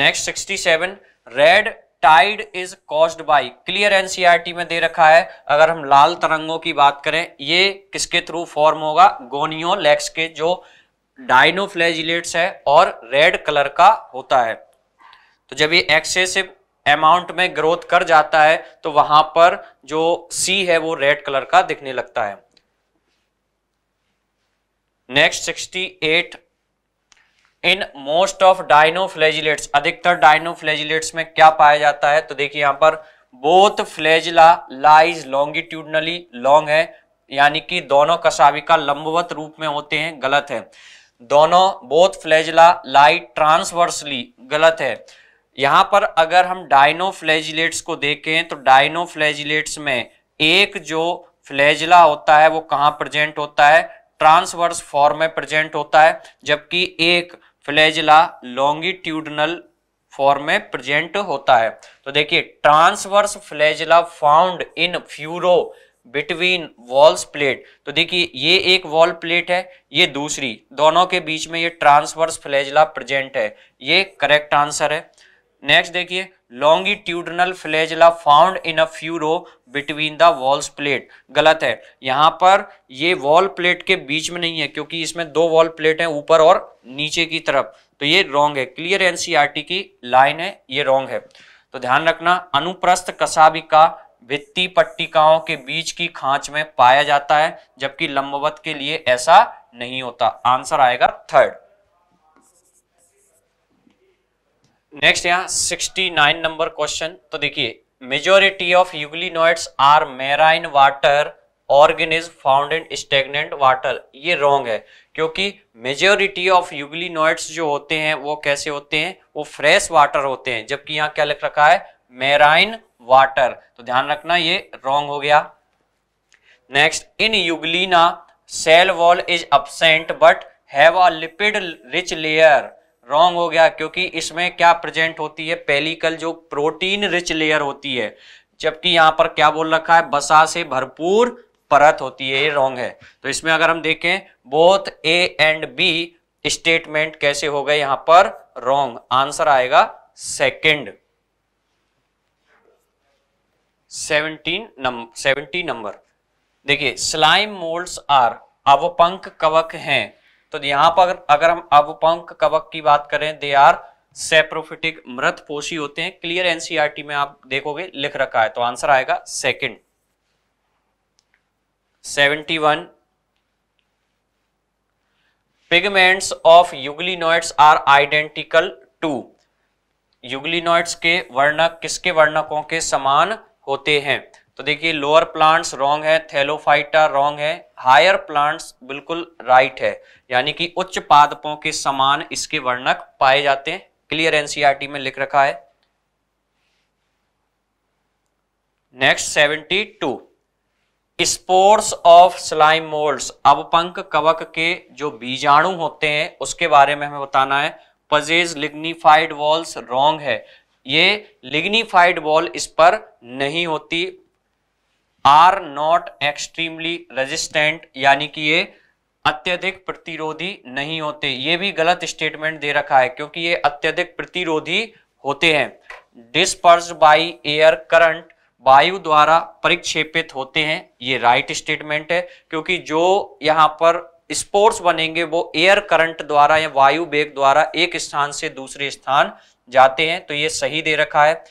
next 67 red tide is caused by clear NCERT में दे रखा है अगर हम लाल तरंगों की बात करें ये किसके थ्रू फॉर्म होगा गोनियोलेक्स के जो डायनोफ्लैजिलेट्स है और रेड कलर का होता है तो जब ये एक्सेसिव अमाउंट में ग्रोथ कर जाता है तो वहां पर जो सी है वो रेड कलर का दिखने लगता है next 68 in most of dinoflagellates अधिकतर डायनोफ्लेजिलेट्स में क्या पाया जाता है तो देखिए यहाँ पर both flagella lies longitudinally long है यानी कि दोनों कसाविका लंबवत रूप में होते हैं गलत है दोनों बोथ फ्लेजिला लाइट ट्रांसवर्सली गलत है यहाँ पर अगर हम डायनोफ्लेजिलेट्स को देखें तो डायनोफ्लेजिलेट्स में एक जो फ्लेजिला होता है वो कहाँ प्रेजेंट होता है ट्रांसवर्स फॉर्म में प्रेजेंट होता है जबकि एक फ्लैजला लॉन्गिट्यूडनल फॉर्म में प्रेजेंट होता है तो देखिए transverse flagella found in furrow between walls plate तो देखिए ये एक वॉल प्लेट है ये दूसरी दोनों के बीच में ये ट्रांसवर्स फ्लैजला प्रेजेंट है ये करेक्ट आंसर है नेक्स्ट देखिए longitudinal flagella found in a furrow between the walls plate गलत है यहाँ पर ये वॉल प्लेट के बीच में नहीं है क्योंकि इसमें दो वॉल प्लेट हैं ऊपर और नीचे की तरफ तो ये रॉन्ग है क्लियर एनसीईआरटी e की लाइन है ये रॉन्ग है तो ध्यान रखना अनुप्रस्थ कसाबिका वित्तीय पट्टिकाओं के बीच की खांच में पाया जाता है जबकि लंबवत के लिए ऐसा नहीं होता आंसर आएगा थर्ड नेक्स्ट यहाँ 69 नंबर क्वेश्चन तो देखिए majority of euglenoids are marine water organism found in stagnant water ये रॉन्ग है क्योंकि मेजोरिटी ऑफ यूग्लिनोइड्स जो होते हैं वो कैसे होते हैं वो फ्रेश वाटर होते हैं जबकि यहाँ क्या लिख रखा है मेराइन वाटर तो ध्यान रखना ये रॉन्ग हो गया next in euglena cell wall is absent but have a lipid rich layer wrong हो गया क्योंकि इसमें क्या प्रेजेंट होती है पेलिकल जो प्रोटीन रिच लेयर होती है जबकि यहां पर क्या बोल रखा है बसा से भरपूर परत होती है ये रॉन्ग है तो इसमें अगर हम देखें both A and B statement कैसे हो गए यहां पर रॉन्ग आंसर आएगा second seventeen number seventeen number देखिए स्लाइम मोल्ड्स आर अवपंक कवक हैं तो यहां पर अगर हम अवपंक कवक की बात करें दे आर सेप्रोफिटिक मृत पोषी होते हैं क्लियर एनसीईआरटी e में आप देखोगे लिख रखा है तो आंसर आएगा second 71 pigments of euglenoids are identical to euglenoids के वर्णक किसके वर्णकों के समान होते हैं तो देखिए लोअर प्लांट्स रॉन्ग है थैलोफाइटा रॉन्ग है हायर प्लांट्स बिल्कुल राइट है यानी कि उच्च पादपों के समान इसके वर्णक पाए जाते हैं क्लियर एनसीईआरटी e में लिख रखा है next seventy two spores of slime moulds अवपंक कवक के जो बीजाणु होते हैं उसके बारे में हमें बताना है पजेज लिग्निफाइड वॉल्स रॉन्ग है ये लिग्निफाइड वॉल इस पर नहीं होती आर नॉट एक्सट्रीमली रेजिस्टेंट यानी कि ये अत्यधिक प्रतिरोधी नहीं होते ये भी गलत स्टेटमेंट दे रखा है क्योंकि ये अत्यधिक प्रतिरोधी होते हैं डिस्पर्स बाई एयर करंट वायु द्वारा परिक्षेपित होते हैं ये राइट स्टेटमेंट है क्योंकि जो यहाँ पर स्पोर्ट्स बनेंगे वो एयर करंट द्वारा या वायु बेग द्वारा एक स्थान से दूसरे स्थान जाते हैं तो ये सही दे रखा है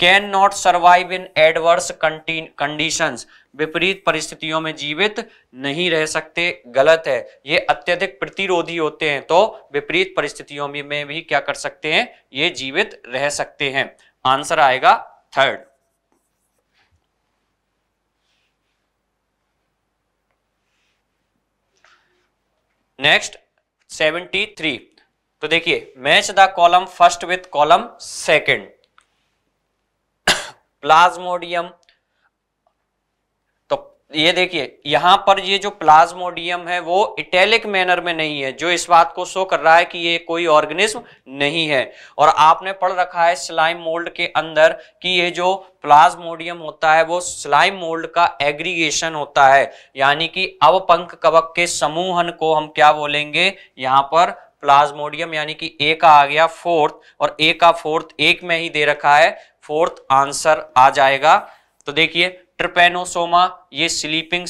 can not survive in adverse condition विपरीत परिस्थितियों में जीवित नहीं रह सकते गलत है ये अत्यधिक प्रतिरोधी होते हैं तो विपरीत परिस्थितियों में भी क्या कर सकते हैं ये जीवित रह सकते हैं आंसर आएगा थर्ड नेक्स्ट सेवेंटी थ्री तो देखिए match the column first with column second plasmodium तो ये देखिए यहां पर ये जो प्लाज्मोडियम है वो इटैलिक मैनर में नहीं है जो इस बात को शो कर रहा है कि ये कोई ऑर्गेनिज्म नहीं है और आपने पढ़ रखा है स्लाइम मोल्ड के अंदर कि ये जो प्लाज्मोडियम होता है वो स्लाइम मोल्ड का एग्रीगेशन होता है यानी कि अवपंख कवक के समूहन को हम क्या बोलेंगे यहां पर प्लाज्मोडियम यानी कि ए का आ गया फोर्थ और ए का फोर्थ एक में ही दे रखा है फोर्थ आंसर आ जाएगा तो देखिए ट्रिपेनोसोमा ये स्लीपिंग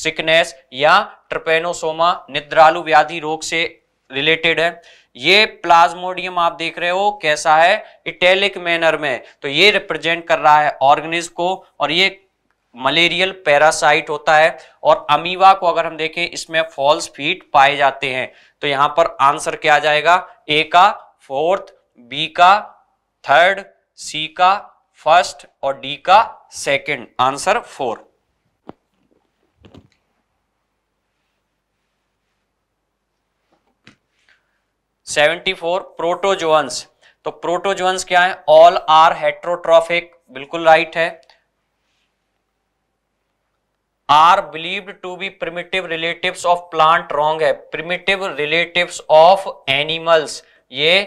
सिकनेस या ट्रिपेनोसोमा निद्रालु व्याधि रोग से रिलेटेड है ये प्लाज्मोडियम आप देख रहे हो कैसा है इटैलिक मैनर में तो ये रिप्रेजेंट कर रहा है ऑर्गेनिज्म को और ये मलेरियल पैरासाइट होता है और अमीवा को अगर हम देखें इसमें फॉल्स फीट पाए जाते हैं तो यहां पर आंसर क्या आ जाएगा ए का फोर्थ बी का थर्ड सी का फर्स्ट और डी का second answer four seventy four protozoans तो प्रोटोजोन्स क्या है ऑल आर हेट्रोट्रॉफिक बिल्कुल राइट है are believed to be primitive relatives of plant wrong है प्रिमिटिव रिलेटिव्स ऑफ एनिमल्स ये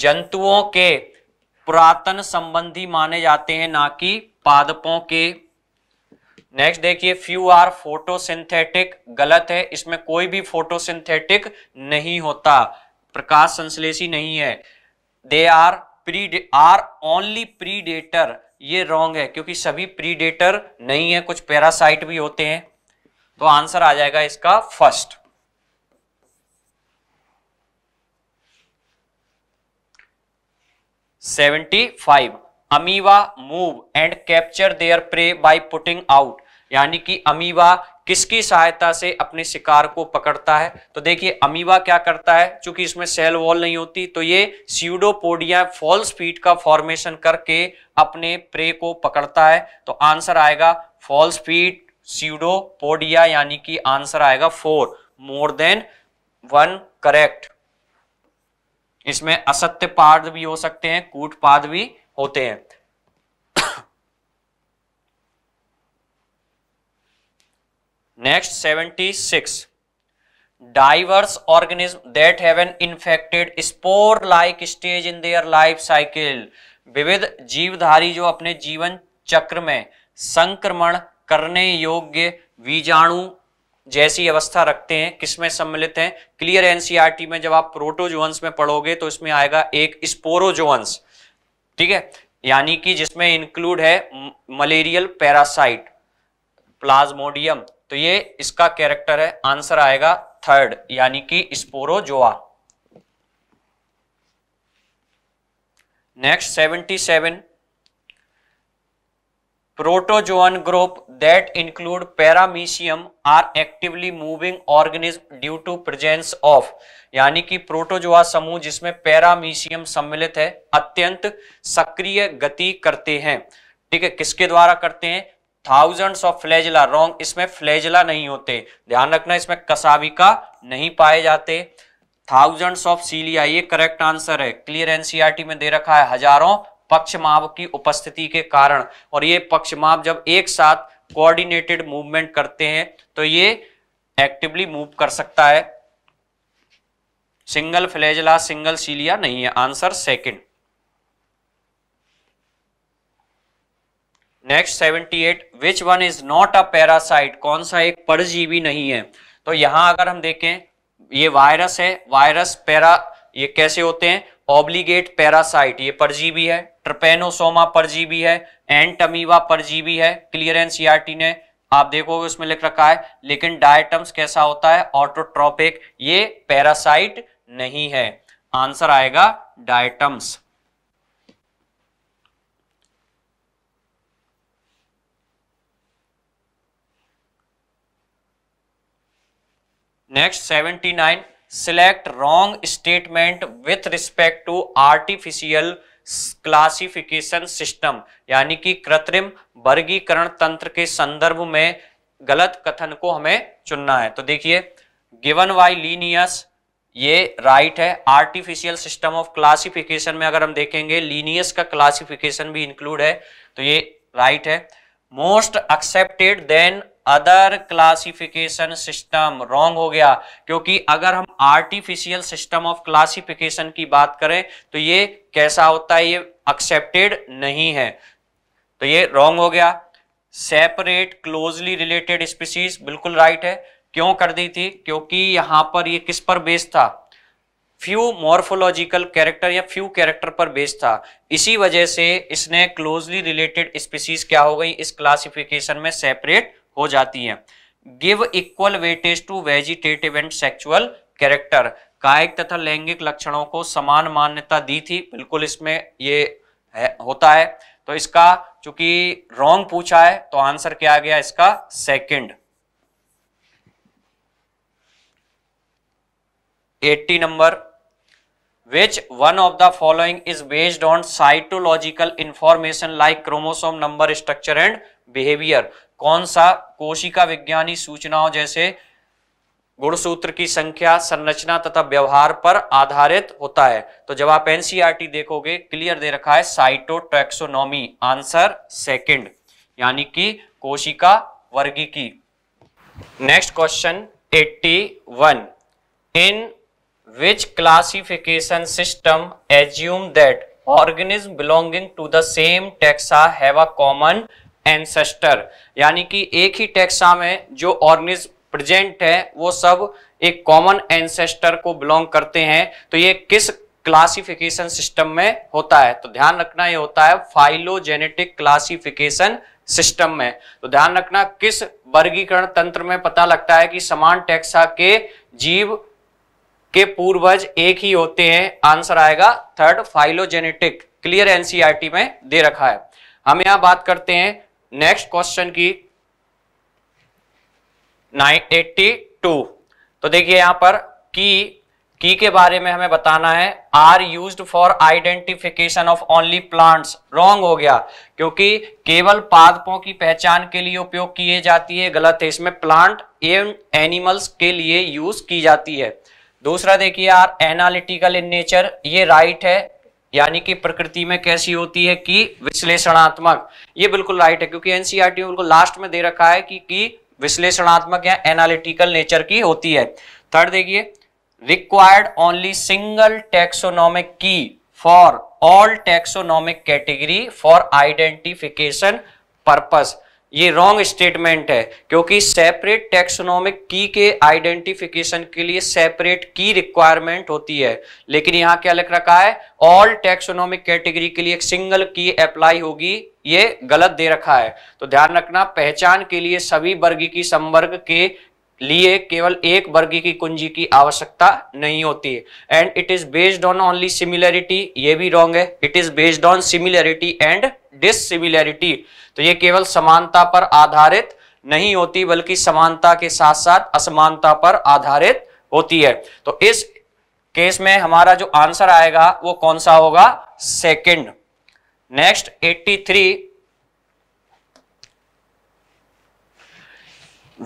जंतुओं के पुरातन संबंधी माने जाते हैं ना कि पादपों के नेक्स्ट देखिए फ्यू आर फोटोसिंथेटिक गलत है इसमें कोई भी फोटोसिंथेटिक नहीं होता प्रकाश संश्लेषी नहीं है they are prey or only predator ये रॉन्ग है क्योंकि सभी प्रीडेटर नहीं है कुछ पैरासाइट भी होते हैं तो आंसर आ जाएगा इसका first 75 amoeba move and capture their prey by putting out यानी कि अमीवा किसकी सहायता से अपने शिकार को पकड़ता है तो देखिए अमीवा क्या करता है चूंकि इसमें सेल वॉल नहीं होती तो ये सीडोपोडिया फॉल्स फीट का फॉर्मेशन करके अपने प्रे को पकड़ता है तो आंसर आएगा फॉल्स फीट सीडोपोडिया यानी कि आंसर आएगा four more than one correct इसमें असत्य पाद भी हो सकते हैं कूट पाद भी होते हैं next seventy six diverse organism that have an infected spore like stage in their life cycle विविध जीवधारी जो अपने जीवन चक्र में संक्रमण करने योग्य बीजाणु जैसी अवस्था रखते हैं किसमें सम्मिलित हैं क्लियर एनसीआरटी e में जब आप प्रोटोजोअंस में पढ़ोगे तो इसमें आएगा एक स्पोरोजोअंस ठीक है यानी कि जिसमें इंक्लूड है मलेरियल पैरासाइट प्लाज्मोडियम तो ये इसका कैरेक्टर है आंसर आएगा थर्ड यानी कि sporozoa next seventy seven protozoan group that include paramecium are actively moving organism due to presence of यानी कि प्रोटोजोआ समूह जिसमें पैरामीशियम सम्मिलित है अत्यंत सक्रिय गति करते हैं ठीक है किसके द्वारा करते हैं थाउजेंड्स ऑफ फ्लैजला रॉन्ग इसमें फ्लैजला नहीं होते ध्यान रखना इसमें कसाविका नहीं पाए जाते थाउजेंड्स ऑफ सीलिया ये करेक्ट आंसर है क्लियर एनसीईआरटी e में दे रखा है हजारों पक्षमाप की उपस्थिति के कारण और ये पक्षमाप जब एक साथ कोऑर्डिनेटेड मूवमेंट करते हैं तो ये एक्टिवली मूव कर सकता है सिंगल फ्लेजला सिंगल सीलिया नहीं है answer second next seventy eight which one is not a parasite कौन सा एक परजीवी नहीं है तो यहां अगर हम देखें ये वायरस है वायरस पैरा ये कैसे होते हैं ऑब्लिगेट पैरासाइट ये परजीवी है ट्रपेनोसोमा परजीवी है एंटमीवा परजीवी है क्लियर एनसीआरटी e ने आप देखोगे उसमें लिख रखा है लेकिन डायटम्स कैसा होता है ऑटोट्रॉपिक ये पैरासाइट नहीं है आंसर आएगा diatoms next seventy nine select wrong statement with respect to artificial classification system यानी कि कृत्रिम वर्गीकरण तंत्र के संदर्भ में गलत कथन को हमें चुनना है तो देखिए गिवन वाई लीनियस ये राइट right है आर्टिफिशियल सिस्टम ऑफ क्लासिफिकेशन में अगर हम देखेंगे लीनियस का क्लासिफिकेशन भी इंक्लूड है तो ये राइट right है most accepted than other classification system wrong हो गया क्योंकि अगर हम आर्टिफिशियल सिस्टम ऑफ क्लासिफिकेशन की बात करें तो ये कैसा होता है ये एक्सेप्टेड नहीं है तो ये रॉन्ग हो गया सेपरेट क्लोजली रिलेटेड स्पीसीज बिल्कुल राइट है क्यों कर दी थी क्योंकि यहां पर ये किस पर बेस्ड था फ्यू मॉर्फोलॉजिकल कैरेक्टर या फ्यू कैरेक्टर पर बेस्ड था इसी वजह से इसने क्लोजली रिलेटेड स्पीसीज क्या हो गई इस क्लासिफिकेशन में सेपरेट हो जाती है give equal weightage to vegetative and sexual character कायिक तथा लैंगिक लक्षणों को समान मान्यता दी थी बिल्कुल इसमें ये है, होता है तो इसका चूंकि रॉन्ग पूछा है तो आंसर क्या आ गया इसका second 80 number which one of the following is based on cytological information like chromosome number structure and behaviour कौन सा कोशिका विज्ञानी सूचनाओं जैसे गुणसूत्र की संख्या संरचना तथा व्यवहार पर आधारित होता है तो जब आप एनसीईआरटी e देखोगे क्लियर दे रखा है साइटोट्रैक्सोनॉमी आंसर सेकंड यानी कि कोशिका वर्गी की next question 81 in which classification system assume that organism belonging to the same taxa have a common ancestor यानी कि एक ही टैक्सा में जो ऑर्गेनिज प्रेजेंट है वो सब एक कॉमन एंसेस्टर को बिलोंग करते हैं तो ये किस क्लासिफिकेशन सिस्टम में होता है तो ध्यान रखना ये होता है फाइलोजेनेटिक क्लासिफिकेशन सिस्टम में तो ध्यान रखना किस वर्गीकरण तंत्र में पता लगता है कि समान टैक्सा के जीव के पूर्वज एक ही होते हैं आंसर आएगा थर्ड फाइलोजेनेटिक क्लियर एनसीईआरटी में दे रखा है हम यहां बात करते हैं नेक्स्ट क्वेश्चन की नाइन एट्टी टू तो देखिए यहां पर की की के बारे में हमें बताना है are use for identification of only plants wrong हो गया क्योंकि केवल पादपों की पहचान के लिए उपयोग किए जाती है गलत है इसमें प्लांट एवं एनिमल्स के लिए यूज की जाती है दूसरा देखिए यार एनालिटिकल इन नेचर ये राइट है यानी कि प्रकृति में कैसी होती है कि विश्लेषणात्मक ये बिल्कुल राइट है क्योंकि एनसीईआरटी e उनको बिल्कुल लास्ट में दे रखा है कि की विश्लेषणात्मक या एनालिटिकल नेचर की होती है थर्ड देखिए required only single taxonomic key for all taxonomic category for identification purpose ये रॉन्ग स्टेटमेंट है क्योंकि सेपरेट टैक्सोनोमिक की के आइडेंटिफिकेशन के लिए सेपरेट की रिक्वायरमेंट होती है लेकिन यहाँ क्या लिख रखा है ऑल टैक्सोनोमिक कैटेगरी के लिए एक सिंगल की अप्लाई होगी ये गलत दे रखा है तो ध्यान रखना पहचान के लिए सभी वर्ग की संवर्ग के लिए केवल एक वर्ग की कुंजी की आवश्यकता नहीं होती and it is based on only similarity ये भी रॉन्ग है it is based on similarity and dissimilarity तो ये केवल समानता पर आधारित नहीं होती बल्कि समानता के साथ साथ असमानता पर आधारित होती है तो इस केस में हमारा जो आंसर आएगा वो कौन सा होगा second next 83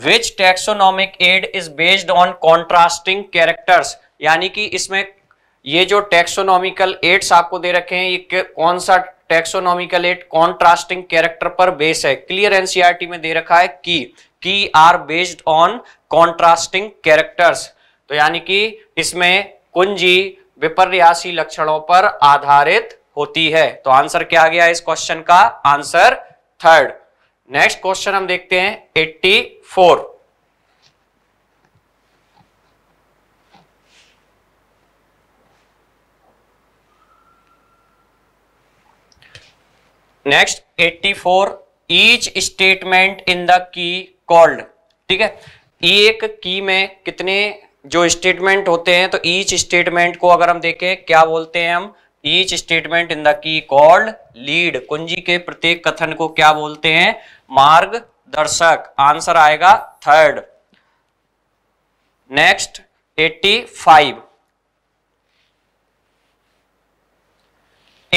which taxonomic aid is based on contrasting characters यानी कि इसमें ये जो टैक्सोनॉमिकल एड्स आपको दे रखे हैं ये कौन सा टेक्सोनॉमिकल एट कॉन्ट्रास्टिंग कैरेक्टर पर बेस है क्लियर एनसीआरटी में दे रखा है की key are based on contrasting characters तो यानी कि इसमें कुंजी विपर्यासी लक्षणों पर आधारित होती है तो आंसर क्या आ गया इस क्वेश्चन का आंसर थर्ड नेक्स्ट क्वेश्चन हम देखते हैं 84 next 84 each statement in the key called ठीक है e एक की में कितने जो स्टेटमेंट होते हैं तो ईच स्टेटमेंट को अगर हम देखें क्या बोलते हैं हम each statement in the key called lead कुंजी के प्रत्येक कथन को क्या बोलते हैं मार्ग दर्शक आंसर आएगा third next 85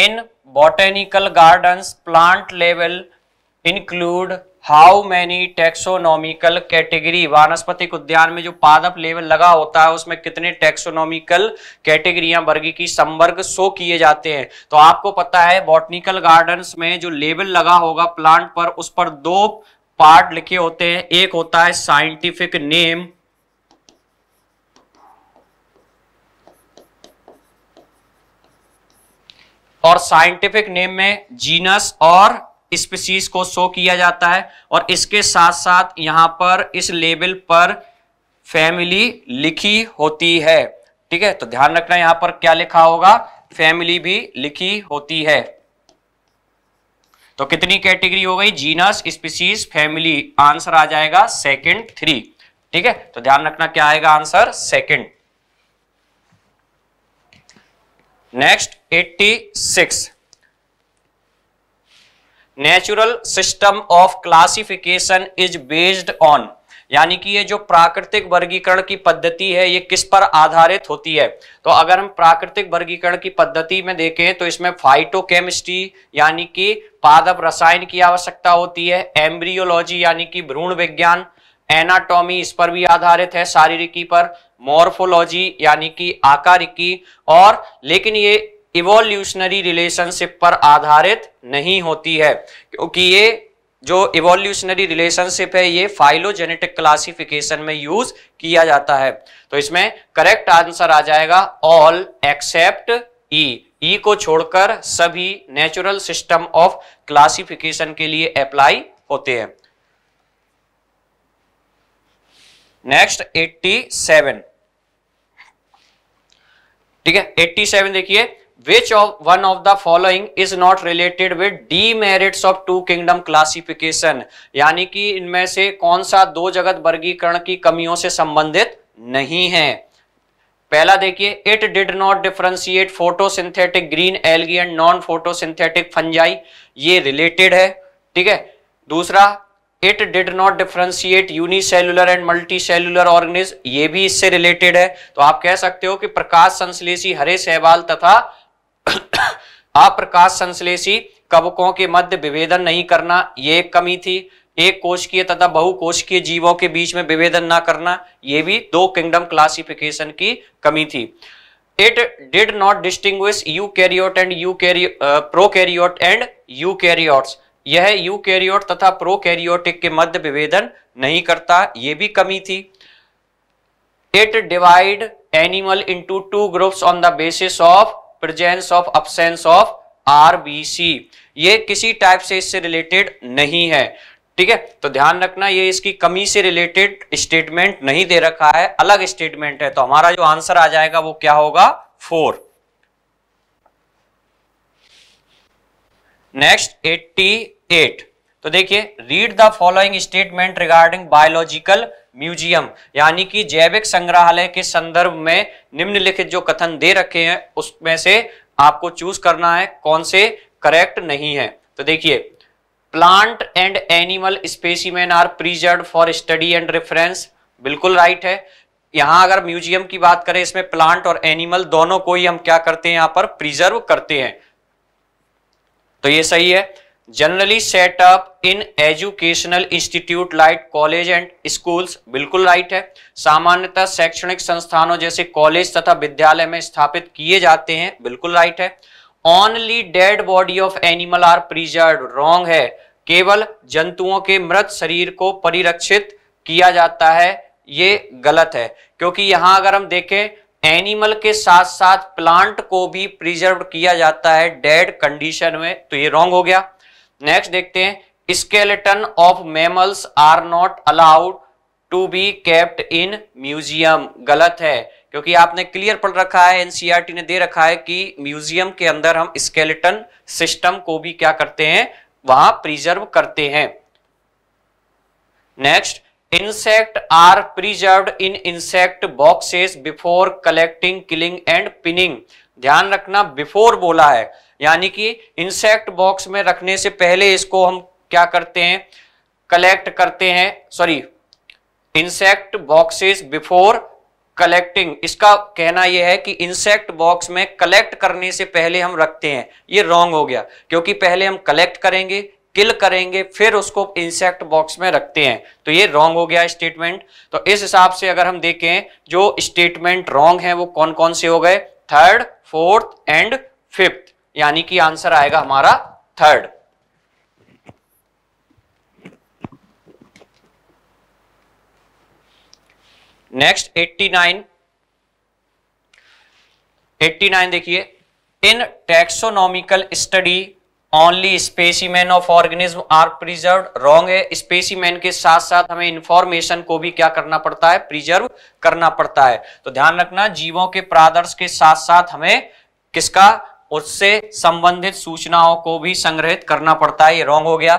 in botanical gardens plant level include how many taxonomical category वानस्पतिक उद्यान में जो पादप लेवल लगा होता है उसमें कितने टेक्सोनॉमिकल कैटेगरियां वर्गी की संवर्ग शो किए जाते हैं तो आपको पता है बॉटनिकल गार्डन्स में जो लेवल लगा होगा प्लांट पर उस पर दो पार्ट लिखे होते हैं एक होता है साइंटिफिक नेम और साइंटिफिक नेम में जीनस और स्पीसीज को शो किया जाता है और इसके साथ साथ यहां पर इस लेबल पर फैमिली लिखी होती है ठीक है तो ध्यान रखना यहां पर क्या लिखा होगा फैमिली भी लिखी होती है तो कितनी कैटेगरी हो गई जीनस स्पीसीज फैमिली आंसर आ जाएगा सेकंड थ्री ठीक है तो ध्यान रखना क्या आएगा answer second next 86 natural system of classification is based on यानी कि ये जो प्राकृतिक वर्गीकरण की पद्धति है ये किस पर आधारित होती है तो अगर हम प्राकृतिक वर्गीकरण की पद्धति में देखें तो इसमें फाइटोकेमिस्ट्री यानी कि पादप रसायन की आवश्यकता होती है एम्ब्रियोलॉजी यानी कि भ्रूण विज्ञान एनाटॉमी इस पर भी आधारित है शारीरिकी पर मॉर्फोलॉजी यानी कि आकार की और लेकिन ये इवोल्यूशनरी रिलेशनशिप पर आधारित नहीं होती है क्योंकि ये जो इवोल्यूशनरी रिलेशनशिप है ये फाइलोजेनेटिक क्लासिफिकेशन में यूज किया जाता है तो इसमें करेक्ट आंसर आ जाएगा ऑल एक्सेप्ट ई ई को छोड़कर सभी नेचुरल सिस्टम ऑफ क्लासिफिकेशन के लिए अप्लाई होते हैं नेक्स्ट 87 ठीक है 87 देखिए of one of the following is not related with the merits of two kingdom classification यानी कि इनमें से कौन सा दो जगत वर्गीकरण की कमियों से संबंधित नहीं है पहला देखिए it did not differentiate photosynthetic green algae and non photosynthetic fungi ये रिलेटेड है ठीक है दूसरा it did not differentiate unicellular and multicellular organism ये भी इससे रिलेटेड है तो आप कह सकते हो कि प्रकाश संश्लेषी हरे सहवाल तथा अप्रकाश संश्लेषी कवकों के मध्य विभेदन नहीं करना ये एक कमी थी एक की तथा की जीवों के बीच में विभेदन ना करना ये भी दो किंगडम क्लासिफिकेशन की कमी थी it did not distinguish eukaryote and eukaryo prokaryote and eukaryotes यह यूकैरियोट तथा प्रोकैरियोटिक के मध्य विभेदन नहीं करता यह भी कमी थी it divide animal into two groups on the basis of presence of absence of RBC ये किसी टाइप से इससे रिलेटेड नहीं है ठीक है तो ध्यान रखना ये इसकी कमी से रिलेटेड स्टेटमेंट नहीं दे रखा है अलग स्टेटमेंट है तो हमारा जो आंसर आ जाएगा वो क्या होगा फोर नेक्स्ट एट्टी एट तो देखिए read the following statement regarding biological museum यानी कि जैविक संग्रहालय के संदर्भ में निम्नलिखित जो कथन दे रखे हैं उसमें से आपको चूज करना है कौन से करेक्ट नहीं है तो देखिए plant and animal specimen are preserve for study and reference बिल्कुल राइट है यहां अगर म्यूजियम की बात करें इसमें प्लांट और एनिमल दोनों को ही हम क्या करते हैं यहां पर प्रिजर्व करते हैं तो ये सही है generally set up in educational institute like college and schools बिल्कुल राइट है सामान्यतः शैक्षणिक संस्थानों जैसे कॉलेज तथा विद्यालय में स्थापित किए जाते हैं बिल्कुल राइट है only dead body of animal are preserve wrong है केवल जंतुओं के मृत शरीर को परिरक्षित किया जाता है ये गलत है क्योंकि यहां अगर हम देखें एनिमल के साथ साथ प्लांट को भी प्रिजर्व किया जाता है डेड कंडीशन में तो ये रॉन्ग हो गया नेक्स्ट देखते हैं skeleton of mammals are not allowed to be kept in museum गलत है क्योंकि आपने क्लियर पढ़ रखा है एनसीईआरटी e ने दे रखा है कि म्यूजियम के अंदर हम स्केलेटन सिस्टम को भी क्या करते हैं वहां प्रिजर्व करते हैं next insect are preserve in insect boxes before collecting killing and pinning ध्यान रखना बिफोर बोला है यानी कि इंसेक्ट बॉक्स में रखने से पहले इसको हम क्या करते हैं कलेक्ट करते हैं sorry insect boxes before collecting इसका कहना यह है कि इंसेक्ट बॉक्स में कलेक्ट करने से पहले हम रखते हैं ये रॉन्ग हो गया क्योंकि पहले हम कलेक्ट करेंगे किल करेंगे फिर उसको इंसेक्ट बॉक्स में रखते हैं तो ये रॉन्ग हो गया स्टेटमेंट तो इस हिसाब से अगर हम देखें जो स्टेटमेंट रॉन्ग है वो कौन कौन से हो गए थर्ड फोर्थ एंड फिफ्थ यानी कि आंसर आएगा हमारा थर्ड नेक्स्ट 89 89 देखिए in taxonomical study only specimen of organism are preserve wrong है स्पेसीमैन के साथ साथ हमें इंफॉर्मेशन को भी क्या करना पड़ता है प्रिजर्व करना पड़ता है तो ध्यान रखना जीवों के प्रादर्श के साथ साथ हमें किसका उससे संबंधित सूचनाओं को भी संग्रहित करना पड़ता है ये रॉन्ग हो गया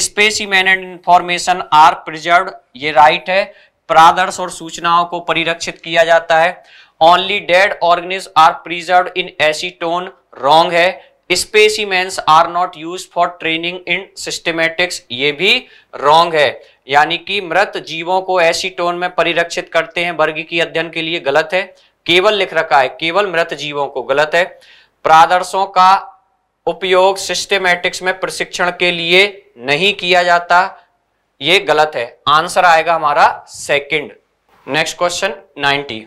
specimen and information are preserve ये राइट है प्रादर्श और सूचनाओं को परिरक्षित किया जाता है only dead organism are preserve in acetone wrong है specimens are not use for training in systematics ये भी रॉन्ग है यानी कि मृत जीवों को एसीटोन में परिरक्षित करते हैं वर्गी की अध्ययन के लिए गलत है केवल लिख रखा है केवल मृत जीवों को गलत है प्रादर्शों का उपयोग सिस्टेमेटिक्स में प्रशिक्षण के लिए नहीं किया जाता ये गलत है आंसर आएगा हमारा second next question 90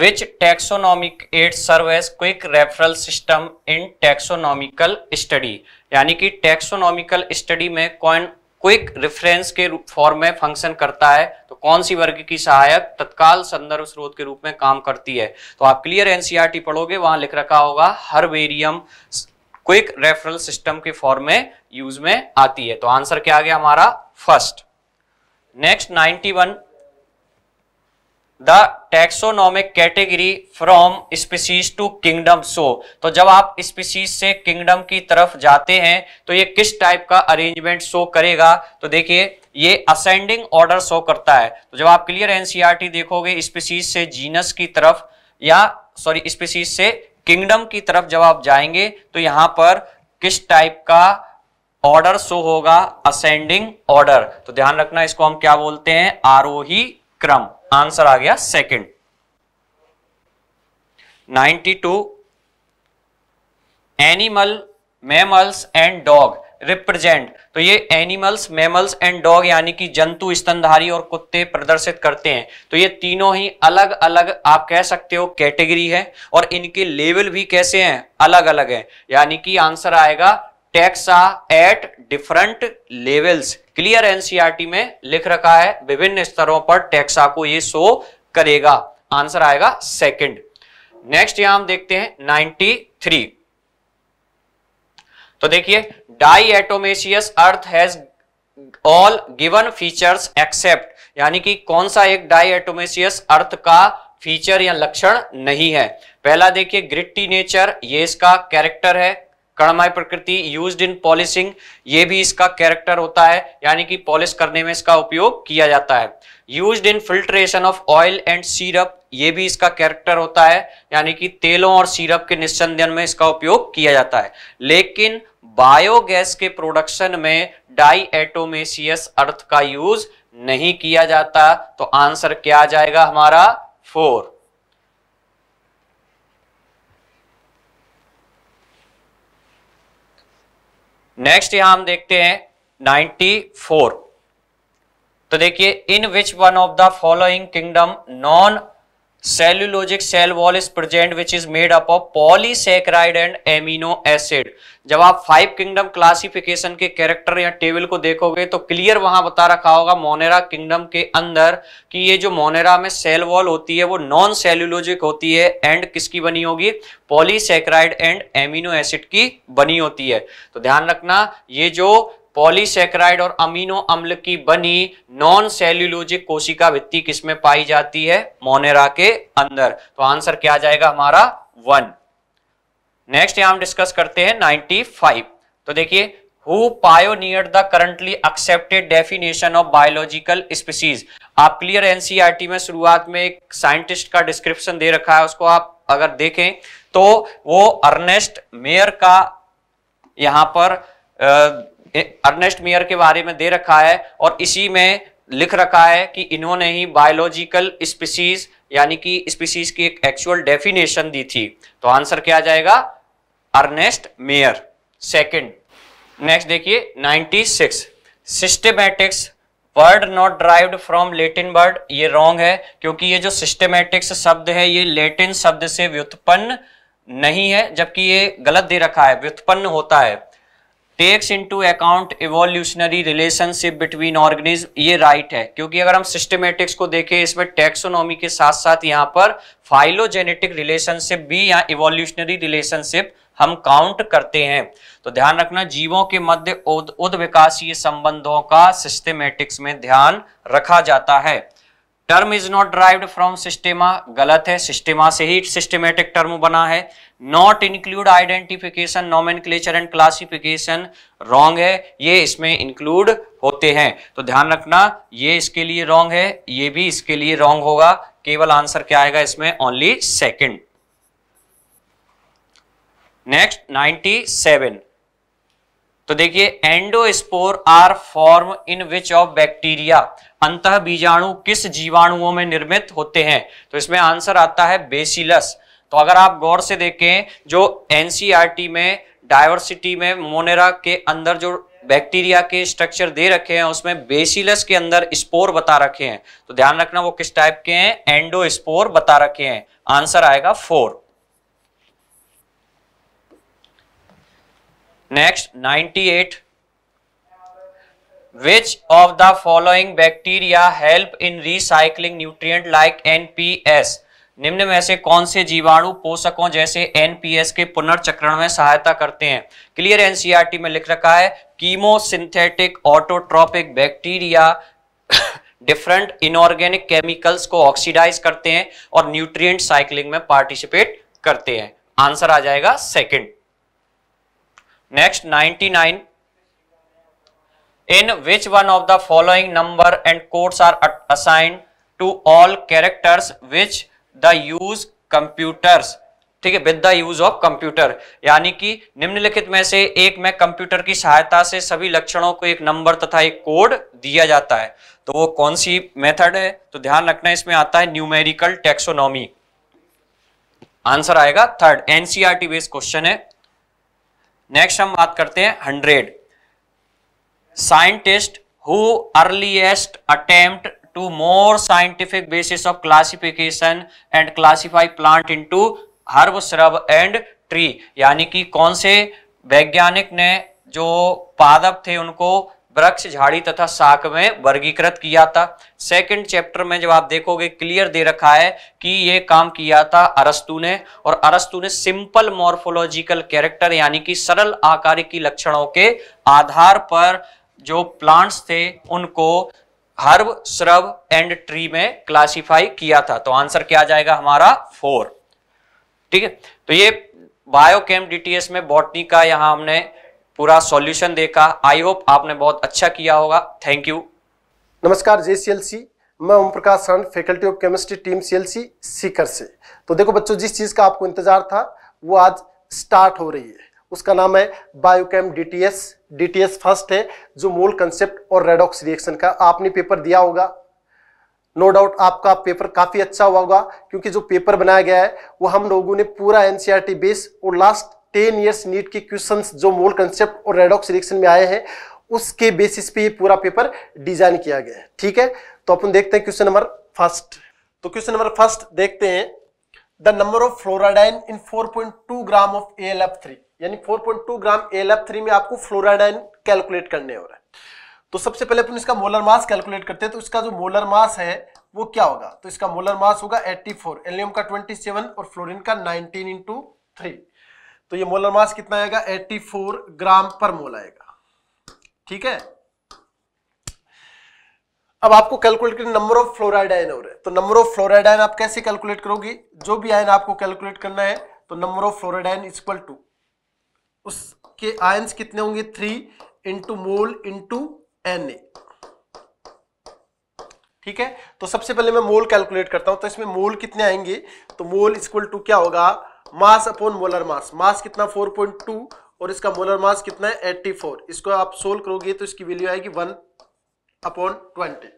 which taxonomic aid serve as quick referral system in taxonomical study यानी कि टेक्सोनॉमिकल स्टडी में कौन क्विक रेफरेंस के फॉर्म में फंक्शन करता है तो कौन सी वर्ग की सहायक तत्काल संदर्भ स्रोत के रूप में काम करती है तो आप क्लियर एनसीईआरटी पढ़ोगे वहां लिख रखा होगा herbarium quick referral system के फॉर्म में यूज में आती है तो आंसर क्या आ गया हमारा first next 91 the taxonomic category from species to kingdom so तो जब आप स्पीसीज से किंगडम की तरफ जाते हैं तो ये किस टाइप का अरेंजमेंट शो करेगा तो देखिए ये असेंडिंग ऑर्डर शो करता है तो जब आप क्लियर एनसीईआरटी देखोगे स्पीसीज से जीनस की तरफ या सॉरी स्पीसीज से किंगडम की तरफ जब आप जाएंगे तो यहां पर किस टाइप का ऑर्डर शो होगा असेंडिंग ऑर्डर तो ध्यान रखना इसको हम क्या बोलते हैं आरोही क्रम आंसर आ गया second 92 animal mammals and dog represent तो ये एनिमल्स मैमल्स एंड डॉग यानी कि जंतु स्तनधारी और कुत्ते प्रदर्शित करते हैं तो ये तीनों ही अलग अलग आप कह सकते हो कैटेगरी है और इनके लेवल भी कैसे हैं अलग अलग है यानी कि आंसर आएगा taxa at different levels clear NCERT में लिख रखा है विभिन्न स्तरों पर टैक्स आपको ये शो करेगा आंसर आएगा सेकंड नेक्स्ट यहां हम देखते हैं 93 तो देखिए diatomaceous earth has all given features except यानी कि कौन सा एक डाई एटोमेशियस अर्थ का फीचर या लक्षण नहीं है पहला देखिए ग्रिट्टी नेचर ये इसका कैरेक्टर है कड़माय प्रकृति यूज्ड इन पॉलिशिंग ये भी इसका कैरेक्टर होता है यानी कि पॉलिश करने में इसका उपयोग किया जाता है used in filtration of oil and syrup ये भी इसका कैरेक्टर होता है यानी कि तेलों और सीरप के निस्संदन में इसका उपयोग किया जाता है लेकिन बायोगैस के प्रोडक्शन में डाई एटोमेसियस अर्थ का यूज नहीं किया जाता तो आंसर क्या आ जाएगा हमारा फोर नेक्स्ट यहां हम देखते हैं 94 तो देखिए in which one of the following kingdom non cellulosic cell wall is present which is made up of polysaccharide and amino acid जब आप फाइव किंगडम क्लासिफिकेशन के कैरेक्टर या टेबल को देखोगे तो क्लियर वहां बता रखा होगा मोनेरा किंगडम के अंदर कि ये जो मोनेरा में सेल वॉल होती है वो नॉन सेल्यूलोजिक होती है एंड किसकी बनी होगी पॉलीसेक्राइड एंड एमिनो एसिड की बनी होती है तो ध्यान रखना ये जो पॉलीसेक्राइड और अमीनो अम्ल की बनी नॉन सेल्यूलोजिक कोशिका वित्ती किसमें पाई जाती है मोनेरा के अंदर तो आंसर क्या जाएगा हमारा वन नेक्स्ट यहां हम डिस्कस करते हैं 95 तो देखिए who pioneer the currently accepted definition of biological species आप क्लियर एनसीईआरटी e में शुरुआत में एक साइंटिस्ट का डिस्क्रिप्शन दे रखा है उसको आप अगर देखें तो वो अर्नेस्ट मेयर का यहां पर अर्नेस्ट मियर के बारे में दे रखा है और इसी में लिख रखा है कि इन्होंने ही बायोलॉजिकल स्पीसीज यानी कि स्पीसीज की एक एक्चुअल डेफिनेशन दी थी तो आंसर क्या आ जाएगा अर्नेस्ट मेयर सेकंड नेक्स्ट देखिए 96 six systematics word not derived from Latin word ये रॉन्ग है क्योंकि ये जो सिस्टेमेटिक्स शब्द है ये लेटिन शब्द से व्युत्पन्न नहीं है जबकि ये गलत दे रखा है व्युत्पन्न होता है takes into account evolutionary relationship between organism ये राइट right है क्योंकि अगर हम सिस्टमेटिक्स को देखें इसमें टेक्सोनॉमी के साथ साथ यहाँ पर फाइलोजेनेटिक रिलेशनशिप भी या इवोल्यूशनरी रिलेशनशिप हम काउंट करते हैं तो ध्यान रखना जीवों के मध्य उद, उद विकासीय संबंधों का सिस्टमेटिक्स में ध्यान रखा जाता है term is not derived from systema गलत है सिस्टेमा से ही सिस्टमेटिक टर्म बना है not include identification nomen and classification wrong है ये इसमें इंक्लूड होते हैं तो ध्यान रखना ये इसके लिए रॉन्ग है ये भी इसके लिए रॉन्ग होगा केवल आंसर क्या आएगा इसमें ओनली सेकेंड नेक्स्ट 97 तो देखिए endospore are form in which of bacteria अंत बीजाणु किस जीवाणुओं में निर्मित होते हैं तो इसमें आंसर आता है बेसिलस तो अगर आप गौर से देखें जो एनसीईआरटी e में डायवर्सिटी में मोनेरा के अंदर जो बैक्टीरिया के स्ट्रक्चर दे रखे हैं उसमें बेसिलस के अंदर स्पोर बता रखे हैं तो ध्यान रखना वो किस टाइप के हैं एंडो स्पोर बता रखे हैं आंसर आएगा four next 98 which of the following bacteria help in recycling nutrient like NPS निम्न में से कौन से जीवाणु पोषकों जैसे एनपीएस के पुनर्चक्रण में सहायता करते हैं क्लियर एनसीईआरटी e में लिख रखा है chemosynthetic autotrophic bacteria different inorganic chemicals को ऑक्सीडाइज करते हैं और न्यूट्रिएंट साइकिलिंग में पार्टिसिपेट करते हैं आंसर आ जाएगा second next 99 in which one of the following number and codes are assigned to all characters which the use computers ठीक है with the use of computer यानी कि निम्नलिखित में से एक में कंप्यूटर की सहायता से सभी लक्षणों को एक नंबर तथा एक कोड दिया जाता है तो वो कौन सी मेथड है तो ध्यान रखना इसमें आता है न्यूमेरिकल टेक्सोनॉमी आंसर आएगा थर्ड एनसीआरटी बेस्ड क्वेश्चन है नेक्स्ट हम बात करते हैं hundred scientists who earliest attempt to more scientific basis of classification and classify plant into herb shrub and tree यानी कि कौन से वैज्ञानिक ने जो पादप थे उनको वृक्ष झाड़ी तथा शाक में वर्गीकृत किया था सेकंड चैप्टर में जब आप देखोगे क्लियर दे रखा है कि ये काम किया था अरस्तु ने और अरस्तु ने सिंपल मॉर्फोलॉजिकल कैरेक्टर यानी कि सरल आकार की लक्षणों के आधार पर जो प्लांट्स थे उनको हर्ब श्रब एंड ट्री में क्लासिफाई किया था तो आंसर क्या आ जाएगा हमारा फोर ठीक है तो ये बायोकेम डीटीएस में बॉटनी का यहां हमने पूरा सॉल्यूशन देखा आई होप आपने बहुत अच्छा किया होगा थैंक यू नमस्कार जे सी मैं ओम प्रकाश सन faculty of chemistry team CLC Sikar से तो देखो बच्चों जिस चीज़ का आपको इंतजार था वो आज स्टार्ट हो रही है उसका नाम है बायोकेम डीटीएस डीटीएस फर्स्ट है जो मूल कंसेप्ट और रेडॉक्स रिएक्शन का आपने पेपर दिया होगा नो no डाउट आपका पेपर काफी अच्छा हुआ होगा क्योंकि जो पेपर बनाया गया है वो हम लोगों ने पूरा एनसीईआरटी बेस e और लास्ट टेन ईयर्स नीट के क्वेश्चन जो मूल कंसेप्ट और रेडॉक्स रिएक्शन में आए हैं उसके बेसिस पे ये पूरा पेपर डिजाइन किया गया है ठीक है तो अपन देखते हैं क्वेश्चन नंबर फर्स्ट तो क्वेश्चन नंबर फर्स्ट देखते हैं the number of fluoride ion in 4.2 gram of L F three यानी 4.2 ग्राम एल थ्री में आपको फ्लोराडाइन कैलकुलेट करने हो रहा है तो सबसे पहले अपन इसका मोलर मास कैलकुलेट करते हैं तो इसका जो मोलर मास है वो क्या होगा तो इसका मोलर मास होगा 84 एल्यूम का 27 और फ्लोरीन का 19 इंटू थ्री तो ये मोलर मास कितना आएगा 84 ग्राम पर मोल आएगा ठीक है अब आपको कैलकुलेट करना नंबर ऑफ फ्लोराइड आयन हो रहे हैं तो नंबर ऑफ फ्लोराइड आयन आप कैसे कैलकुलेट करोगी जो भी आयन आपको कैलकुलेट करना है तो number of fluoride ion equal to उसके आयंस कितने होंगे three into mole into N A ठीक है तो सबसे पहले मैं मोल कैलकुलेट करता हूं तो इसमें मोल कितने आएंगे तो मोल इक्वल टू क्या होगा मास अपॉन मोलर मास मास कितना 4.2 और इसका मोलर मास कितना है 84 इसको आप सोल्व करोगे तो इसकी वैल्यू आएगी 1 अपॉन 20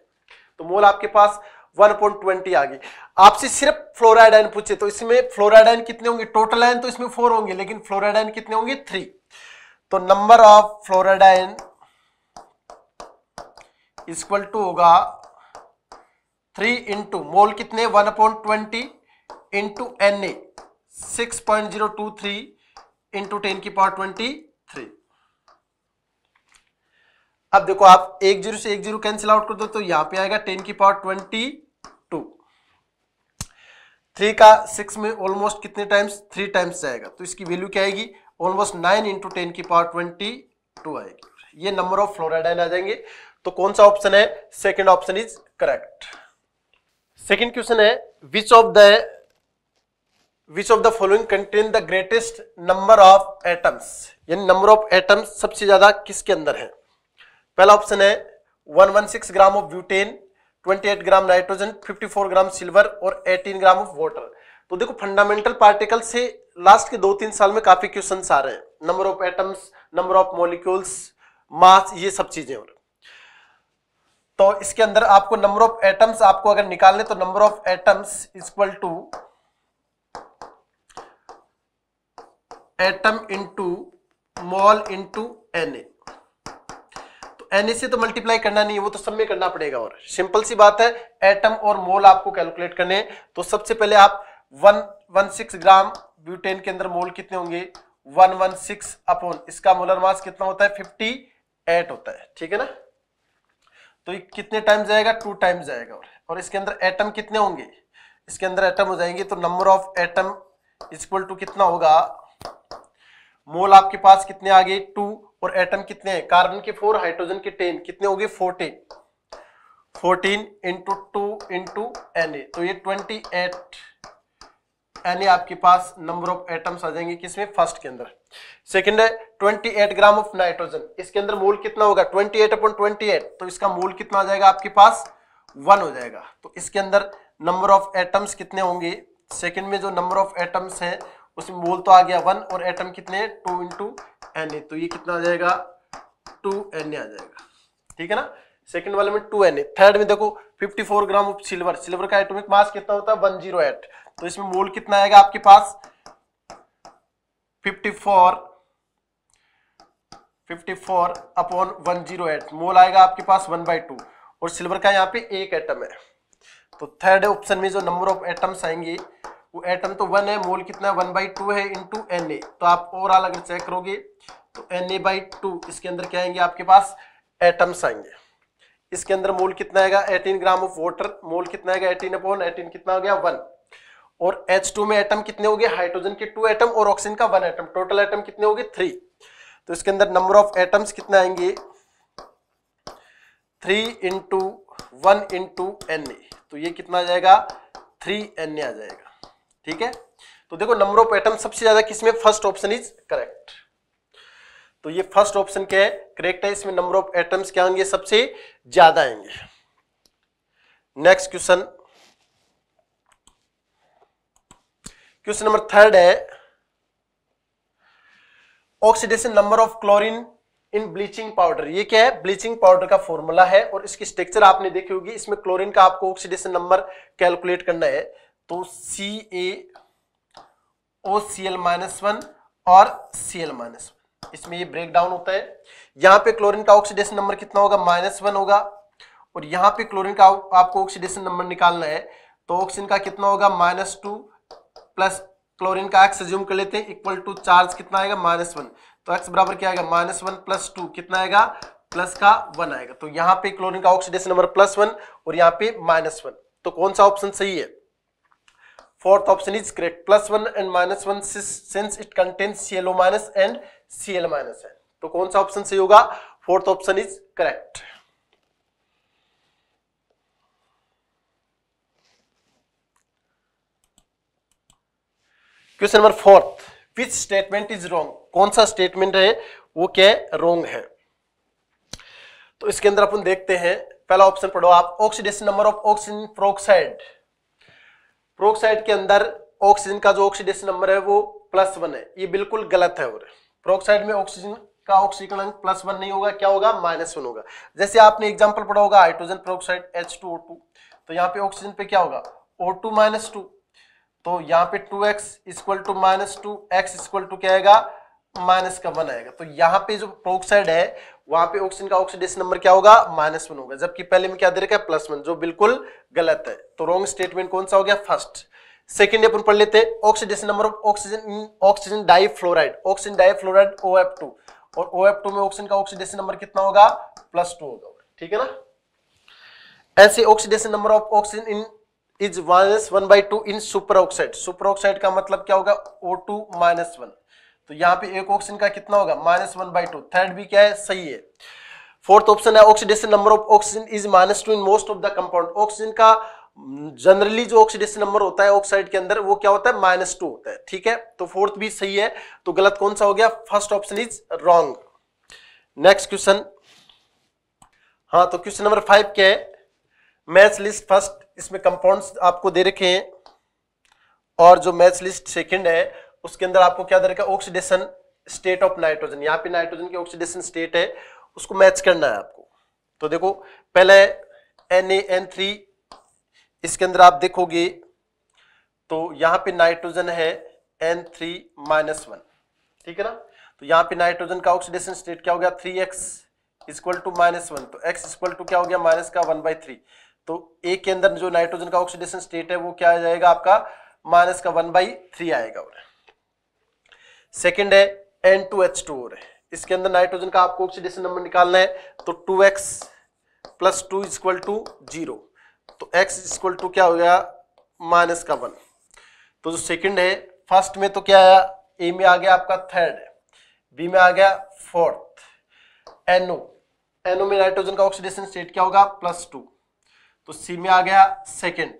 तो मोल आपके पास वन पॉइंट ट्वेंटी आ गई आपसे सिर्फ फ्लोराइडाइन पूछे तो इसमें फ्लोराइडाइन कितने होंगे टोटल आयन तो इसमें फोर होंगे लेकिन फ्लोराइडाइन कितने होंगे थ्री तो number of fluoride ion equal to होगा थ्री इंटू मोल कितने one point twenty into N A six point zero two three into ten की पावर ट्वेंटी थ्री अब देखो आप एक जीरो से एक जीरो कैंसिल आउट कर दो तो यहां पे आएगा टेन की पावर ट्वेंटी टू थ्री का सिक्स में ऑलमोस्ट कितने टाइम्स थ्री टाइम्स जाएगा तो इसकी वैल्यू क्या आएगी ऑलमोस्ट नाइन इंटू टेन की पावर ट्वेंटी टू आएगी ये नंबर ऑफ फ्लोराइडाइन आ जाएंगे तो कौन सा ऑप्शन है second option is correct second question है which of the which of the following contain the greatest number of atoms यानी नंबर ऑफ एटम्स सबसे ज्यादा किसके अंदर है पहला ऑप्शन है six gram of butane 28 gram nitrogen 54 gram silver और 18 ग्राम ऑफ वाटर तो देखो फंडामेंटल पार्टिकल से लास्ट के दो तीन साल में काफी क्वेश्चन आ रहे हैं number of atoms number of molecules mass ये सब चीजें और तो इसके अंदर आपको नंबर ऑफ एटम्स आपको अगर निकालने तो number of atoms equal to atom into mole into N A N से तो मल्टीप्लाई करना नहीं है वो तो सब में करना पड़ेगा और सिंपल सी बात है एटम और मोल आपको कैलकुलेट करने तो सबसे पहले आप one one six gram butane के अंदर मोल कितने होंगे वन वन सिक्स अपोन इसका मोलर मास कितना होता है फिफ्टी एट होता है ठीक है ना तो ये कितने टाइम जाएगा टू टाइम जाएगा और, और इसके अंदर एटम कितने होंगे इसके अंदर एटम हो जाएंगे तो number of atom equal to कितना होगा मोल आपके पास कितने आ गए टू और एटम कितने हैं कार्बन के फोर हाइड्रोजन के टेन कितने हो गए fourteen fourteen into two into N A तो ये ट्वेंटी एट एन ए आपके पास नंबर ऑफ एटम्स आ जाएंगे किसमें फर्स्ट के अंदर सेकंड है twenty eight gram of nitrogen इसके अंदर मोल कितना होगा twenty eight upon twenty eight तो इसका मोल कितना आ जाएगा आपके पास वन हो जाएगा तो इसके अंदर नंबर ऑफ एटम्स कितने होंगे सेकंड में जो नंबर ऑफ एटम्स हैं उसमें मोल तो आ गया वन और एटम कितने टू इंटू एन ए तो ये कितना आ जाएगा टू एन ए आ जाएगा ठीक है ना सेकंड वाले में टू एन ए थर्ड में देखो 54 ग्राम ऑफ सिल्वर सिल्वर का एटॉमिक मास कितना होता है वन जीरो एट तो इसमें मोल कितना आएगा आपके पास 54 54 upon one zero eight mole आएगा आपके पास वन बाई टू और सिल्वर का यहाँ पे एक एटम है तो थर्ड ऑप्शन में जो नंबर ऑफ एटम्स आएंगे वो एटम तो वन है मोल कितना है वन बाई टू है इन टू एन ए तो आप ओवरऑल अगर चेक करोगे तो एन ए बाई टू इसके अंदर क्या आएंगे आपके पास एटम्स आएंगे इसके अंदर मोल कितना आएगा eighteen gram of water mole कितना आएगा एटीन अपॉन एटीन कितना हो गया वन और एच टू में एटम कितने हो गए हाइड्रोजन के टू एटम और ऑक्सीजन का वन एटम टोटल एटम कितने हो गए थ्री तो इसके अंदर नंबर ऑफ एटम्स कितने आएंगे three into one into N A तो ये कितना आ जाएगा थ्री एन ए आ जाएगा ठीक है तो देखो नंबर ऑफ एटम सबसे ज्यादा किसमें फर्स्ट ऑप्शन इज करेक्ट तो ये फर्स्ट ऑप्शन क्या है करेक्ट है इसमें नंबर ऑफ एटम्स क्या होंगे सबसे ज्यादा आएंगे next question question number third है oxidation number of chlorine in bleaching powder ये क्या है ब्लीचिंग पाउडर का फॉर्मूला है और इसकी स्ट्रक्चर आपने देखी होगी इसमें क्लोरीन का आपको ऑक्सीडेशन नंबर कैलकुलेट करना है तो C A O C L minus one और सी एल माइनस वन इसमें ये ब्रेक डाउन होता है यहां पे क्लोरीन का ऑक्सीडेशन नंबर कितना होगा माइनस वन होगा और यहां पे क्लोरीन का आपको ऑक्सीडेशन नंबर निकालना है तो ऑक्सीजन का कितना होगा माइनस टू प्लस क्लोरीन का एक्स एज्यूम कर लेते हैं इक्वल टू चार्ज कितना आएगा माइनस वन तो एक्स बराबर क्या आएगा माइनस वन प्लस टू कितना आएगा प्लस का वन आएगा तो यहाँ पे क्लोरीन का ऑक्सीडेशन नंबर प्लस वन और यहाँ पे माइनस वन तो कौन सा ऑप्शन सही है तो Fourth option is correct. Plus one and minus one since it contains minus minus and Cl minus है. तो कौन सा ऑप्शन सही होगा fourth option is correct question number fourth which statement is wrong कौन सा स्टेटमेंट है वो क्या रॉन्ग है तो इसके अंदर अपन देखते हैं पहला ऑप्शन पढ़ो आप oxidation number of oxygen peroxide peroxide के अंदर ऑक्सीजन का जो ऑक्सीडेशन नंबर है वो प्लस वन है ये बिल्कुल गलत है और प्रोक्साइड में ऑक्सीजन का ऑक्सीकरण अंक प्लस वन नहीं होगा क्या होगा माइनस वन होगा जैसे आपने एग्जाम्पल पढ़ा होगा hydrogen peroxide H two O two तो यहाँ पे ऑक्सीजन पे क्या होगा ओ टू माइनस टू तो यहाँ पे two X equal to minus two X equal to क्या आएगा माइनस का वन आएगा तो यहाँ पे जो प्रोक्साइड है वहां पे ऑक्सीजन का ऑक्सीडेशन नंबर क्या होगा माइनस वन होगा जबकि पहले में क्या दे रखा है प्लस वन जो बिल्कुल गलत है तो रॉन्ग स्टेटमेंट कौन सा हो गया फर्स्ट सेकेंड अपन पढ़ लेते हैं oxidation number of oxygen oxygen difluoride oxygen difluoride O F two और ओ एफ टू में ऑक्सीजन का ऑक्सीडेशन नंबर कितना होगा प्लस टू होगा ठीक है ना ऐसे oxidation number of oxygen in is minus one by two in superoxide superoxide का मतलब क्या होगा ओ टू माइनस वन तो यहाँ पे एक ऑक्सीजन का कितना होगा minus one by two third भी क्या है सही है फोर्थ ऑप्शन है oxidation number of oxygen is minus two in most of the compound oxygen का जनरली mm, जो ऑक्सीडेशन नंबर होता है ऑक्साइड के अंदर वो क्या होता है माइनस टू होता है ठीक है तो फोर्थ भी सही है तो गलत कौन सा हो गया first option is wrong next question हाँ तो क्वेश्चन नंबर फाइव क्या है मैच लिस्ट फर्स्ट इसमें कंपाउंड आपको दे रखे हैं और जो मैच लिस्ट सेकेंड है उसके अंदर आपको क्या दे ऑक्सीडेशन स्टेट ऑफ नाइट्रोजन यहाँ पे नाइट्रोजन की ऑक्सीडेशन स्टेट है उसको मैच करना है आपको तो देखो पहले एन ए एन थ्री इसके अंदर आप देखोगे तो यहाँ पे नाइट्रोजन है एन थ्री माइनस वन ठीक है ना तो यहाँ पे नाइट्रोजन का ऑक्सीडेशन स्टेट क्या हो गया three X equal to minus one तो एक्स इक्वल टू क्या हो गया माइनस का वन बाई थ्री तो ए के अंदर जो नाइट्रोजन का ऑक्सीडेशन स्टेट है वो क्या आ जाएगा आपका माइनस का वन बाई थ्री आएगा उन्हें सेकेंड है एन टू एच टू और इसके अंदर नाइट्रोजन का आपको ऑक्सीडेशन नंबर निकालना है तो two X plus two equal to zero तो एक्स इजक्वल टू क्या हो गया माइनस का वन तो जो सेकंड है फर्स्ट में तो क्या आया ए में आ गया आपका थर्ड बी में आ गया फोर्थ एनओ एनओ में नाइट्रोजन का ऑक्सीडेशन स्टेट क्या होगा प्लस टू तो सी में आ गया सेकेंड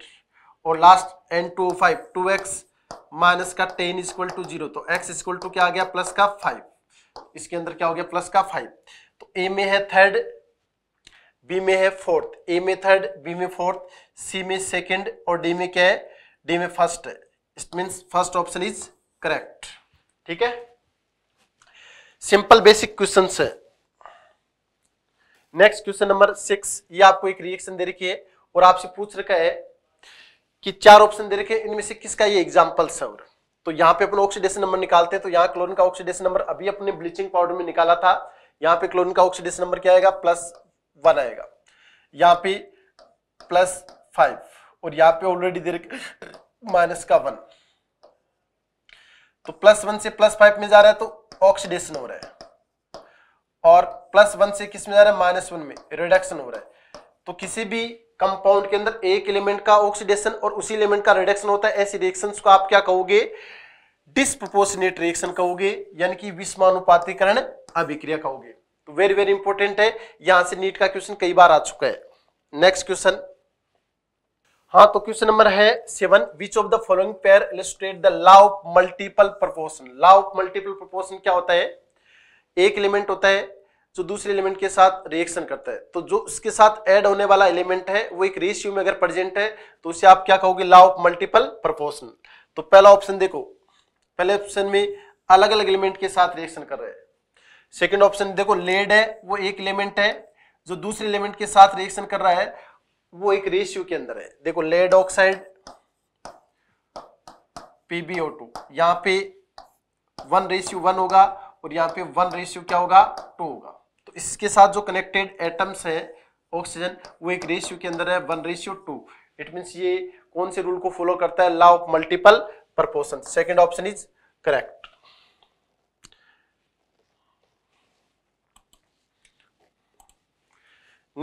और last N two five two X minus का टेन इक्वल टू जीरो तो एक्स इक्वल टू क्या आ गया प्लस का फाइव इसके अंदर क्या हो गया प्लस का फाइव तो ए में है थर्ड बी में है फोर्थ ए में थर्ड बी में फोर्थ सी में सेकंड और डी में क्या है डी में फर्स्ट है it means first option is correct ठीक है सिंपल बेसिक क्वेश्चन है नेक्स्ट क्वेश्चन नंबर सिक्स ये आपको एक रिएक्शन दे रखी है और आपसे पूछ रखा है कि चार ऑप्शन दे रखे इनमें से किसका ये एग्जाम्पल है और तो यहाँ पे अपन ऑक्सीडेशन नंबर निकालते हैं तो यहाँ क्लोरिन का ऑक्सीडेशन नंबर अभी अपने ब्लीचिंग पाउडर में निकाला था यहाँ पे क्लोरिन का ऑक्सीडेशन नंबर क्या आएगा प्लस वन आएगा यहाँ पे प्लस फाइव और यहाँ पे ऑलरेडी दे रखे माइनस का वन तो प्लस वन से प्लस फाइव में जा रहा है तो ऑक्सीडेशन हो रहा है और प्लस वन से किस में जा रहा है माइनस वन में रिडक्शन हो रहा है तो किसी भी कंपाउंड के अंदर एक एलिमेंट का ऑक्सीडेशन और उसी एलिमेंट का रिडक्शन होता है ऐसी रिएक्शन को आप क्या कहोगे डिस्प्रोपोर्शनेट रिएक्शन कहोगे यानी कि विषमानुपातिकरण अभिक्रिया कहोगे तो वेरी वेरी इंपॉर्टेंट है यहां से नीट का क्वेश्चन कई बार आ चुका है नेक्स्ट क्वेश्चन हाँ तो क्वेश्चन नंबर है seven which of the following pair illustrate the law of multiple proportion law of multiple proportion क्या होता है एक एलिमेंट होता है जो दूसरे एलिमेंट के साथ रिएक्शन करता है तो जो उसके साथ ऐड होने वाला एलिमेंट है वो एक रेशियो में अगर प्रेजेंट है तो उसे आप क्या कहोगे लॉ ऑफ मल्टीपल प्रपोर्शन तो पहला ऑप्शन देखो पहले ऑप्शन में अलग अलग एलिमेंट के साथ रिएक्शन कर रहे हैं सेकेंड ऑप्शन देखो लेड है वो एक एलिमेंट है जो दूसरे एलिमेंट के साथ रिएक्शन कर रहा है वो एक रेशियो के अंदर है देखो लेड ऑक्साइड PbO2 यहां पे वन रेशियो वन होगा और यहां पे वन रेशियो क्या होगा टू होगा इसके साथ जो कनेक्टेड एटम्स हैं ऑक्सीजन वो एक रेशियो के अंदर है one ratio two it means ये कौन से रूल को फॉलो करता है law of multiple proportion second option is correct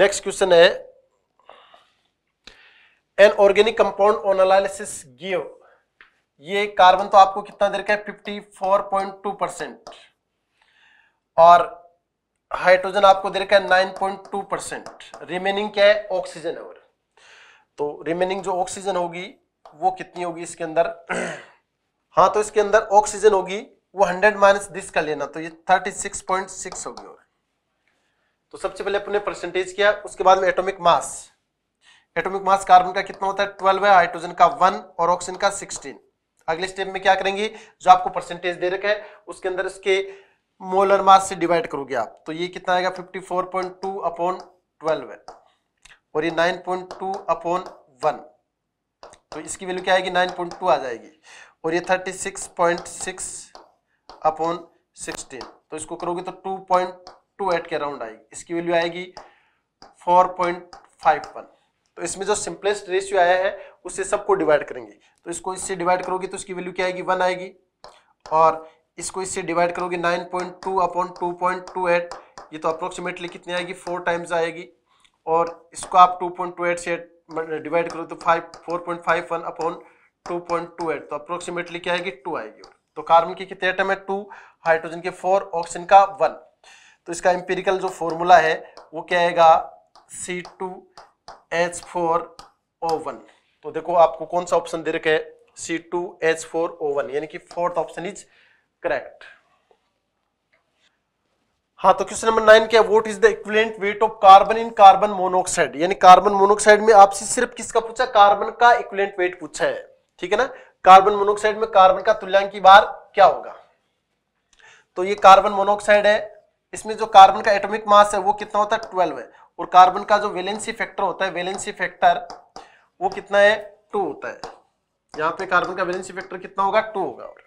next question है an organic compound on analysis give ये कार्बन तो आपको कितना देर का है 54.2 परसेंट और हाइड्रोजन आपको दे रखा है nine point two percent remaining क्या है ऑक्सीजन है और तो रिमेनिंग जो ऑक्सीजन होगी वो कितनी होगी इसके अंदर हाँ तो इसके अंदर ऑक्सीजन होगी वो हंड्रेड माइनस दिस का लेना तो ये थर्टी सिक्स पॉइंट सिक्स होगी और तो सबसे पहले अपने परसेंटेज किया उसके बाद में atomic mass atomic mass carbon का कितना होता है ट्वेल्व है हाइड्रोजन का वन और ऑक्सीजन का सिक्सटीन अगले स्टेप में क्या करेंगे जो आपको परसेंटेज दे रखा है उसके अंदर उसके मोलर मास से डिवाइड करोगे आप तो ये कितना आएगा 54.2 अपॉन 12 है और ये 9.2 अपॉन 1 तो इसकी वैल्यू क्या आएगी 9.2 आ जाएगी और ये 36.6 अपॉन 16 तो इसको करोगे तो 2.2 2.28 के अराउंड आएगी इसकी वैल्यू आएगी 4.51 तो इसमें जो सिंपलेस्ट रेशियो आया है उससे सबको डिवाइड करेंगे तो इसको इससे डिवाइड करोगे तो इसकी वैल्यू क्या आएगी वन आएगी और इसको इससे डिवाइड करोगे nine point two upon two point two eight ये तो अप्रोक्सीमेटली कितनी आएगी फोर टाइम्स आएगी और इसको आप टू पॉइंट टू एट से डिवाइड करोगे तो five four point five one upon two point two eight तो अप्रोक्सीमेटली क्या आएगी टू आएगी तो कार्बन के कितने आइटम है टू हाइड्रोजन के फोर ऑक्सीजन का वन तो इसका एम्पेरिकल जो फॉर्मूला है वो क्या आएगा C two H four O one तो देखो आपको कौन सा ऑप्शन दे रखा है C two H four O one यानी कि फोर्थ ऑप्शन इज करेक्ट हाँ तो क्वेश्चन नंबर नाइन क्या what is the equivalent weight of carbon in carbon monoxide यानी कार्बन मोनोक्साइड में आपसे सिर्फ किसका पूछा कार्बन का इक्विवेलेंट वेट पूछा है ठीक है ना कार्बन मोनोक्साइड में कार्बन का तुल्यांकी भार क्या होगा तो ये कार्बन मोनोक्साइड है इसमें जो कार्बन का एटॉमिक मास है वो कितना होता है ट्वेल्व है और कार्बन का जो वेलेंसी फैक्टर होता है वेलेंसी फैक्टर वो कितना है टू होता है यहाँ पे कार्बन का वेलेंसी फैक्टर कितना होगा टू होगा और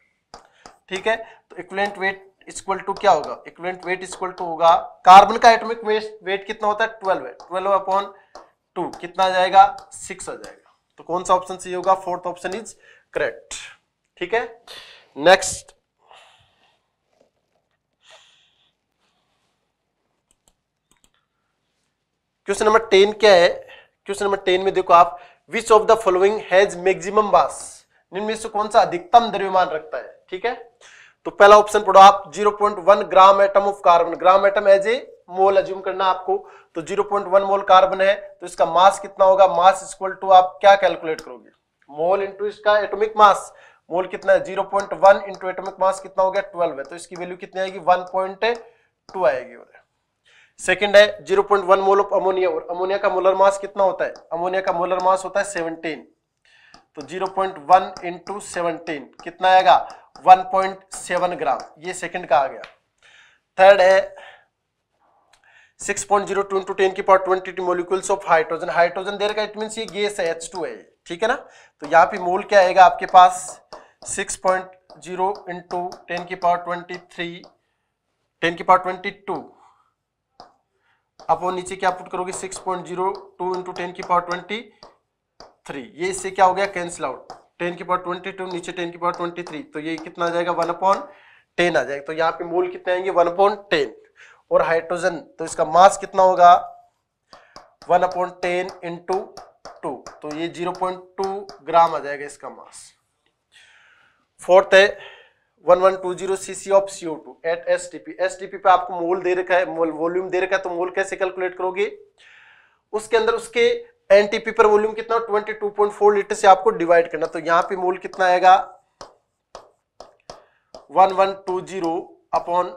ठीक है तो इक्वलेंट वेट इक्वल टू क्या होगा इक्वलेंट वेट इक्वल टू होगा कार्बन का एटॉमिक वेट कितना होता है ट्वेल्व है ट्वेल्व अपॉन टू कितना आ जाएगा सिक्स आ जाएगा तो कौन सा ऑप्शन सही होगा फोर्थ ऑप्शन इज करेक्ट ठीक है नेक्स्ट क्वेश्चन नंबर टेन क्या है क्वेश्चन नंबर टेन में देखो आप which of the following has maximum mass निम्न में से कौन सा अधिकतम द्रव्यमान रखता है ठीक है तो पहला ऑप्शन पढ़ो आप 0.1 gram atom of carbon gram atom as a mole assume करना आपको तो 0.1 मोल कार्बन है तो इसका मास कितना होगा मास इक्वल टू आप क्या कैलकुलेट करोगे मोल इंटू इसका एटॉमिक मास मोल कितना है 0.1 point one into atomic mass कितना हो गया ट्वेल्व है तो इसकी वैल्यू कितनी आएगी 1.2 आएगी और सेकेंड है 0.1 मोल ऑफ अमोनिया और अमोनिया का मोलर मास कितना होता है अमोनिया का मोलर मास होता है 17 तो 0.1 पॉइंट वन इंटू कितना आएगा 1.7 ग्राम ये सेकंड का आ गया थर्ड है 6.0 पॉइंट जीरो टू टेन की power twenty molecules of hydrogen hydrogen there का इट मीन ये गैस है एच टू है ठीक है ना तो यहाँ पे मोल क्या आएगा आपके पास 6.0 पॉइंट जीरो इंटू टेन की पावर ट्वेंटी थ्री टेन की पावर ट्वेंटी टू आप वो नीचे क्या पुट करोगे 6.02 point zero two into ten की पावर ट्वेंटी थ्री ये इससे क्या हो गया कैंसिल आउट टेन की पावर ट्वेंटी टू नीचे टेन की पावर ट्वेंटी थ्री तो ये कितना आ जाएगा वन अपॉन टेन आ जाएगा तो यहाँ पे मोल कितने आएंगे वन अपॉन टेन और हाइड्रोजन तो इसका मास कितना होगा one upon ten into two तो ये जीरो पॉइंट टू ग्राम आ जाएगा इसका मास फोर्थ है one one two zero C C of CO two at S T P S T P पे आपको मोल दे रखा है मोल वॉल्यूम दे रखा है तो मोल कैसे कैलकुलेट करोगे उसके अंदर उसके एनटीपी पर वॉल्यूम कितना 22.4 लीटर से आपको डिवाइड करना तो यहां पे मोल कितना आएगा 1120 अपॉन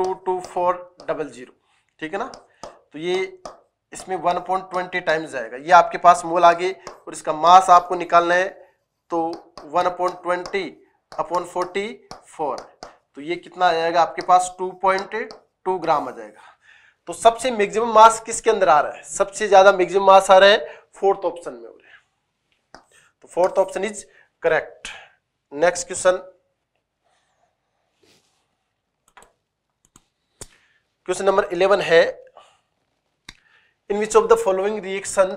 22400 ठीक है ना तो ये इसमें 1.20 टाइम्स आएगा ये आपके पास मोल आगे और इसका मास आपको निकालना है तो one point twenty upon forty four तो ये कितना आ जाएगा आपके पास 2.2 ग्राम आ जाएगा तो सबसे मैक्सिमम मास किसके अंदर आ रहा है सबसे ज्यादा मैक्सिमम मास आ रहा है फोर्थ ऑप्शन में हो रहा है तो fourth option is correct next question question number eleven है in which of the following reaction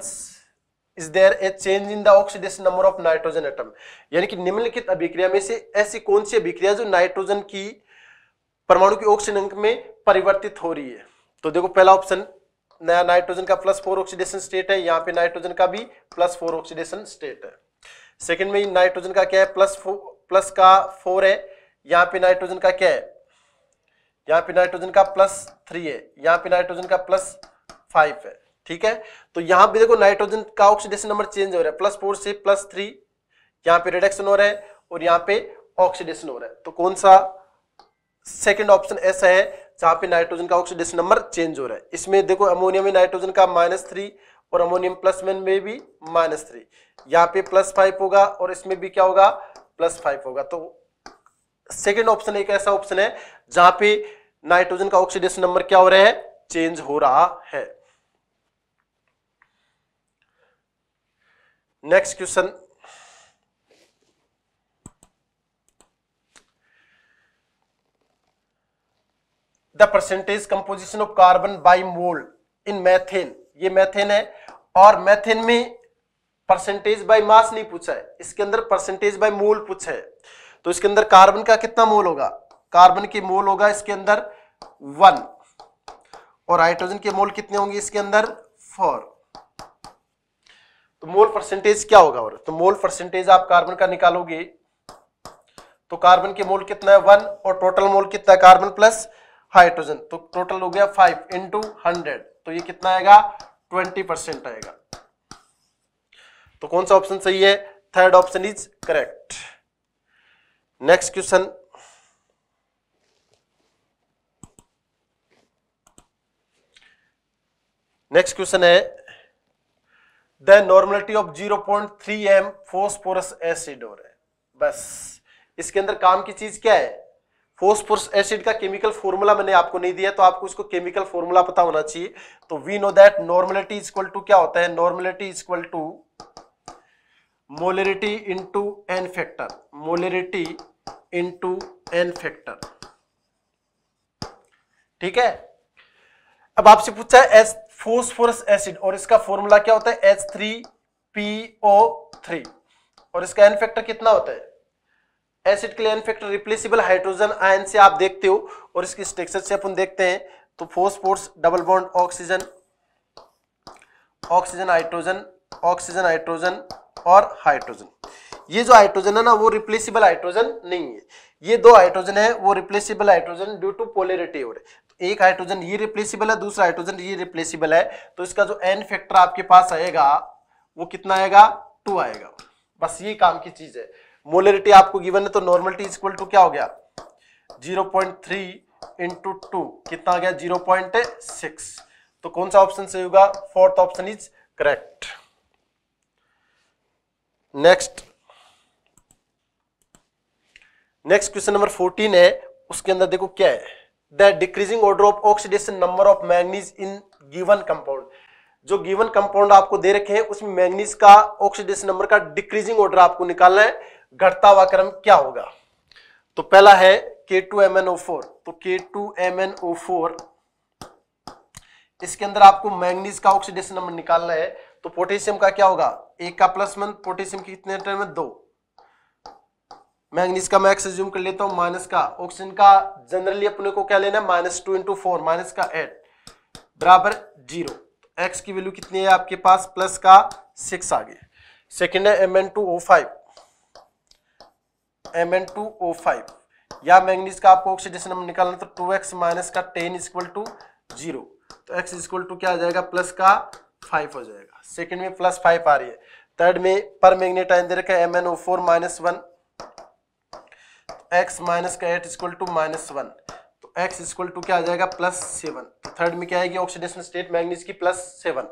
is there a change in the oxidation number of nitrogen atom यानी कि निम्नलिखित अभिक्रिया में से ऐसी कौन सी अभिक्रिया जो नाइट्रोजन की परमाणु के ऑक्सीजन अंक में परिवर्तित हो रही है तो देखो पहला ऑप्शन नया नाइट्रोजन का प्लस फोर ऑक्सीडेशन स्टेट है यहाँ पे नाइट्रोजन का भी प्लस फोर ऑक्सीडेशन स्टेट है सेकंड में नाइट्रोजन का क्या है प्लस फो, प्लस का फोर है यहाँ पे नाइट्रोजन का क्या है यहाँ पे नाइट्रोजन का प्लस थ्री है यहाँ पे नाइट्रोजन का प्लस फाइव है ठीक है तो यहाँ पे देखो नाइट्रोजन का ऑक्सीडेशन नंबर चेंज हो रहा है प्लस फोर से प्लस थ्री यहाँ पे रिडक्शन हो रहा है और यहाँ पे ऑक्सीडेशन हो रहा है तो कौन सा सेकेंड ऑप्शन ऐसा है जहां पे नाइट्रोजन का ऑक्सीडेशन नंबर चेंज हो रहा है इसमें देखो अमोनियम में नाइट्रोजन का माइनस थ्री और अमोनियम प्लस में, में भी माइनस थ्री यहाँ पे प्लस फाइव होगा और इसमें भी क्या होगा प्लस फाइव होगा तो सेकेंड ऑप्शन एक ऐसा ऑप्शन है जहां पे नाइट्रोजन का ऑक्सीडेशन नंबर क्या हो रहा है चेंज हो रहा है next question the percentage composition of carbon by mole in methane ये मैथेन है और मैथेन में परसेंटेज बाई मास नहीं पूछा है इसके अंदर परसेंटेज बाई मोल पूछा है तो इसके अंदर कार्बन का कितना मोल होगा कार्बन की मोल होगा इसके अंदर वन और हाइड्रोजन के मोल कितने होंगे इसके अंदर फोर तो मोल परसेंटेज क्या होगा और तो मोल परसेंटेज आप कार्बन का निकालोगे तो कार्बन के मोल कितना है वन और टोटल मोल कितना है कार्बन प्लस हाइड्रोजन तो टोटल हो गया फाइव इंटू हंड्रेड तो ये कितना आएगा ट्वेंटी परसेंट आएगा तो कौन सा ऑप्शन सही है third option is correct next question next question है the normality of zero point three M phosphorus acid और है बस इसके अंदर काम की चीज क्या है फोस्फोरस एसिड का केमिकल फॉर्मूला मैंने आपको नहीं दिया तो आपको इसको केमिकल फॉर्मूला पता होना चाहिए तो we know that normality equal to क्या होता है normality equal to molarity into N factor molarity into N factor ठीक है अब आपसे पूछा है एस फोस्फोरस एसिड और इसका फॉर्मूला क्या होता है H three P O three और इसका एन फैक्टर कितना होता है एसिड के लिए फैक्टर रिप्लेसिबल हाइड्रोजन आयन से आप देखते हो और इसकी स्ट्रक्चर से अपन देखते हैं तो phosphorus double bond oxygen oxygen hydrogen oxygen hydrogen और हाइड्रोजन ये जो हाइड्रोजन है ना वो रिप्लेसिबल हाइड्रोजन नहीं है ये दो हाइड्रोजन है वो replaceable hydrogen due to polarity हो रहे तो एक हाइड्रोजन ये रिप्लेसिबल है दूसरा हाइड्रोजन ये रिप्लेसिबल है तो इसका जो एन फैक्टर आपके पास आएगा वो कितना आएगा टू आएगा बस ये काम की चीज है मोलरिटी आपको गिवन है तो नॉर्मलिटी इक्वल टू क्या हो गया 0.3 पॉइंट थ्री इंटू टू कितना जीरो गया 0.6 तो कौन सा ऑप्शन सही होगा fourth option is correct next next question number 14 है उसके अंदर देखो क्या है the decreasing order of oxidation number of manganese in given compound जो गिवन कंपाउंड आपको दे रखे हैं उसमें मैग्नीज का ऑक्सीडेशन नंबर का डिक्रीजिंग ऑर्डर आपको निकालना है घटता हुआ क्रम क्या होगा तो पहला है K two M N O four तो K two M N O four इसके अंदर आपको मैंगनीज का ऑक्सीडेशन नंबर निकालना है तो पोटेशियम का क्या होगा एक का प्लस वन पोटेशियम कितने टर्म में दो मैंगनीज का मैं एक्सज्यूम कर लेता हूं माइनस का ऑक्सीजन का जनरली अपने को क्या लेना है minus two into four minus का एट बराबर जीरो तो एक्स की वैल्यू कितनी है आपके पास प्लस का सिक्स आ गया सेकेंड है M N two O five M N two O five या मैंगनीज का आपको ऑक्सीडेशन नंबर निकालना तो टू एक्स माइनस का टेन इक्वल टू जीरो तो एक्स इक्वल टू क्या आ जाएगा प्लस का फाइव हो जाएगा सेकंड में प्लस फाइव आ रही है थर्ड में पर मैग्नेट आयन दे रखा है M N O four minus one X minus का eight equal to minus one तो एक्स इक्वल टू क्या आ जाएगा प्लस सेवन तो थर्ड में क्या आएगी ऑक्सीडेशन स्टेट मैग्नीज की प्लस सेवन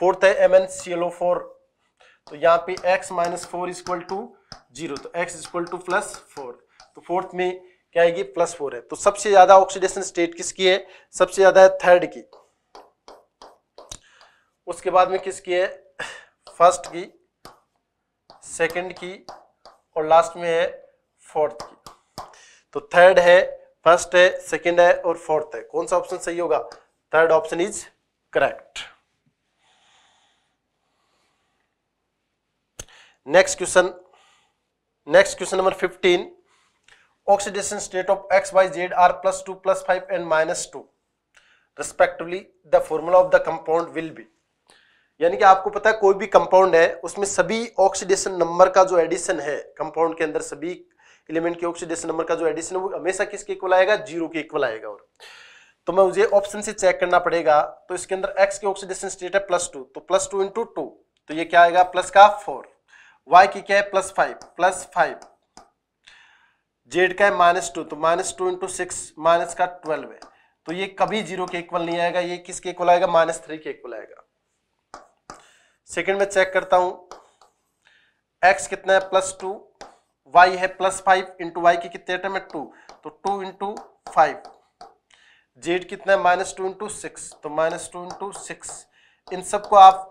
फोर्थ है M N C L O four तो यहाँ पे X minus four equal to zero तो X equal to plus four तो फोर्थ में क्या आएगी प्लस फोर है तो सबसे ज्यादा ऑक्सीडेशन स्टेट किसकी है सबसे ज्यादा है थर्ड की उसके बाद में किसकी है फर्स्ट की सेकंड की और लास्ट में है फोर्थ की तो थर्ड है फर्स्ट है सेकंड है और फोर्थ है कौन सा ऑप्शन सही होगा third option is correct next question next question number 15 oxidation state of X Y Z are plus two plus five and minus two respectively the formula of the compound will be यानी कि आपको पता है कोई भी compound है उसमें सभी ऑक्सीडेशन नंबर का जो एडिशन है कंपाउंड के अंदर सभी एलिमेंट के ऑक्सीडेशन नंबर का जो एडिशन है वो हमेशा किसके इक्वल आएगा जीरो के इक्वल आएगा और तो मैं मुझे ऑप्शन से चेक करना पड़ेगा तो इसके अंदर एक्स के ऑक्सीडेशन स्टेट है प्लस टू तो प्लस टू इंटू टू तो ये क्या आएगा प्लस का फोर वाई की क्या है plus five plus five Z का है माइनस टू तो minus two into six minus का ट्वेल्व है तो ये कभी जीरो के इक्वल नहीं आएगा ये किसके इक्वल आएगा माइनस थ्री के इक्वल आएगा सेकंड में चेक करता हूं एक्स कितना है प्लस टू वाई है प्लस फाइव इंटू वाई की कितने टर्म है टू तो टू इंटू फाइव जेड कितना है माइनस टू इंटू सिक्स तो माइनस टू इंटू सिक्स इन सबको आप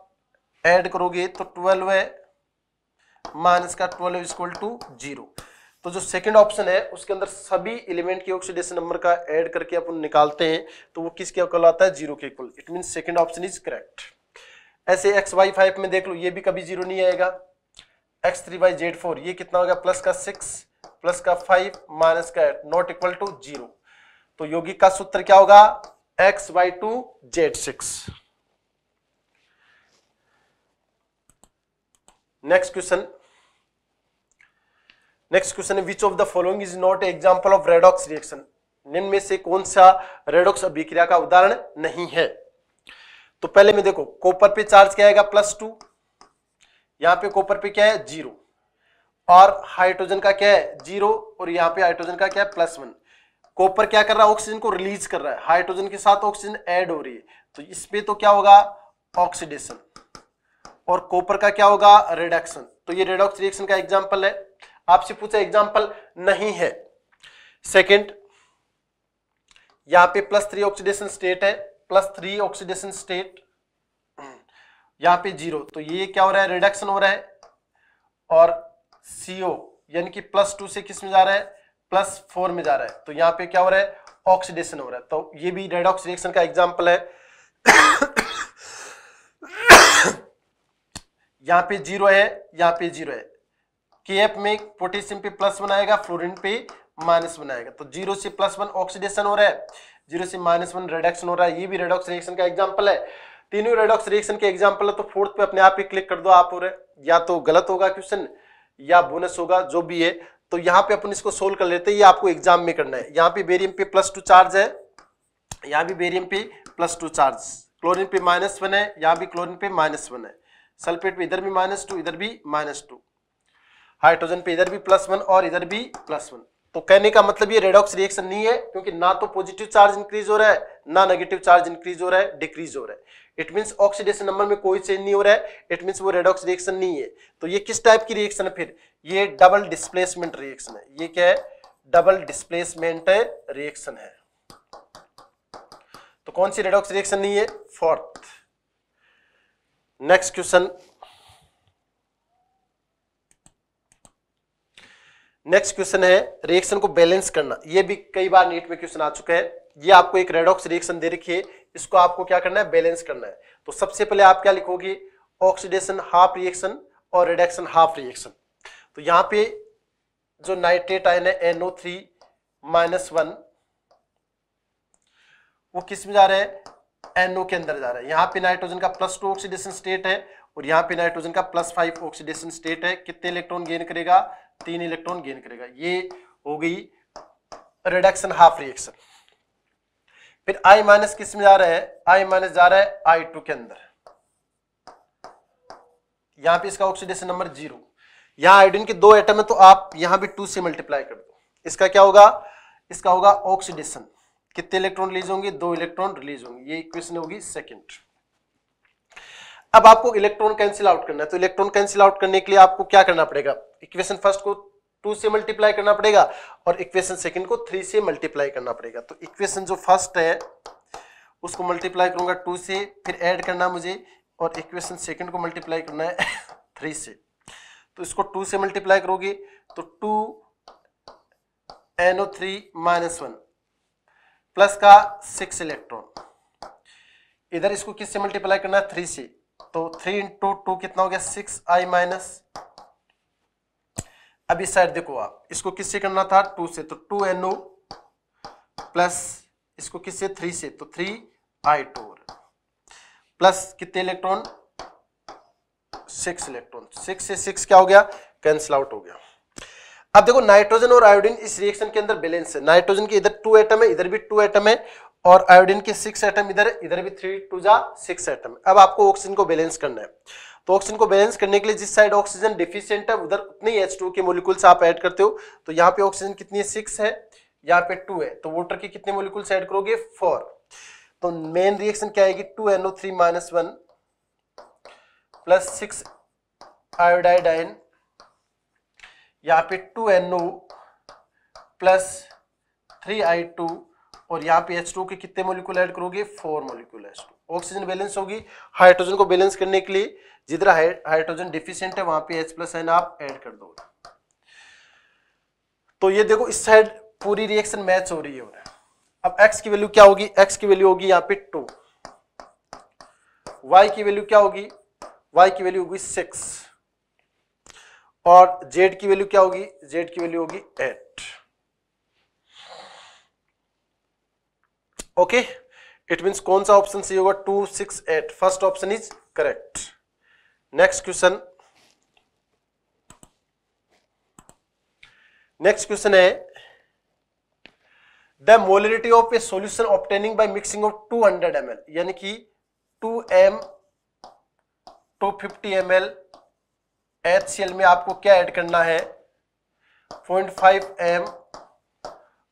ऐड करोगे तो ट्वेल्व है माइनस का ट्वेल्व इक्वल टू जीरो तो जो सेकंड ऑप्शन है उसके अंदर सभी एलिमेंट के ऑक्सीडेशन नंबर का ऐड करके अपन निकालते हैं तो वो किसके इक्वल आता है जीरो के equal it mean second option is correct ऐसे एक्स वाई फाइव में देख लो ये भी कभी जीरो नहीं आएगा X three by Z four ये कितना हो गया प्लस का सिक्स प्लस का फाइव माइनस का eight not equal to zero तो योगिक का सूत्र क्या होगा X Y two Z six next question next question which of the following is not a example of redox reaction निम्न में से कौन सा रेडॉक्स अभिक्रिया का उदाहरण नहीं है तो पहले में देखो कॉपर पे चार्ज क्या आएगा प्लस टू यहां पे कॉपर पे क्या है जीरो और हाइड्रोजन का क्या है जीरो और यहाँ पे हाइड्रोजन का क्या है प्लस वन कॉपर क्या कर रहा है ऑक्सीजन को रिलीज कर रहा है हाइड्रोजन के साथ ऑक्सीजन ऐड हो रही है तो इसमें तो क्या होगा ऑक्सीडेशन और कॉपर का क्या होगा रिडक्शन तो ये रेडॉक्स रिएक्शन का एग्जाम्पल है आपसे पूछा एग्जाम्पल नहीं है सेकेंड यहां पे प्लस थ्री ऑक्सीडेशन स्टेट है प्लस थ्री ऑक्सीडेशन स्टेट यहां पे जीरो तो ये क्या हो रहा है रिडक्शन हो रहा है और सीओ यानी कि प्लस टू से किस में जा रहा है प्लस फोर में जा रहा है तो यहां पे क्या हो रहा है ऑक्सीडेशन हो रहा है तो ये भी रेडॉक्स रिएक्शन का एग्जाम्पल है यहाँ पे जीरो है यहाँ पे जीरो है के एफ में पोटेशियम पे प्लस बनाएगा फ्लोरिन पे माइनस बनाएगा तो जीरो से प्लस वन ऑक्सीडेशन हो रहा है जीरो से माइनस वन रिडक्शन हो रहा है ये भी रेडॉक्स रिएक्शन का एग्जाम्पल है तीनों रेडॉक्स रिएक्शन के एग्जाम्पल है तो फोर्थ पे अपने आप ही क्लिक कर दो आप हो रहे या तो गलत होगा क्वेश्चन या बोनस होगा जो भी है तो यहाँ पे अपन इसको सोल्व कर लेते हैं ये आपको एग्जाम में करना है यहाँ पे बेरियम पे प्लस टू चार्ज है यहाँ भी बेरियम पे प्लस टू चार्ज क्लोरिन पे माइनस वन है यहाँ भी क्लोरिन पे माइनस वन है सल्फेट पे इधर भी माइनस टू इधर भी माइनस टू हाइड्रोजन पे इधर भी प्लस वन और इधर भी प्लस वन तो कहने का मतलब ये रेडॉक्स रिएक्शन नहीं है क्योंकि ना तो पॉजिटिव चार्ज इंक्रीज हो रहा है ना नेगेटिव चार्ज इंक्रीज हो रहा है डिक्रीज हो रहा है इट मीन्स ऑक्सीडेशन नंबर में कोई चेंज नहीं हो रहा है इट मीन्स वो रेडॉक्स रिएक्शन नहीं है तो ये किस टाइप की रिएक्शन है फिर ये डबल डिस्प्लेसमेंट रिएक्शन है ये क्या है डबल डिस्प्लेसमेंट रिएक्शन है तो कौन सी रेडॉक्स रिएक्शन नहीं है fourth next question next question है रिएक्शन को बैलेंस करना ये भी कई बार नीट में क्वेश्चन आ चुका है ये आपको एक रेडॉक्स रिएक्शन दे रखी है इसको आपको क्या करना है बैलेंस करना है तो सबसे पहले आप क्या लिखोगे ऑक्सीडेशन हाफ रिएक्शन और रिडक्शन हाफ रिएक्शन तो यहाँ पे जो नाइट्रेट आयन है एनओ थ्री माइनस वन वो किस में जा रहा है एनओ के अंदर जा रहा है यहाँ पे नाइट्रोजन का प्लस टू ऑक्सीडेशन स्टेट है और यहाँ पे नाइट्रोजन का प्लस फाइव ऑक्सीडेशन स्टेट है कितने इलेक्ट्रॉन गेन करेगा तीन इलेक्ट्रॉन गेन करेगा ये हो गई रिडक्शन हाफ रिएक्शन फिर आई माइनस किस में जा रहा है आई माइनस जा रहा है आई टू के अंदर यहां पे इसका ऑक्सीडेशन नंबर जीरो यहां आयोडीन के दो एटम है तो आप यहां भी टू से मल्टीप्लाई कर दो इसका क्या होगा इसका होगा ऑक्सीडेशन कितने इलेक्ट्रॉन रिलीज होंगे दो इलेक्ट्रॉन रिलीज होंगे ये इक्वेशन होगी सेकंड अब आपको इलेक्ट्रॉन कैंसिल आउट करना है तो इलेक्ट्रॉन कैंसिल आउट करने के लिए आपको क्या करना पड़ेगा इक्वेशन फर्स्ट को टू से मल्टीप्लाई करना पड़ेगा और इक्वेशन सेकंड को थ्री से मल्टीप्लाई करना पड़ेगा तो इक्वेशन जो फर्स्ट है उसको मल्टीप्लाई करूंगा टू से फिर एड करना मुझे और इक्वेशन सेकेंड को मल्टीप्लाई करना है थ्री से तो इसको टू से मल्टीप्लाई करोगे तो two N O three minus one plus का सिक्स इलेक्ट्रॉन इधर इसको किससे मल्टीप्लाई करना है थ्री से तो थ्री इंटू टू कितना हो गया सिक्स आई माइनस अब इस साइड देखो आप इसको किससे करना था टू से तो टू एन ओ प्लस इसको किससे थ्री से तो थ्री आई टोर प्लस कितने इलेक्ट्रॉन सिक्स इलेक्ट्रॉन सिक्स से सिक्स क्या हो गया कैंसिल आउट हो गया अब देखो नाइट्रोजन और आयोडीन इस रिएक्शन के अंदर बैलेंस है नाइट्रोजन के इधर टू एटम है इधर भी टू एटम है और आयोडीन के सिक्स एटम इधर इधर भी थ्री टू जा सिक्स एटम अब आपको ऑक्सीजन को बैलेंस करना है तो ऑक्सीजन को बैलेंस करने के लिए जिस साइड ऑक्सीजन डिफिशियंट है उधर उतने एच टू के मोलिकुल्स आप ऐड करते हो तो यहाँ पे ऑक्सीजन कितनी है सिक्स है यहाँ पे टू है तो वोटर के कितने मोलिकुल्स ऐड करोगे फोर तो मेन रिएक्शन क्या आएगी two N O three minus one plus six iodide ion यहाँ पे two N O plus three I two और यहाँ पे एच टू के कितने मोलिकुल ऐड करोगे four molecule H two oxygen balance होगी हाइड्रोजन को बैलेंस करने के लिए जिधर हाइड्रोजन डिफिशियंट है वहां पे एच प्लस एन आप ऐड कर दो तो ये देखो इस साइड पूरी रिएक्शन मैच हो रही है अब एक्स की वैल्यू क्या होगी एक्स की वैल्यू होगी यहाँ पे टू वाई की वैल्यू क्या होगी वाई की वैल्यू होगी सिक्स और जेड की वैल्यू क्या होगी जेड की वैल्यू होगी एट ओके इट मीन्स कौन सा ऑप्शन सही होगा two six eight first option is correct next question next question है the molarity of a solution obtaining by mixing of 200 ml यानी कि फिफ्टी 250 ml एच में आपको क्या ऐड करना है point five M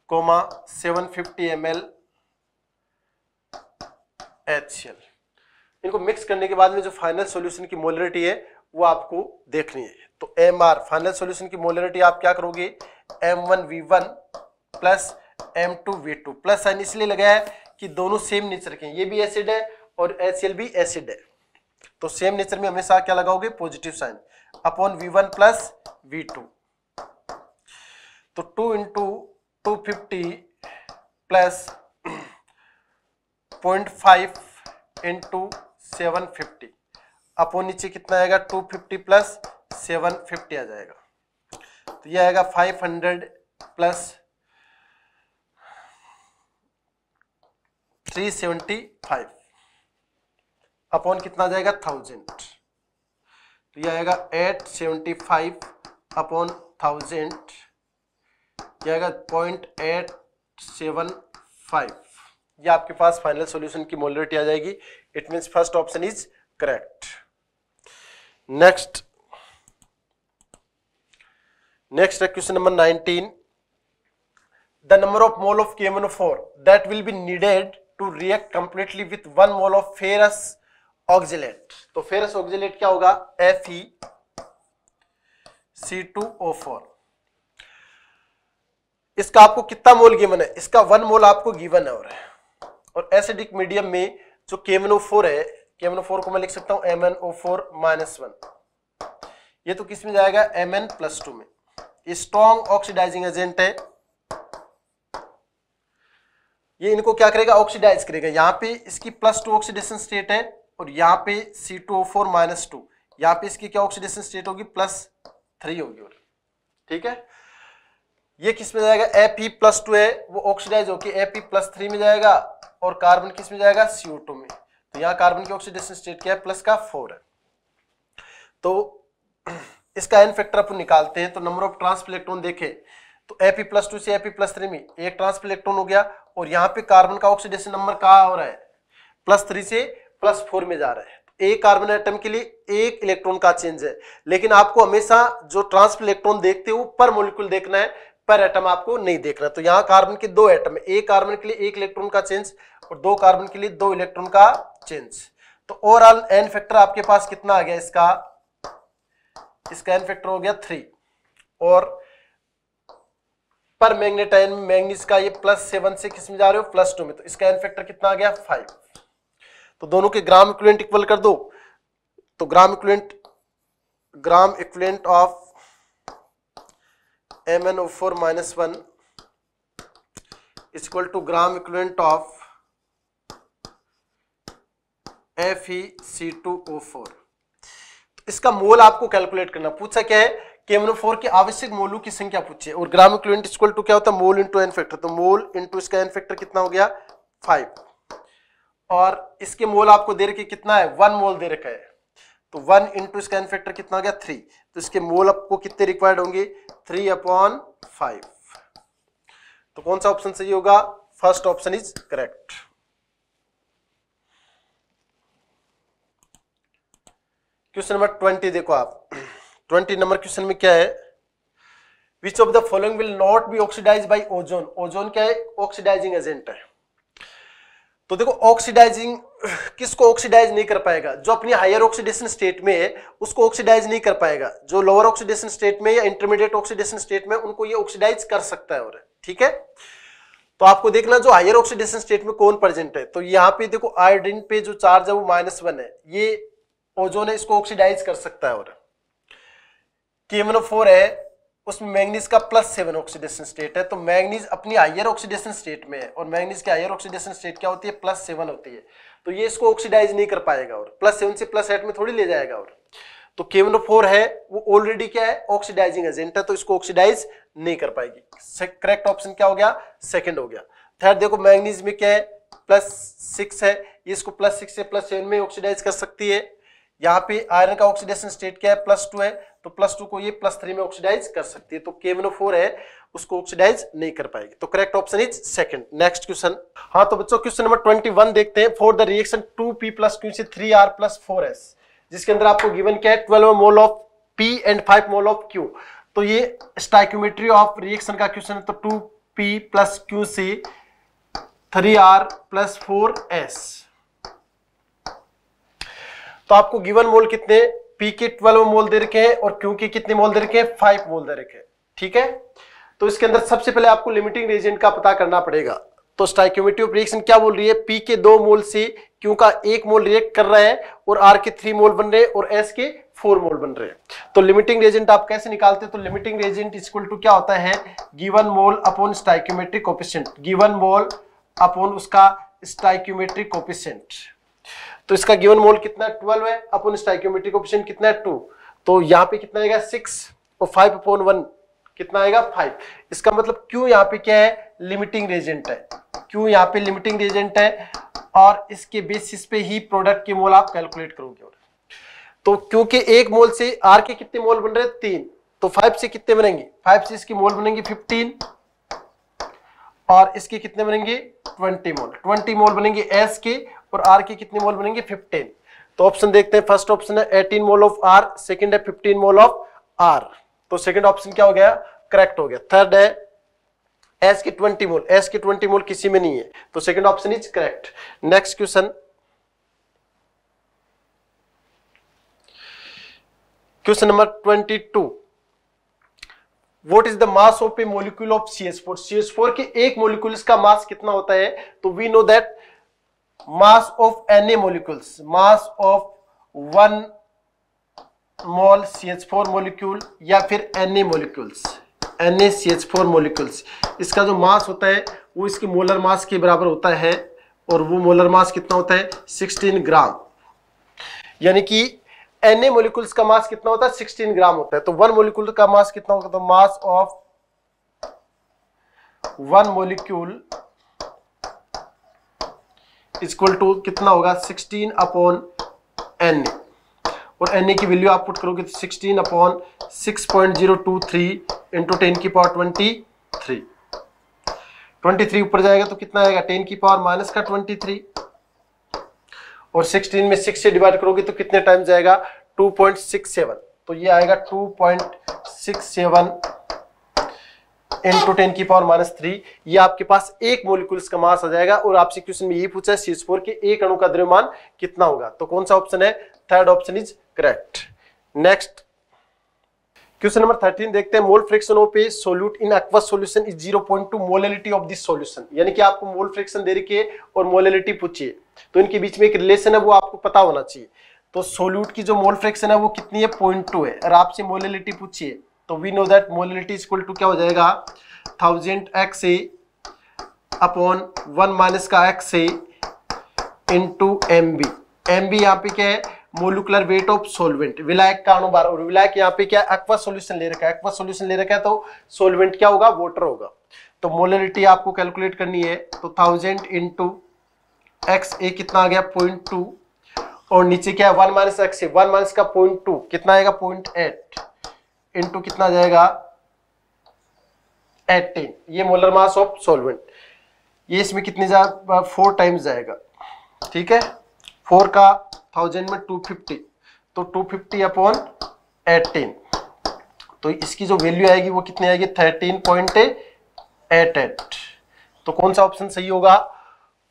comma seven fifty M L H इनको mix करने के बाद में जो फाइनल सॉल्यूशन की मोलरिटी है वो आपको देखनी है तो एम आर फाइनल सोल्यूशन की मोलरिटी आप क्या करोगे M one V one plus M two V two plus sign इसलिए लगाया है कि दोनों सेम नेचर के ये भी एसिड है और एच भी एसिड है तो सेम नेचर में हमेशा क्या लगाओगे positive sign upon V one plus V two तो two into two fifty plus point five into seven fifty upon नीचे कितना आएगा two fifty plus seven fifty आ जाएगा तो ये आएगा five hundred plus three seventy five upon कितना जाएगा थाउजेंड तो यह आएगा eight seventy five upon thousand यह आएगा पॉइंट एट सेवन फाइव यह आपके पास फाइनल सॉल्यूशन की मोलरिटी आ जाएगी it means first option is correct next next है question number nineteen the the of of mole of four that will be needed to react completely with one mole of ferrous oxalate तो ferrous oxalate क्या होगा F E C two O four इसका आपको कितना मोल given है इसका one mole आपको given है और है और एसिडिक मीडियम में जो केमनो फोर है केमनो फोर को मैं लिख सकता हूं M N O four minus one ये तो किस में जाएगा एम एन प्लस टू में स्ट्रॉन्ग ऑक्सीडाइजिंग एजेंट है ये इनको क्या करेगा ऑक्सीडाइज करेगा यहां पे इसकी प्लस टू ऑक्सीडेशन स्टेट है और यहाँ पे C two O four minus two यहाँ पे इसकी क्या ऑक्सीडेशन स्टेट होगी प्लस थ्री होगी और ठीक है ये किस में जाएगा ए पी प्लस टू है वो ऑक्सीडाइज होके ए पी प्लस थ्री में जाएगा और कार्बन किस में जाएगा सीओ टू में तो यहाँ कार्बन की ऑक्सीडेशन स्टेट क्या है प्लस का फोर है तो इसका एन फैक्टर अपन निकालते हैं तो नंबर ऑफ ट्रांसफर इलेक्ट्रॉन देखे तो ए पी प्लस टू से ए पी प्लस थ्री में एक ट्रांसफर इलेक्ट्रॉन हो गया और यहाँ पे कार्बन का ऑक्सीडेशन नंबर कहा हो रहा है प्लस थ्री से प्लस फोर में जा रहे हैं एक कार्बन आइटम के लिए एक इलेक्ट्रॉन का चेंज है लेकिन आपको हमेशा जो ट्रांस इलेक्ट्रॉन देखते हो पर मोलिकुल देखना है पर एटम आपको नहीं देखना तो यहाँ कार्बन के दो एटम है एक कार्बन के लिए एक इलेक्ट्रॉन का चेंज और दो कार्बन के लिए दो इलेक्ट्रॉन का चेंज तो ओवरऑल एन फैक्टर आपके पास कितना आ गया इसका इसका एन फैक्टर हो गया थ्री और पर मैग्नेटाइन मैग्नीज का ये प्लस सेवन से किस में जा रहे हो प्लस टू में तो इसका एन फैक्टर कितना आ गया फाइव तो दोनों के ग्राम इक्वलेंट इक्वल कर दो तो gram equivalent gram equivalent of M N O four minus one is equal to gram equivalent of F E C two O four इसका मोल आपको कैलकुलेट करना पूछा क्या है केमनो फोर के आवश्यक मोलों की संख्या पूछी और ग्राम इक्वलेंट इक्वल टू क्या होता है मोल इंटू एन फैक्टर तो मोल इंटू इसका एन फैक्टर कितना हो गया फाइव और इसके मोल आपको दे रखे कितना है वन मोल दे रखा है तो वन इंटू इसका फैक्टर कितना गया थ्री तो इसके मोल आपको कितने रिक्वायर्ड होंगे थ्री अपॉन फाइव तो कौन सा ऑप्शन सही होगा first option is correct question number twenty देखो आप ट्वेंटी नंबर क्वेश्चन में क्या है which of the following will not be oxidize by ozone ozone क्या है ऑक्सीडाइजिंग एजेंट है तो देखो ऑक्सीडाइजिंग किसको ऑक्सीडाइज नहीं कर पाएगा जो अपनी हायर ऑक्सीडेशन स्टेट में है उसको ऑक्सीडाइज नहीं कर पाएगा जो लोअर ऑक्सीडेशन स्टेट में या इंटरमीडिएट ऑक्सीडेशन स्टेट में उनको ये ऑक्सीडाइज कर सकता है और ठीक है तो आपको देखना जो हायर ऑक्सीडेशन स्टेट में कौन प्रेजेंट है तो यहाँ पे देखो आयोडिन पे जो चार्ज है वो माइनस वन है ये ओजोन है इसको ऑक्सीडाइज कर सकता है और केमनो फोर है उसमें मैग्नीज का प्लस सेवन ऑक्सीडेशन स्टेट है तो मैग्नीज अपनी हाइयर ऑक्सीडेशन स्टेट में है और मैंगनीज की हाइयर ऑक्सीडेशन स्टेट क्या होती है प्लस सेवन होती है तो ये इसको ऑक्सीडाइज नहीं कर पाएगा और प्लस सेवन से प्लस एट में थोड़ी ले जाएगा और तो केवनो फोर है वो ऑलरेडी क्या है ऑक्सीडाइजिंग एजेंट है तो इसको ऑक्सीडाइज नहीं कर पाएगी करेक्ट ऑप्शन क्या हो गया सेकेंड हो गया थर्ड देखो मैंगनीज में क्या है प्लस सिक्स है ये इसको प्लस सिक्स से प्लस सेवन में ऑक्सीडाइज कर सकती है यहाँ पे आयरन का ऑक्सीडेशन स्टेट क्या है प्लस टू है तो प्लस टू को ये प्लस थ्री में ऑक्सीडाइज कर सकती है तो केवनो फोर oh है उसको ऑक्सीडाइज नहीं कर पाएगी तो correct option is second next question हाँ तो बच्चों क्वेश्चन नंबर ट्वेंटी वन देखते हैं for the reaction two P plus Q से three R plus four S जिसके अंदर आपको गिवन क्या है twelve mole of P and five mole of Q तो ये स्टाइक्योमेट्री ऑफ रिएक्शन का क्वेश्चन है तो टू पी प्लस क्यू सी three R plus four S तो आपको गिवन मोल कितने पी के ट्वेल्व मोल दे रखे हैं और क्यू के कितने मोल दे रखे हैं फाइव मोल दे रखे हैं ठीक है तो इसके अंदर सबसे पहले आपको लिमिटिंग रेजेंट का पता करना पड़ेगा तो स्टाइक्योमेट्री रिएक्शन क्या बोल रही है पी के दो मोल से क्यू का एक मोल रिएक्ट कर रहा है और आर के थ्री मोल बन रहे हैं और एस के फोर मोल बन रहे हैं तो लिमिटिंग रेजेंट आप कैसे निकालते हैं तो लिमिटिंग रेजेंट इक्वल टू क्या होता है given mole upon stoichiometric coefficient given mole upon उसका स्टाइक्योमेट्रिक कोपिशेंट तो इसका गिवन मोल कितना ट्वेल्व है अपन स्टाइक्योमेट्रिक ऑप्शन कितना है टू तो यहाँ पे कितना आएगा सिक्स और फाइव अपॉन वन कितना आएगा फाइव इसका मतलब क्यों यहाँ पे क्या है लिमिटिंग रेजेंट है क्यों यहाँ पे लिमिटिंग रेजेंट है और इसके बेसिस पे ही प्रोडक्ट के मोल आप कैलकुलेट करोगे तो क्योंकि एक मोल से आर के कितने मोल बन रहे तीन तो फाइव से कितने बनेंगे फाइव से इसकी मोल बनेंगे फिफ्टीन और इसके कितने बनेंगे ट्वेंटी मोल ट्वेंटी मोल बनेंगे एस के और आर की कितनी मोल बनेंगे फिफ्टीन तो ऑप्शन देखते हैं फर्स्ट ऑप्शन है eighteen mole of R second है फिफ्टीन मोल ऑफ आर तो सेकेंड ऑप्शन क्या हो गया करेक्ट हो गया थर्ड है एस की ट्वेंटी मोल एस की ट्वेंटी मोल किसी में नहीं है तो second option is correct next question question number twenty two what is the mass of a molecule of C S four C S four के एक मोलिक्यूल का मास कितना होता है तो we know that mass of any molecules, mass of one mole C H four molecule या फिर any a molecules N C H four molecules इसका जो मास होता है वो इसके मोलर मास के बराबर होता है और वो मोलर मास कितना होता है 16 ग्राम यानी कि एनी ए मोलिक्यूल्स का मास कितना होता है 16 ग्राम होता है तो वन मोलिक्यूल का मास कितना होता है mass of one molecule equal to कितना होगा सिक्सटीन अपॉन एन और एन की वैल्यू आप पुट करोगे तो sixteen upon six point zero two three into ten की power twenty three twenty three ऊपर जाएगा तो कितना आएगा टेन की पावर माइनस का ट्वेंटी थ्री और सिक्सटीन में सिक्स से डिवाइड करोगे तो कितने टाइम जाएगा टू पॉइंट सिक्स सेवन तो ये आएगा two point six seven into ten की पावर माइनस थ्री ये आपके पास एक मोलिकुल का मास आ जाएगा और आपसे क्वेश्चन में ये पूछा है सी के एक अणु का द्रव्यमान कितना होगा तो कौन सा ऑप्शन है third option is correct next question number thirteen देखते हैं mole fraction of a solute in aqueous solution is zero point two molality of this solution यानी कि आपको मोल फ्रैक्शन दे रखिए और मोलिटी पूछिए तो इनके बीच में एक रिलेशन है वो आपको पता होना चाहिए तो सोल्यूट की जो मोल फ्रैक्शन है वो कितनी है पॉइंट टू है और आपसे मोलिटी पूछिए तो we know that molality equal to क्या हो जाएगा thousand X A upon one minus का X A into M B M B यहाँ पे क्या है मोलिकुलर वेट ऑफ सोलवेंट विलायक का अनुभार और विलायक यहाँ पे क्या एक्वा सोल्यूशन ले रखा है एक्वा सोल्यूशन ले रखा है तो सोलवेंट क्या होगा वाटर होगा तो मोलिटी आपको कैलकुलेट करनी है तो thousand into X A कितना आ गया पॉइंट टू और नीचे क्या है one minus X A one minus का पॉइंट टू कितना आएगा पॉइंट एट इंटू कितना जाएगा 18 ये मोलर मास ऑफ सॉल्वेंट ये इसमें कितनी जा फोर टाइम्स जाएगा ठीक है फोर का थाउजेंड में टू फिफ्टी तो टू फिफ्टी अपॉन एटीन तो इसकी जो वैल्यू आएगी वो कितनी आएगी थर्टीन पॉइंट एट एट तो कौन सा ऑप्शन सही होगा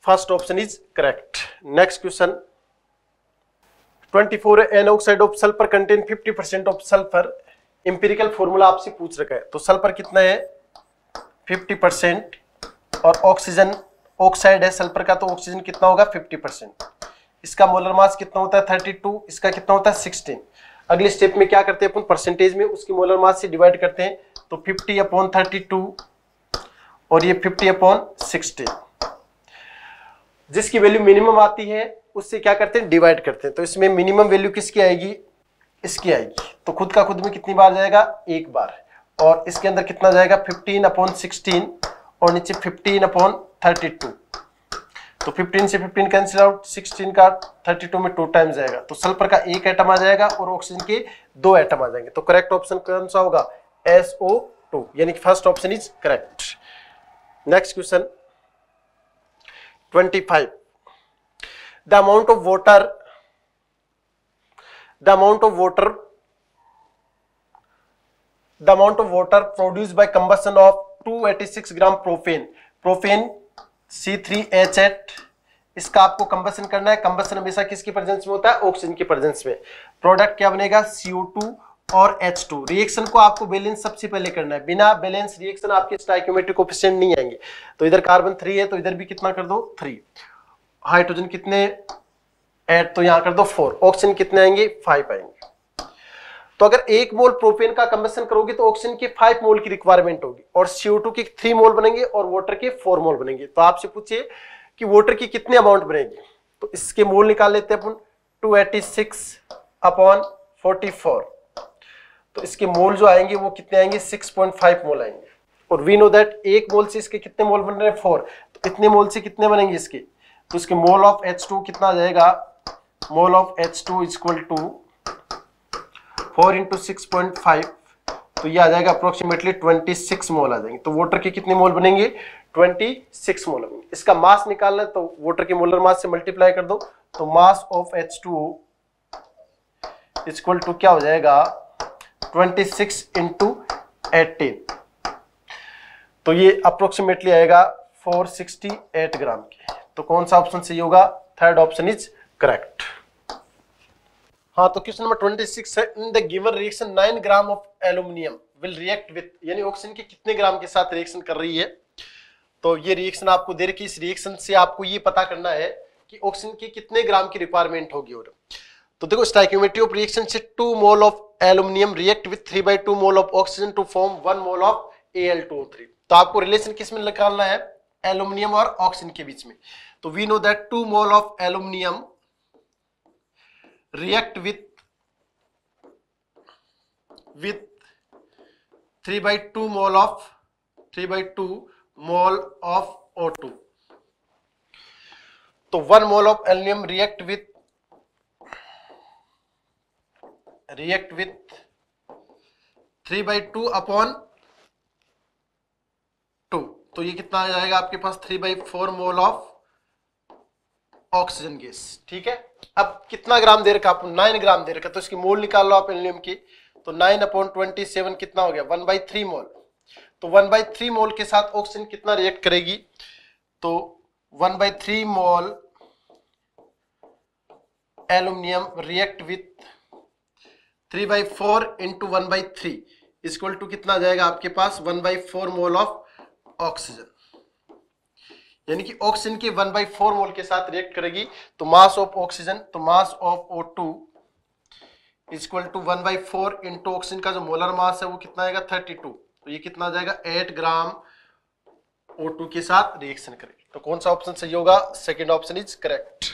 first option is correct next question 24 an oxide of sulphur contain 50% of sulphur empirical formula आपसे पूछ रखा है तो सल्फर कितना है 50 परसेंट और ऑक्सीजन ऑक्साइड है सल्फर का तो ऑक्सीजन कितना होगा 50 परसेंट इसका मोलर मास कितना होता है 32 इसका कितना होता है 16 अगले स्टेप में क्या करते हैं अपन परसेंटेज में उसकी मोलर मास से डिवाइड करते हैं तो 50 अपॉन 32 और ये 50 अपॉन 16 जिसकी वैल्यू मिनिमम आती है उससे क्या करते हैं डिवाइड करते हैं तो इसमें मिनिमम वैल्यू किसकी आएगी इसकी आएगी तो खुद का खुद में कितनी बार जाएगा एक बार और इसके अंदर कितना जाएगा 15 अपॉन 16 और नीचे 15 अपॉन 32 तो 15 से 15 कैंसिल आउट 16 का 32 में टू टाइम जाएगा तो सल्फर का एक आइटम आ जाएगा और ऑक्सीजन के दो आइटम आ जाएंगे तो करेक्ट ऑप्शन कौन सा होगा एसओ टू यानी कि first option is correct next question 25 the amount of water the amount of water the amount of water produced by combustion of 286 C three H eight इसका आपको combustion करना है combustion हमेशा किसकी प्रेजेंस में होता है ऑक्सीजन की प्रेजेंस में प्रोडक्ट क्या बनेगा सीओ टू और एच टू रिएक्शन को आपको बैलेंस सबसे पहले करना है बिना बैलेंस रिएक्शन आपके स्टाइक्योमेट्रिक कोफिशिएंट नहीं आएंगे तो इधर कार्बन थ्री है तो इधर भी कितना कर दो थ्री हाइड्रोजन कितने ऐड तो यहां कर दो फोर ऑक्सीजन कितने आएंगे फाइव आएंगे तो अगर एक मोल प्रोपेन का कंबेशन करोगे तो ऑक्सीजन के फाइव मोल की रिक्वायरमेंट होगी और सीओ टू की थ्री मोल बनेंगे और वाटर के फोर मोल बनेंगे तो आपसे पूछिए कि वाटर की कितने अमाउंट बनेंगे तो इसके मोल निकाल लेते हैं अपन two eighty six upon forty four तो इसके मोल जो आएंगे वो कितने आएंगे सिक्स पॉइंट फाइव मोल आएंगे और वी नो दैट एक मोल से इसके कितने मोल बन रहे हैं फोर तो इतने मोल से कितने बनेंगे इसके तो इसके मोल ऑफ एच टू कितना जाएगा mole of H2 is equal to four into six point five तो ये आ जाएगा अप्रोक्सीमेटली ट्वेंटी सिक्स मोल आ जाएंगे तो वोटर के कितने मोल बनेंगे ट्वेंटी सिक्स मोल बनेंगे इसका मास निकालना है तो वोटर के मोलर मास से मल्टीप्लाई कर दो तो mass of H two equal to क्या हो जाएगा ट्वेंटी सिक्स इंटू एटीन तो ये अप्रोक्सीमेटली आएगा फोर सिक्सटी एट ग्राम के तो कौन सा ऑप्शन सही होगा थर्ड ऑप्शन इज करेक्ट हाँ तो क्वेश्चन नंबर ट्वेंटी सिक्स है in the given reaction nine gram of aluminium will react with यानी ऑक्सीजन के कितने ग्राम के साथ रिएक्शन कर रही है तो ये रिएक्शन आपको दे रखी इस रिएक्शन से आपको ये पता करना है कि ऑक्सीजन के कितने ग्राम की रिक्वायरमेंट होगी और तो देखो स्टाइक्योमेट्री ऑफ रिएक्शन से two mole of aluminium react with three by two mole of oxygen to form one mole of A L two O three तो आपको रिलेशन किस में निकालना है एल्यूमिनियम और ऑक्सीजन के बीच में तो we know that two mole of aluminium react with with three by two 2 of three by two 2 of O two तो one mole of aluminium react with react with three by two upon two तो ये कितना आ जाएगा आपके पास three by four mole of oxygen gas ठीक है अब कितना ग्राम दे रखा आपको नाइन ग्राम दे रखा तो इसकी मोल निकाल लो आप एल्यूम की तो नाइन अपॉन ट्वेंटी सेवन कितना हो गया वन बाई थ्री मोल तो वन बाई थ्री मोल के साथ ऑक्सीजन कितना रिएक्ट करेगी तो one by three mole aluminium react with three by four into one by three equal to कितना जाएगा आपके पास one by four mole of oxygen यानी कि ऑक्सीजन के वन बाई फोर मोल के साथ रिएक्ट करेगी तो मास ऑफ ऑक्सीजन तो mass of O two is equal to one by four into oxygen का जो मोलर मास है वो कितना आएगा थर्टी टू तो ये कितना आ जाएगा एट ग्राम ओ टू के साथ रिएक्शन करेगी तो कौन सा ऑप्शन सही होगा second option is correct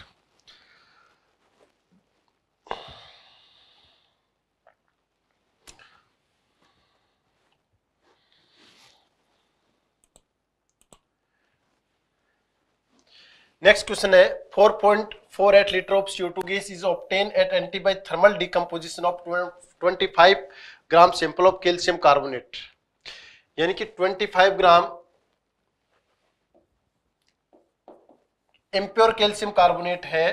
next question है 4.48 point four eight litre of CO two gas is obtained at NTP by thermal decomposition of twenty five gram sample of calcium carbonate यानी कि 25 ग्राम एम्प्योर calcium carbonate है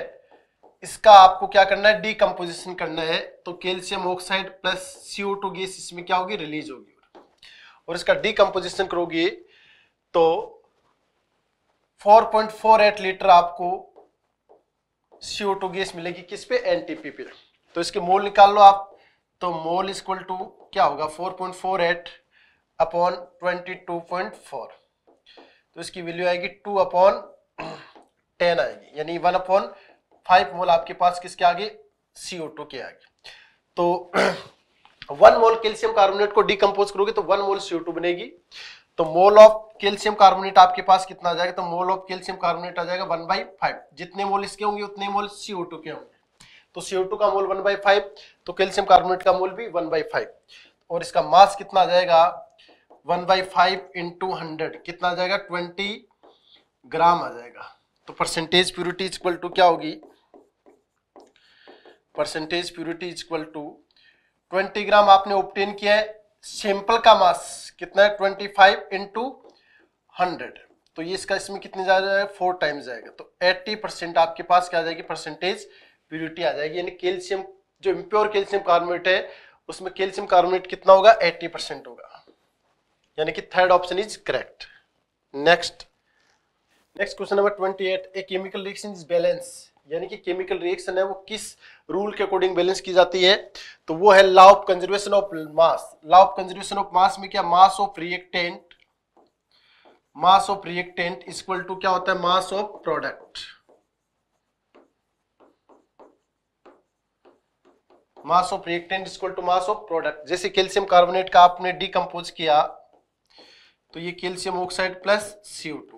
इसका आपको क्या करना है decomposition करना है तो calcium oxide plus C O two gas इसमें क्या होगी रिलीज होगी और इसका डीकम्पोजिशन करोगे तो 4.48 लीटर आपको सीओ टू गैस मिलेगी किस पे एनटीपी पे तो इसके मोल निकाल लो आप तो मोल इक्वल टू क्या होगा 4.48 अपॉन 22.4 तो इसकी वैल्यू आएगी 2 अपॉन 10 आएगी यानी 1 अपॉन 5 मोल आपके पास किसके आगे सीओ टू के आगे तो वन मोल कैल्शियम कार्बोनेट को डिकम्पोज करोगे तो वन मोल सीओ टू बनेगी तो मोल ऑफ कैल्शियम कार्बोनेट आपके पास कितना आ जाएगा तो मोल ऑफ कैल्शियम कार्बोनेट आ जाएगा वन बाई फाइव जितने मोल इसके होंगे उतने मोल सीओ टू के होंगे तो सीओ टू का मोल वन बाई फाइव तो कैल्शियम कार्बोनेट का मोल भी वन बाई फाइव और इसका मास कितना आ जाएगा one by five into hundred कितना आ जाएगा ट्वेंटी ग्राम आ जाएगा तो परसेंटेज प्योरिटी इक्वल टू क्या होगी percentage purity equal to 20 gram आपने ऑप्टेन किया है सिंपल का मास कितना है ट्वेंटी फाइव इंटू हंड्रेड तो ये इसका इसमें कितने जा जाएगा फोर टाइम्स जाएगा तो एट्टी परसेंट आपके पास क्या आ जाएगी परसेंटेज प्योरिटी आ जाएगी यानी कैल्शियम जो इम्प्योर कैल्शियम कार्बोनेट है उसमें कैल्शियम कार्बोनेट कितना होगा एट्टी परसेंट होगा यानी कि third option is correct next next question number twenty eight a chemical reaction is balance यानी कि केमिकल रिएक्शन है वो किस रूल के अकॉर्डिंग बैलेंस की जाती है तो वो है law of conservation of mass law of conservation of mass में क्या mass of reactant mass of reactant equal to क्या होता है mass of product mass of reactant equal to mass of product जैसे कैल्शियम कार्बोनेट का आपने decompose किया तो ये calcium oxide plus C O two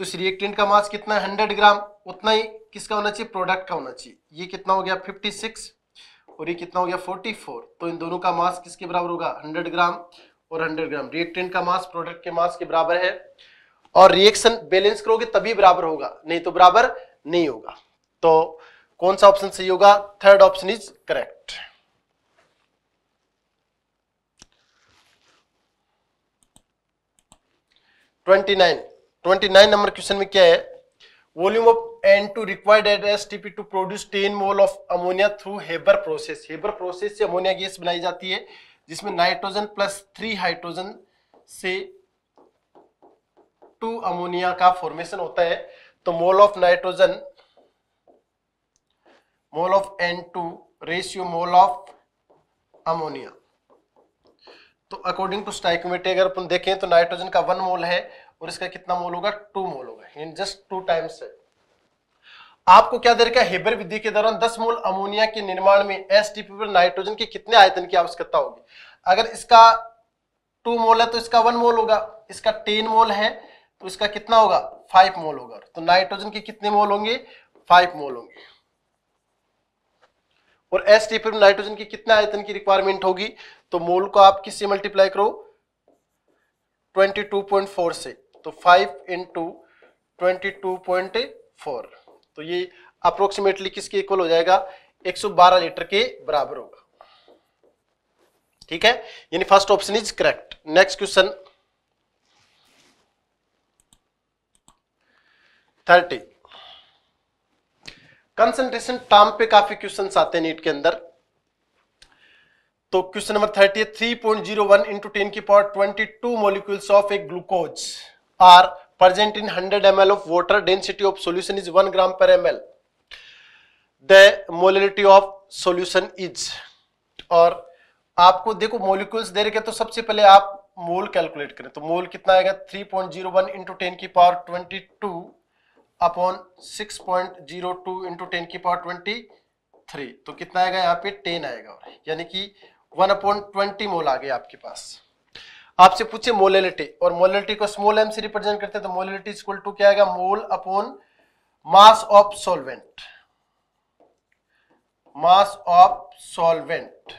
तो इस रिएक्टेंट का मास कितना है हंड्रेड ग्राम उतना ही किसका होना चाहिए प्रोडक्ट का होना चाहिए ये कितना हो गया फिफ्टी सिक्स और ये कितना हो गया फोर्टी फोर तो इन दोनों का मास किसके बराबर होगा हंड्रेड ग्राम और हंड्रेड ग्राम रिएक्टेंट का मास प्रोडक्ट के मास के बराबर है और रिएक्शन बैलेंस करोगे तभी बराबर होगा नहीं तो बराबर नहीं होगा तो कौन सा ऑप्शन सही होगा third option is correct twenty nine 29 number question में क्या है volume of N two required at S T P to produce ten mole of ammonia through Haber process Haber process से अमोनिया गैस बनाई जाती है जिसमें नाइट्रोजन प्लस थ्री हाइड्रोजन से two ammonia का फॉर्मेशन होता है तो mole of nitrogen mole of N two ratio mole of ammonia तो अकॉर्डिंग टू स्टाइकोमेट्री अगर अपन देखें तो नाइट्रोजन का वन मोल है और इसका कितना मोल होगा टू मोल होगा इन जस्ट टू टाइम्स है आपको क्या दे रखा है हेबर विधि के दौरान 10 मोल अमोनिया के निर्माण में एस पर नाइट्रोजन के कितने आयतन की आवश्यकता होगी अगर इसका टू मोल है तो इसका वन मोल होगा इसका टेन मोल है तो इसका कितना होगा फाइव मोल होगा तो नाइट्रोजन के कितने मोल होंगे फाइव मोल होंगे और एस टीपी नाइट्रोजन की कितने आयतन की रिक्वायरमेंट होगी तो मोल को आप किससे मल्टीप्लाई करो 22.4 से तो five into twenty two point four तो ये अप्रोक्सीमेटली किसके इक्वल हो जाएगा 112 लीटर के बराबर होगा ठीक है यानी first option is correct next question thirty concentration term पे काफी क्वेश्चन आते हैं नीट के अंदर तो question number thirty three point zero one into ten की power twenty two molecules of a glucose are present in 100 ml of water density of solution is 1 gram per ml the molality of solution is और आपको देखो molecules दे रखे तो सबसे पहले आप मोल calculate करें तो मोल कितना आएगा 3.01 point zero one into ten की power 22 upon six point zero two into ten की पावर 23 तो कितना आएगा यहाँ पे 10 आएगा यानी कि 1 अपॉन 20 मोल आ गया आपके पास आपसे पूछे मोलिटी और मोलिटी को स्मॉल एम से रिप्रेजेंट करते हैं तो मोलिटी इक्वल टू क्या आएगा mole upon mass of solvent mass of solvent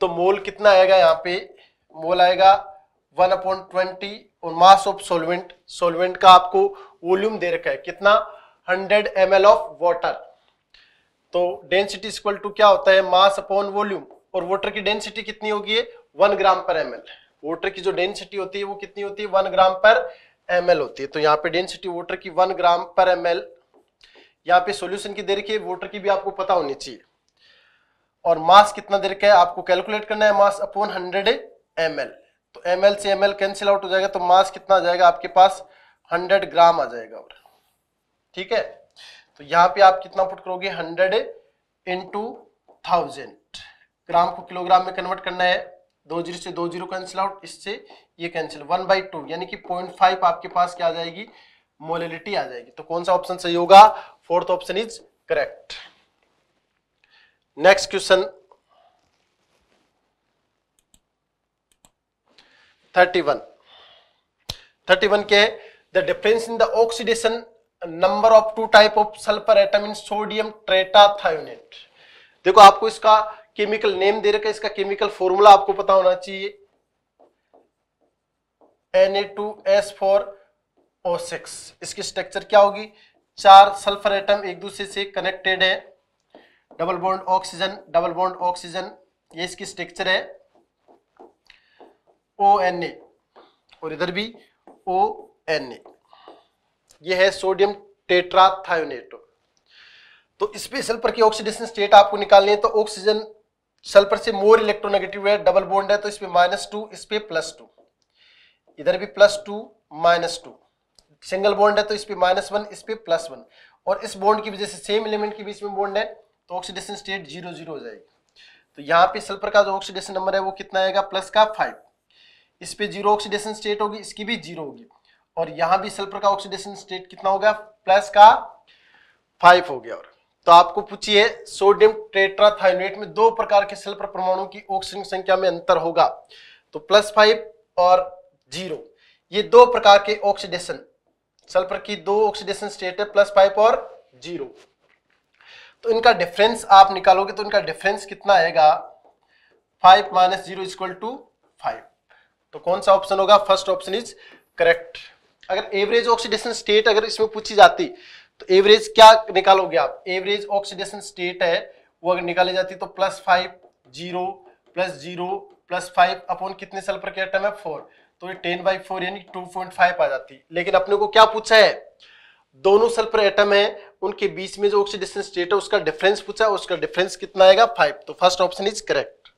तो मोल कितना आएगा यहां पे मोल आएगा वन अपॉन ट्वेंटी और मास ऑफ सॉल्वेंट सॉल्वेंट का आपको वॉल्यूम दे रखा है कितना हंड्रेड एम ऑफ वॉटर तो डेंसिटी इक्वल टू क्या होता है मास अपॉन वॉल्यूम और वाटर की डेंसिटी कितनी होगी वन ग्राम पर एम वोटर की जो डेंसिटी होती है वो कितनी होती है वन ग्राम पर एम होती है तो यहाँ पे डेंसिटी वोटर की वन ग्राम पर एम एल यहाँ पे सोल्यूशन की दे रखी है वोटर की भी आपको पता होनी चाहिए और मास कितना दे रखा है आपको कैलकुलेट करना है मास अपॉन हंड्रेड एम तो एम से एम कैंसिल आउट हो जाएगा तो मास कितना आ जाएगा आपके पास हंड्रेड ग्राम आ जाएगा और ठीक है तो यहाँ पे आप कितना पुट करोगे हंड्रेड इंटू थाउजेंड ग्राम को किलोग्राम में कन्वर्ट करना है दो जीरो से दो जीरो कैंसिल आउट इससे ये कैंसिल वन बाई टू यानी कि पॉइंट फाइव आपके पास क्या आ जाएगी मोलिलिटी आ जाएगी तो कौन सा ऑप्शन सही होगा fourth option is correct next question thirty one thirty one के the difference in the oxidation number of two type of sulphur atom in sodium tetra देखो आपको इसका केमिकल नेम दे रखा है इसका केमिकल फॉर्मूला आपको पता होना चाहिए N A two S four O six इसकी स्ट्रक्चर क्या होगी चार सल्फर एटम एक दूसरे से कनेक्टेड है double bond oxygen double bond oxygen ये इसकी स्ट्रक्चर है ओ एन ए और इधर भी ओ एन ए ये है सोडियम टेट्राथायोनेट तो स्पेशल पर की ऑक्सीडेशन स्टेट आपको निकालनी है तो ऑक्सीजन सल्फर से मोर इलेक्ट्रोनेगेटिव है डबल बोन्ड है तो इसमें माइनस टू इस पर प्लस टू इधर भी plus two minus two single bond है तो इसपे माइनस वन इस पर प्लस वन और इस बॉन्ड की वजह से सेम एलिमेंट के बीच में बॉन्ड है तो ऑक्सीडेशन स्टेट जीरो जीरो हो जाएगी तो यहाँ पे सल्फर का जो ऑक्सीडेशन नंबर है वो कितना आएगा प्लस का फाइव इस पे जीरो ऑक्सीडेशन स्टेट होगी इसकी भी जीरो होगी और यहाँ भी सल्फर का ऑक्सीडेशन स्टेट कितना होगा प्लस का फाइव हो गया और तो आपको पूछिए सोडियम टेट्राथाइनेट में दो प्रकार के सल्फर परमाणु की ऑक्सीजन संख्या में अंतर होगा तो प्लस फाइव और जीरो ये दो प्रकार के ऑक्सीडेशन सल्फर की दो ऑक्सीडेशन स्टेट है प्लस फाइव और जीरो तो इनका डिफरेंस आप निकालोगे तो इनका डिफरेंस कितना आएगा five minus zero is equal to five तो कौन सा ऑप्शन होगा फर्स्ट ऑप्शन इज करेक्ट अगर एवरेज ऑक्सीडेशन स्टेट अगर इसमें पूछी जाती तो एवरेज क्या निकालोगे आप एवरेज ऑक्सीडेशन स्टेट है वो अगर निकाली जाती तो plus five zero plus zero plus five upon कितने सल्फर के आइटम है फोर तो ये टेन बाई फोर यानी टू पॉइंट फाइव आ जाती लेकिन अपने को क्या पूछा है दोनों सल्फर एटम है उनके बीच में जो ऑक्सीडेशन स्टेट है उसका डिफरेंस पूछा है उसका डिफरेंस कितना आएगा फाइव तो first option is correct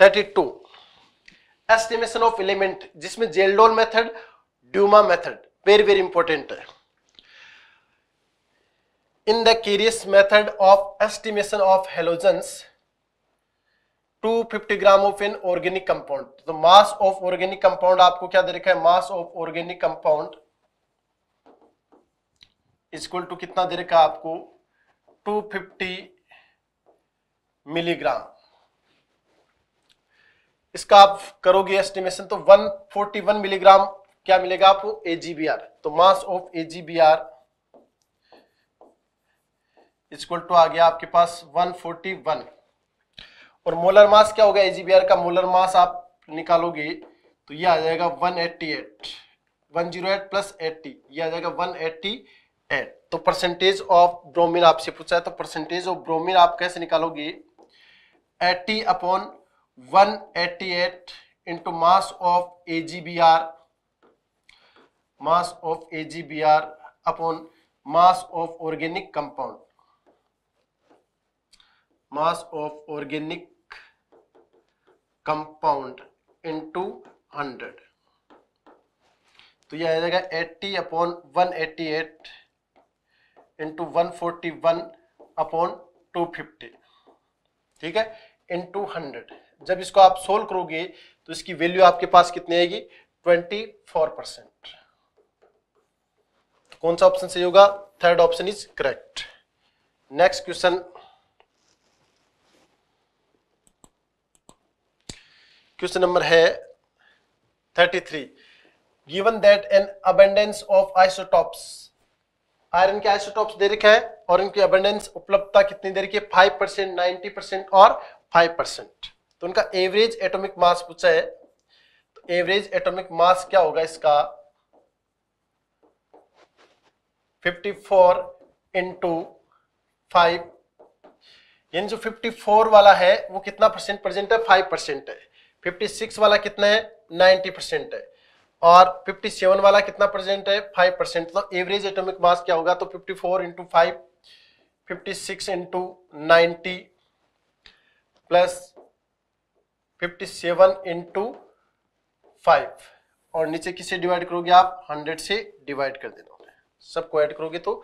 thirty two estimation of element जिसमें Kjeldahl method Dumas method very very important है in the Carius method of estimation of halogens 250 gram of an organic compound तो mass of organic compound आपको क्या दे रखा है mass of organic compound equal to कितना दे रखा है आपको 250 मिलीग्राम इसका आप करोगे एस्टिमेशन तो 141 मिलीग्राम क्या मिलेगा आपको एजीबीआर तो mass of A G B R equal to आ गया आपके पास 141 और मोलर मास क्या होगा एजीबीआर का मोलर मास आप निकालोगे तो ये आ जाएगा 188 108 प्लस 80 ये आ जाएगा 188 तो परसेंटेज ऑफ ब्रोमीन आपसे पूछा है तो परसेंटेज ऑफ ब्रोमीन आप कैसे निकालोगे 80 upon one eighty eight into mass of A G B R mass of A G B R upon mass of organic compound mass of organic compound into hundred तो यह आ जाएगा eighty upon one eighty eight into one one forty upon two fifty ठीक है into hundred जब इसको आप solve करोगे तो इसकी वैल्यू आपके पास कितनी आएगी ट्वेंटी फोर परसेंट तो कौन सा ऑप्शन सही होगा third option is correct next question question number है 33 given that an abundance of isotopes iron के आइसोटॉप्स दे रखे हैं और इनकी अबेंडेंस उपलब्धता कितनी दे रखी है 5 परसेंट नाइनटी परसेंट और 5 परसेंट तो उनका एवरेज एटॉमिक मास पूछा है तो एवरेज एटॉमिक मास क्या होगा इसका 54 फोर इंटू फाइव यानी जो 54 वाला है वो कितना परसेंट प्रेजेंट है 5 परसेंट है 56 वाला कितना है 90 परसेंट है और 57 वाला कितना प्रेजेंट है 5 परसेंट तो एवरेज एटॉमिक मास क्या होगा तो 54 four into five fifty six into ninety plus fifty seven into five और नीचे किसे डिवाइड करोगे आप हंड्रेड से डिवाइड कर देना होता है सबको ऐड करोगे तो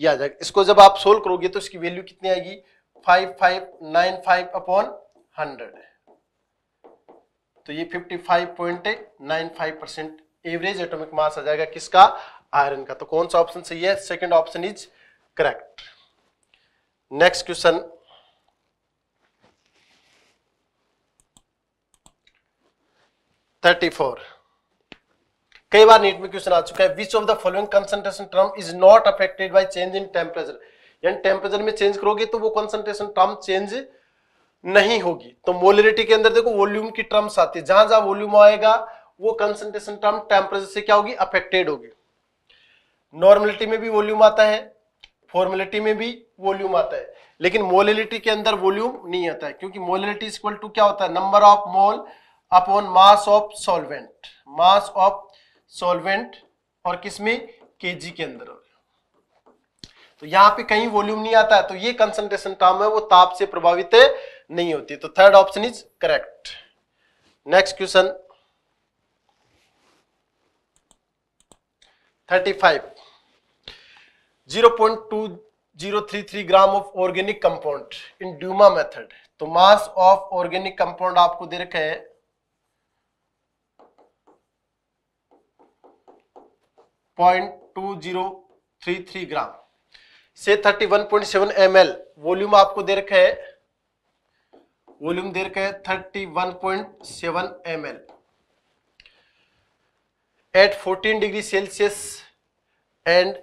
ये आ जाएगा इसको जब आप सोल्व करोगे तो इसकी वैल्यू कितनी आएगी five five nine five upon hundred तो ये fifty five point nine five percent average atomic mass आ जाएगा किसका आयरन का तो कौन सा ऑप्शन सही है second option is correct next question 34 कई बार नीट में क्वेश्चन आ चुका है which of the following concentration term is not affected by change in temperature यानी टेम्परेचर में चेंज करोगे तो वो कंसंट्रेशन टर्म चेंज नहीं होगी तो मोलिरिटी के अंदर देखो वॉल्यूम की टर्म्स आती है जहां जहां वॉल्यूम आएगा वो कंसंट्रेशन टर्म टेम्परेचर से क्या होगी अफेक्टेड होगी नॉर्मलिटी में भी वॉल्यूम आता है फॉर्मेलिटी में भी वॉल्यूम आता है लेकिन मोलिलिटी के अंदर वॉल्यूम नहीं आता है क्योंकि मोलिलिटी इक्वल टू क्या होता है number of mole upon mass of solvent mass of solvent और किसमें केजी के अंदर तो यहां पे कहीं वॉल्यूम नहीं आता है तो ये कंसंट्रेशन टर्म है वो ताप से प्रभावित नहीं होती तो third option is correct next question 35 0.2033 gram of organic compound in Dumas method तो मास ऑफ ऑर्गेनिक कंपाउंड आपको दे रखा है 0.2033 ग्राम से 31.7 ml वॉल्यूम आपको दे रखा है वॉल्यूम दे रखा है 31.7 ml at 14 degree Celsius and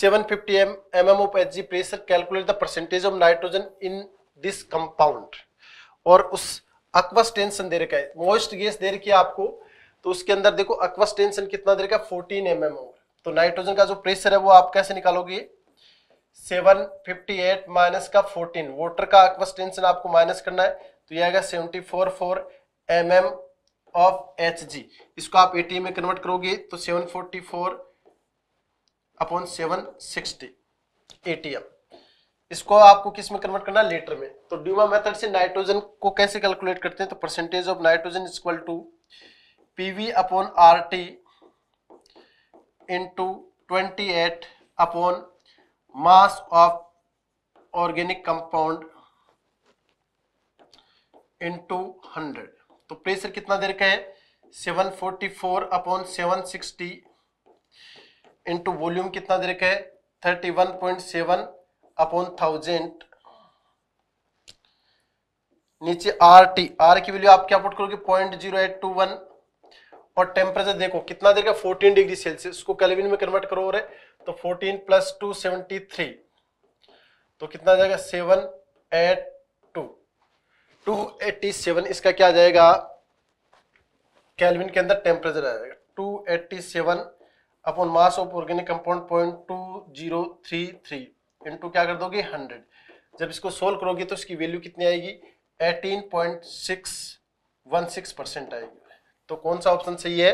750 mm of Hg pressure calculate the percentage of nitrogen in this compound और उस अक्वस टेंशन दे रखा है मोस्ट गैस दे रखी है आपको तो उसके अंदर देखो अक्वस टेंशन कितना देगा फोर्टीन एम एम ओवर तो नाइट्रोजन का जो प्रेशर है वो आप कैसे निकालोगे सेवन फिफ्टी एट माइनस का फोर्टीन वाटर का अक्वस टेंशन आपको माइनस करना है तो ये आएगा seventy four four M M of H G इसको आप ए में कन्वर्ट करोगे तो seven forty four upon seven sixty A इसको आपको किस में कन्वर्ट करना है लीटर में तो ड्यूमा मेथड से नाइट्रोजन को कैसे कैलकुलेट करते हैं तो percentage of nitrogen is equal to P V upon R T into twenty eight upon mass of organic compound into hundred तो प्रेशर कितना देर का है seven forty four upon seven sixty into volume कितना देर का है thirty one point seven upon thousand नीचे आर टी आर की वैल्यू आप क्या पुट करोगे point zero eight two one और टेम्परेचर देखो कितना देगा 14 डिग्री सेल्सियस उसको कैलविन में कन्वर्ट करो रहे तो 14 प्लस टू सेवेंटी थ्री तो कितना जाएगा seven eight two two eighty seven इसका क्या जाएगा कैलविन के अंदर टेम्परेचर आ जाएगा two eighty seven upon mass of organic compound point two zero three three into क्या कर दोगे हंड्रेड जब इसको सोल्व करोगे तो इसकी वैल्यू कितनी आएगी eighteen point six one six percent आएगी तो कौन सा ऑप्शन सही है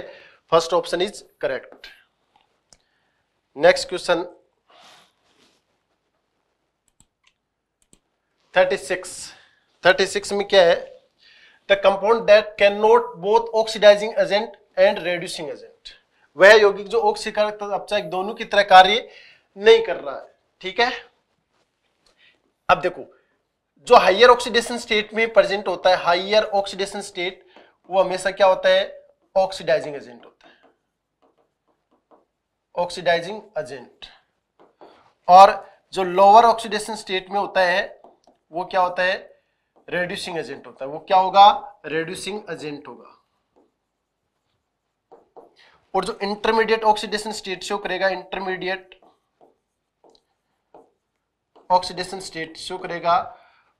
first option is correct next question 36 36 में क्या है the compound that can not both oxidizing agent and reducing agent वह यौगिक जो ऑक्सीकारक तथा अपचायक दोनों की तरह कार्य नहीं कर रहा है ठीक है अब देखो जो हाइयर ऑक्सीडेशन स्टेट में प्रेजेंट होता है हाइयर ऑक्सीडेशन स्टेट वो हमेशा क्या होता है ऑक्सीडाइजिंग एजेंट होता है ऑक्सीडाइजिंग एजेंट और जो लोअर ऑक्सीडेशन स्टेट में होता है वो क्या होता है रेड्यूसिंग एजेंट होता है वो क्या होगा रेड्यूसिंग एजेंट होगा और जो इंटरमीडिएट ऑक्सीडेशन स्टेट शो करेगा इंटरमीडिएट ऑक्सीडेशन स्टेट शो करेगा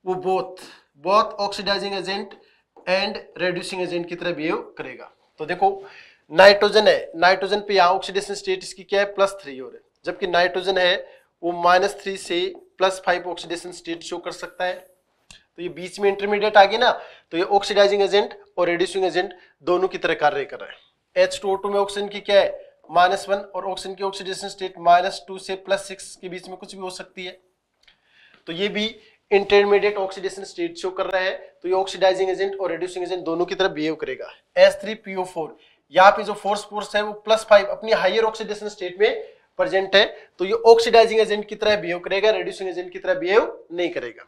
वो both both oxidizing agent and reducing agent की तरह बिहेव करेगा तो देखो नाइट्रोजन है नाइट्रोजन पे यहाँ ऑक्सीडेशन स्टेट इसकी क्या है प्लस थ्री हो रहा है जबकि नाइट्रोजन है वो माइनस थ्री से plus five oxidation state show कर सकता है तो ये बीच में इंटरमीडिएट आ गया ना तो ये ऑक्सीडाइजिंग एजेंट और रेड्यूसिंग एजेंट दोनों की तरह कार्य कर रहा है एच टू टू में ऑक्सीजन की क्या है माइनस वन और ऑक्सीजन की ऑक्सीडेशन स्टेट माइनस टू से प्लस सिक्स के बीच में कुछ भी हो सकती है तो ये भी इंटरमीडिएट ऑक्सीडेशन स्टेट शो कर रहा है तो ये ऑक्सीडाइजिंग एजेंट और रिड्यूसिंग एजेंट दोनों की तरफ बिहेव करेगा एस थ्री पीओ फोर यहाँ पे जो फोर्स फोर्स है वो प्लस फाइव अपनी हाइयर ऑक्सीडेशन स्टेट में प्रेजेंट है तो ये ऑक्सीडाइजिंग एजेंट की तरह बिहेव करेगा रिड्यूसिंग एजेंट की तरह बिहेव नहीं करेगा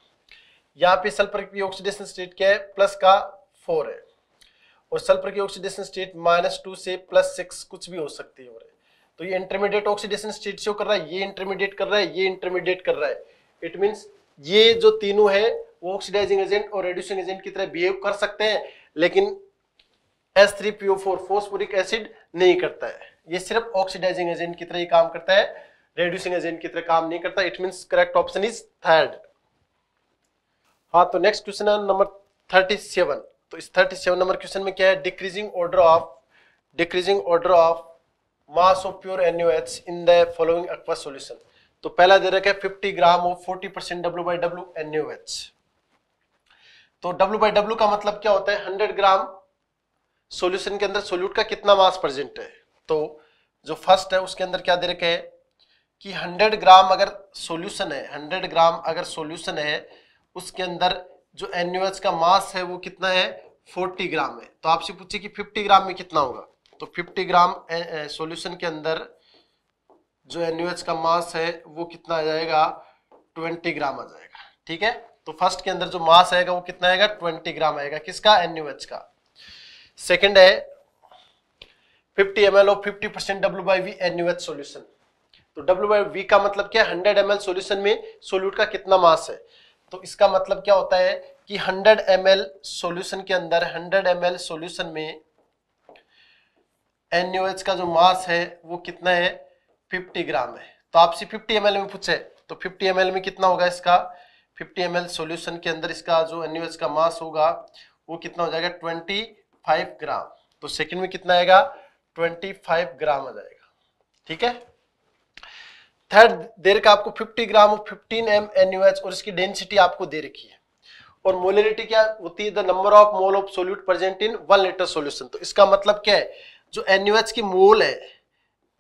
यहाँ पे सल्फर की ऑक्सीडेशन स्टेट क्या है प्लस का फोर है और सल्फर की ऑक्सीडेशन स्टेट माइनस टू से प्लस सिक्स कुछ भी हो सकती है और तो ये इंटरमीडिएट ऑक्सीडेशन स्टेट शो कर रहा है ये इंटरमीडिएट कर रहा है ये इंटरमीडिएट कर रहा है इट मीन्स ये जो तीनों है वो ऑक्सीडाइजिंग एजेंट और रेड्यूसिंग एजेंट की तरह बिहेव कर सकते हैं लेकिन S three P O four phosphoric acid नहीं करता है ये सिर्फ ऑक्सीडाइजिंग एजेंट की तरह ही काम करता है रेड्यूसिंग एजेंट की तरह काम नहीं करता it mean correct option is third हाँ तो नेक्स्ट क्वेश्चन है नंबर थर्टी सेवन तो इस थर्टी सेवन नंबर क्वेश्चन में क्या है decreasing order of decreasing order of mass of pure H in the following aqua solution तो पहला दे रखा है 50 gram of 40 percent W by W N U H तो डब्ल्यू बाई डब्ल्यू का मतलब क्या होता है 100 ग्राम सॉल्यूशन के अंदर सोल्यूट का कितना मास प्रेजेंट है तो जो फर्स्ट है उसके अंदर क्या दे रखे है कि 100 ग्राम अगर सॉल्यूशन है 100 ग्राम अगर सॉल्यूशन है उसके अंदर जो एन का मास है वो कितना है 40 ग्राम है तो आपसे पूछे कि 50 ग्राम में कितना होगा तो 50 ग्राम सॉल्यूशन के अंदर जो एन का मास है वो कितना आ जाएगा ट्वेंटी ग्राम आ जाएगा ठीक है तो फर्स्ट के अंदर जो मास आएगा वो कितना आएगा ट्वेंटी ग्राम आएगा किसका एन का सेकेंड है fifty M L of fifty percent W by V N solution तो डब्ल्यू बाई वी का मतलब क्या है हंड्रेड एम एल सोल्यूशन में सोल्यूट का कितना मास है तो इसका मतलब क्या होता है कि 100 ml सॉल्यूशन के अंदर 100 ml सॉल्यूशन में NaOH का जो मास है वो कितना है फिफ्टी ग्राम है तो आपसे फिफ्टी एम में पूछे तो फिफ्टी एम में कितना होगा इसका फिफ्टी एम सॉल्यूशन के अंदर इसका जो एनयूएच का मास होगा वो कितना हो जाएगा ट्वेंटी फाइव ग्राम तो सेकंड में कितना आएगा ट्वेंटी फाइव ग्राम आ जाएगा ठीक है थर्ड दे रखा आपको फिफ्टी ग्राम और 15 एम एनयूएच और इसकी डेंसिटी आपको दे रखी है और मोलरिटी क्या होती है the number of mole of solute present in one litre solution तो इसका मतलब क्या है जो एनयूएच की मोल है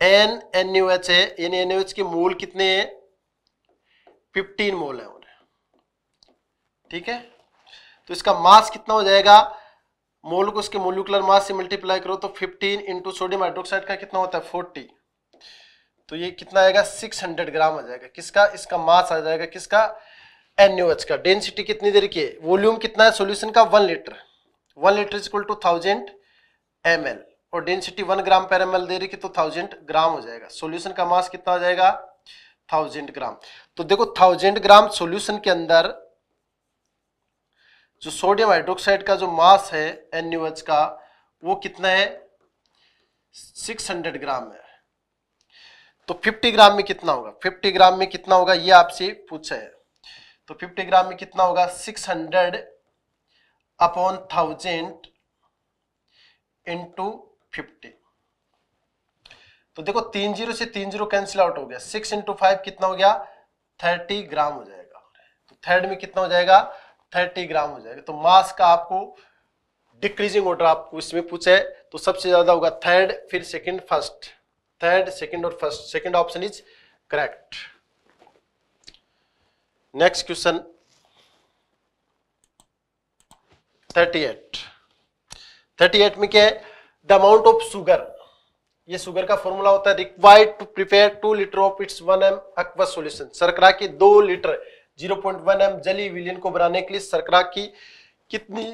एन एन यू एच है एन यू एच के मोल कितने हैं फिफ्टीन मोल है ठीक है तो इसका मास कितना हो जाएगा मोल को उसके मोलिकुलर मास से मल्टीप्लाई करो तो 15 इंटू सोडियम हाइड्रोक्साइड का कितना होता है 40 तो ये कितना आएगा 600 ग्राम आ जाएगा किसका इसका मास आ जाएगा किसका एच का डेंसिटी कितनी देर की है वॉल्यूम कितना है सॉल्यूशन का one litre one litre is equal to thousand M L और डेंसिटी वन ग्राम पर एम दे रही कि तो थाउजेंड ग्राम हो जाएगा सोल्यूशन का मास कितना हो जाएगा थाउजेंड ग्राम तो देखो थाउजेंड ग्राम सोल्यूशन के अंदर जो सोडियम हाइड्रोक्साइड का जो मास है एन का वो कितना है 600 ग्राम है तो 50 ग्राम में कितना होगा 50 ग्राम में कितना होगा ये आपसे पूछा है तो 50 ग्राम में कितना होगा 600 अपॉन थाउजेंड इंटू फिफ्टी तो देखो तीन जीरो से तीन जीरो कैंसिल आउट हो गया सिक्स इंटू फाइव कितना हो गया थर्टी ग्राम हो जाएगा तो थर्ड में कितना हो जाएगा थर्टी ग्राम हो जाएगा तो मास का आपको डिक्रीजिंग ऑर्डर आपको इसमें पूछे तो सबसे ज्यादा होगा थर्ड फिर सेकंड फर्स्ट थर्ड सेकंड और first second option is correct next question thirty eight thirty eight में क्या है द अमाउंट ऑफ सुगर ये सुगर का फॉर्मूला होता है required to prepare two litre of its one M aqua solution सरकरा की दो litre zero point one M जली विलियन को बनाने के लिए सरकरा की कितनी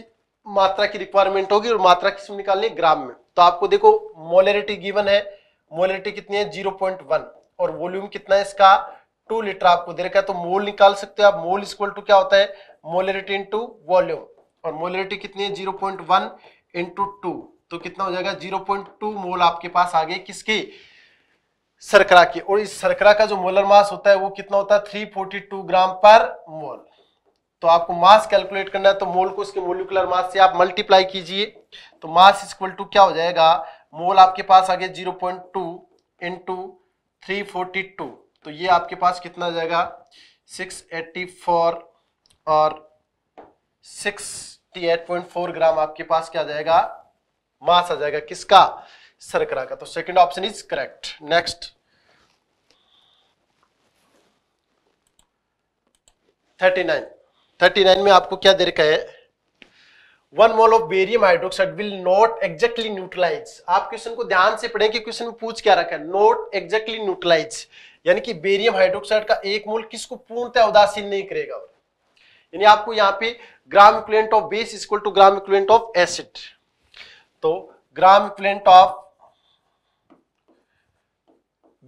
मात्रा की रिक्वायरमेंट होगी और मात्रा किसमें निकालनी है ग्राम में तो आपको देखो मोलरिटी गिवन है मोलरिटी कितनी है 0.1 और वॉल्यूम कितना है इसका टू लीटर आपको दे रखा है तो मोल निकाल सकते हो आप मोल इक्वल टू क्या होता है मोलरिटी इंटू वॉल्यूम और मोलरिटी कितनी है zero point one into two तो कितना हो जाएगा 0.2 मोल आपके पास आ गए किसके सरकरा के और इस सरकरा का जो मोलर मास होता है वो कितना होता है 342 ग्राम पर मोल तो आपको मास कैलकुलेट करना है तो मोल को इसके मोलिकुलर मास से आप मल्टीप्लाई कीजिए तो मास इक्वल टू क्या हो जाएगा मोल आपके पास आ गया zero point two into three forty two तो ये आपके पास कितना जाएगा सिक्स एट्टी फोर और sixty eight point four gram आपके पास क्या जाएगा मास आ जाएगा किसका सरकरा का तो second option is correct next thirty nine thirty nine में आपको क्या दे रखा है one mole of barium hydroxide will not exactly neutralize आप क्वेश्चन को ध्यान से पढ़ें कि क्वेश्चन में पूछ क्या रखा है नॉट एक्जेक्टली न्यूट्रलाइज यानी कि बेरियम हाइड्रोक्साइड का एक मोल किसको पूर्णतः उदासीन नहीं करेगा यानी आपको यहां पे gram equivalent of base is equal to gram equivalent of acid तो gram equivalent of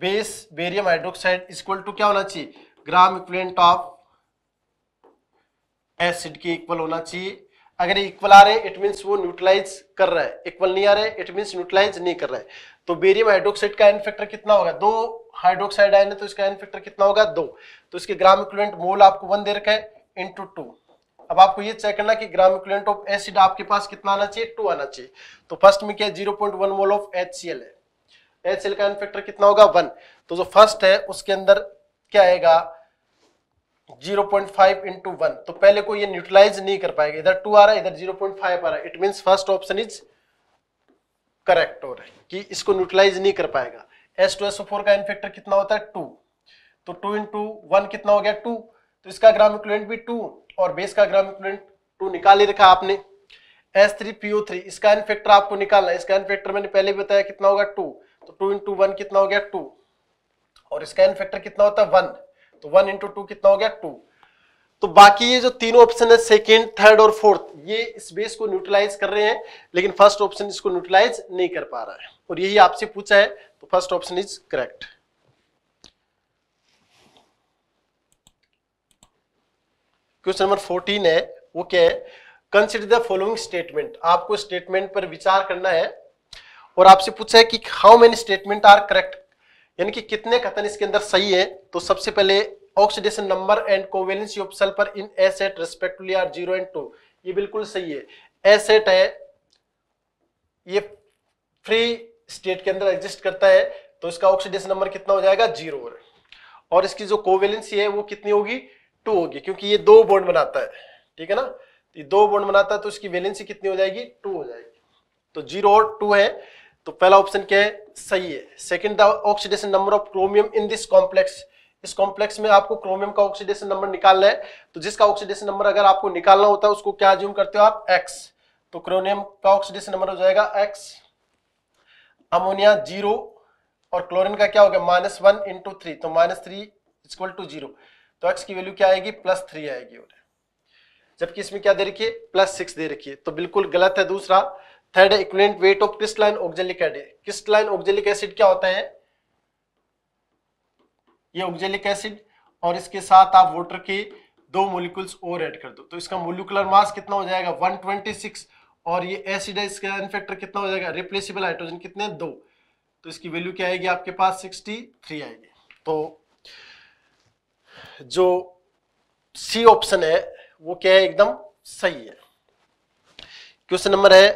base barium hydroxide equal to क्या होना चाहिए ग्राम इक्वलेंट ऑफ एसिड के इक्वल होना चाहिए अगर इक्वल आ रहे इट मींस वो न्यूट्रलाइज कर रहा है इक्वल नहीं आ रहे इट मींस न्यूट्रलाइज नहीं कर रहा है तो बेरियम हाइड्रोक्साइड का एन फैक्टर कितना होगा दो हाइड्रोक्साइड आए है तो इसका एन फैक्टर कितना होगा दो तो इसके ग्राम इक्वलेंट मोल आपको वन दे रखा है इंटू टू अब आपको ये चेक करना कि ग्राम इक्विवेलेंट ऑफ एसिड आपके पास कितना आना चाहिए टू आना चाहिए तो फर्स्ट में क्या zero point one mole of H C L है एच सी एल का फैक्टर कितना होगा वन तो जो फर्स्ट है उसके अंदर क्या आएगा zero point five into one तो पहले को ये न्यूट्रलाइज नहीं कर पाएगा इधर टू आ रहा है इधर जीरो पॉइंट फाइव आ रहा है it mean first option is correct हो रहा है कि इसको न्यूट्रलाइज नहीं कर पाएगा एस टू एस फोर का इनफेक्टर कितना होता है टू तो टू इंटू वन कितना हो गया टू तो इसका ग्राम इक्विवेलेंट भी टू और बेस का ग्राम इक्विवेलेंट टू निकाल ही रखा आपने एस थ्री पीओ थ्री इसका एन फैक्टर आपको निकालना है इसका एन फैक्टर मैंने पहले भी बताया कितना होगा टू तो टू इंटू वन कितना हो गया टू और इसका एन फैक्टर कितना होता है वन तो वन इंटू टू कितना हो गया टू तो बाकी ये जो तीनों ऑप्शन है सेकेंड थर्ड और फोर्थ ये इस बेस को न्यूट्रलाइज कर रहे हैं लेकिन फर्स्ट ऑप्शन इसको न्यूट्रलाइज नहीं कर पा रहा है और यही आपसे पूछा है तो first option is correct question number fourteen है वो क्या है कंसिडर द फॉलोइंग स्टेटमेंट आपको स्टेटमेंट पर विचार करना है और आपसे पूछा है कि how many statement are correct यानी कि कितने कथन इसके अंदर सही है तो सबसे पहले oxidation number and covalency of sulphur in S eight respectively are zero and two ये बिल्कुल सही है एसेट है ये फ्री स्टेट के अंदर एग्जिस्ट करता है तो इसका ऑक्सीडेशन नंबर कितना हो जाएगा जीरो और इसकी जो कोवेलेंसी है वो कितनी होगी टू होगी क्योंकि ये दो बॉन्ड बनाता है ठीक है ना ये दो बॉन्ड बनाता है तो इसकी वैलेंसी कितनी हो जाएगी टू हो जाएगी तो जीरो और टू है तो पहला ऑप्शन क्या है सही है second the oxidation number of chromium in this complex इस कॉम्प्लेक्स में आपको क्रोमियम का ऑक्सीडेशन नंबर निकालना है तो जिसका ऑक्सीडेशन नंबर अगर आपको निकालना होता है उसको क्या ज्यूम करते हो आप एक्स तो क्रोमियम का ऑक्सीडेशन नंबर हो जाएगा एक्स अमोनिया जीरो और क्लोरीन का क्या हो गया माइनस वन इंटू थ्री तो minus three equal to zero तो एक्स की वैल्यू क्या आएगी प्लस थ्री आएगी उन्हें जबकि इसमें क्या दे रखिए प्लस सिक्स दे रखिए तो बिल्कुल गलत है दूसरा third equivalent weight of crystalline oxalic acid crystalline oxalic acid क्या होता है ये ऑक्जेलिक एसिड और इसके साथ आप वाटर के दो मोलिकुल्स और ऐड कर दो तो इसका मोलिकुलर मास कितना हो जाएगा 126 और ये एसिड है इसका इनफेक्टर कितना हो जाएगा रिप्लेसिबल हाइड्रोजन कितने दो तो इसकी वैल्यू क्या आएगी आपके पास 63 आएगी तो जो सी ऑप्शन है वो क्या है एकदम सही है क्वेश्चन नंबर है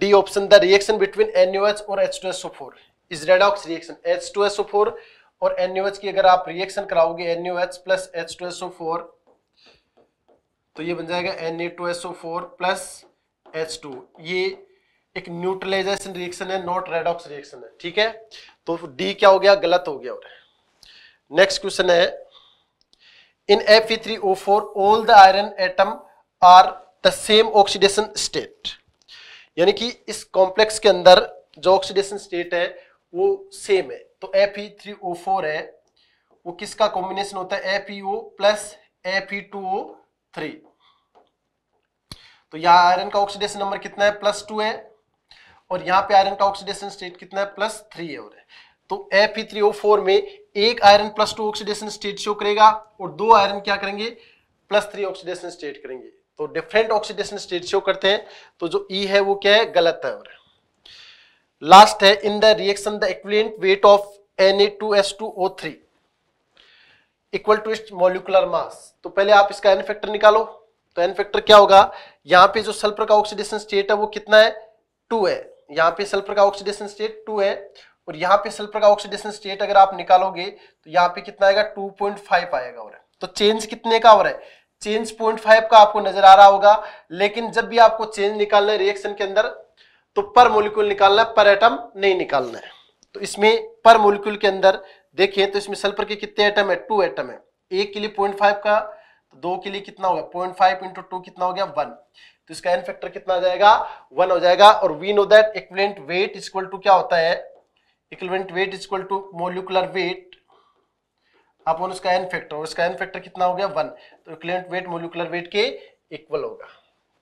D option the reaction between N U H और H two S O four is redox reaction H two S O four और एनयूएच की अगर आप रिएक्शन कराओगे N U H plus H two S O four तो ये बन जाएगा N A two S O four plus H two ये एक न्यूट्रलाइजेशन रिएक्शन है नॉट रेडॉक्स रिएक्शन है ठीक है तो डी क्या हो गया गलत हो गया और नेक्स्ट क्वेश्चन है in Fe3O4 all the iron atom are the same oxidation state यानी कि इस कॉम्प्लेक्स के अंदर जो ऑक्सीडेशन स्टेट है वो सेम है तो Fe3O4 है वो किसका कॉम्बिनेशन होता है FeO प्लस Fe2O3 तो यहाँ आयरन का ऑक्सीडेशन नंबर कितना है प्लस टू है और यहाँ पे आयरन का ऑक्सीडेशन स्टेट कितना है प्लस थ्री है और है तो Fe3O4 में एक iron plus two oxidation state show करेगा और दो आयरन क्या करेंगे प्लस थ्री ऑक्सीडेशन स्टेट करेंगे तो डिफरेंट ऑक्सीडेशन स्टेट शो करते हैं तो जो ई e है वो क्या है गलत है और लास्ट है in the reaction the equivalent weight of Na2S2O3 equal to its molecular mass तो पहले आप इसका एन फैक्टर निकालो तो एन फैक्टर क्या होगा यहां पे जो सल्फर का ऑक्सीडेशन स्टेट है वो कितना है टू है यहां पे सल्फर का ऑक्सीडेशन स्टेट टू है और यहाँ पे सल्फर का ऑक्सीडेशन स्टेट अगर आप निकालोगे तो यहाँ पे कितना आएगा 2.5 आएगा और तो चेंज कितने का और है चेंज 0.5 का आपको नजर आ रहा होगा लेकिन जब भी आपको चेंज निकालना है रिएक्शन के अंदर तो पर मोलिक्यूल निकालना है पर एटम नहीं निकालना है तो इसमें पर मोलिक्यूल के अंदर देखें तो इसमें सल्फर के कितने एटम है टू एटम है एक के लिए पॉइंट फाइव का तो दो के लिए कितना होगा पॉइंट फाइव इंटू टू कितना हो गया वन तो इसका एन फैक्टर कितना आ जाएगा वन हो जाएगा और we know that equivalent weight is equal to क्या होता है equivalent weight is equal to molecular weight upon उसका एन फैक्टर और उसका एन फैक्टर कितना हो गया वन तो इक्विवेलेंट वेट मोलिकुलर वेट के इक्वल होगा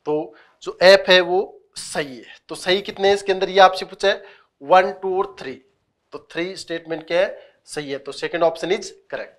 तो जो एफ है वो सही है तो सही कितने इसके अंदर ये आपसे पूछा है वन टू और थ्री तो थ्री स्टेटमेंट क्या है सही है तो सेकेंड ऑप्शन इज करेक्ट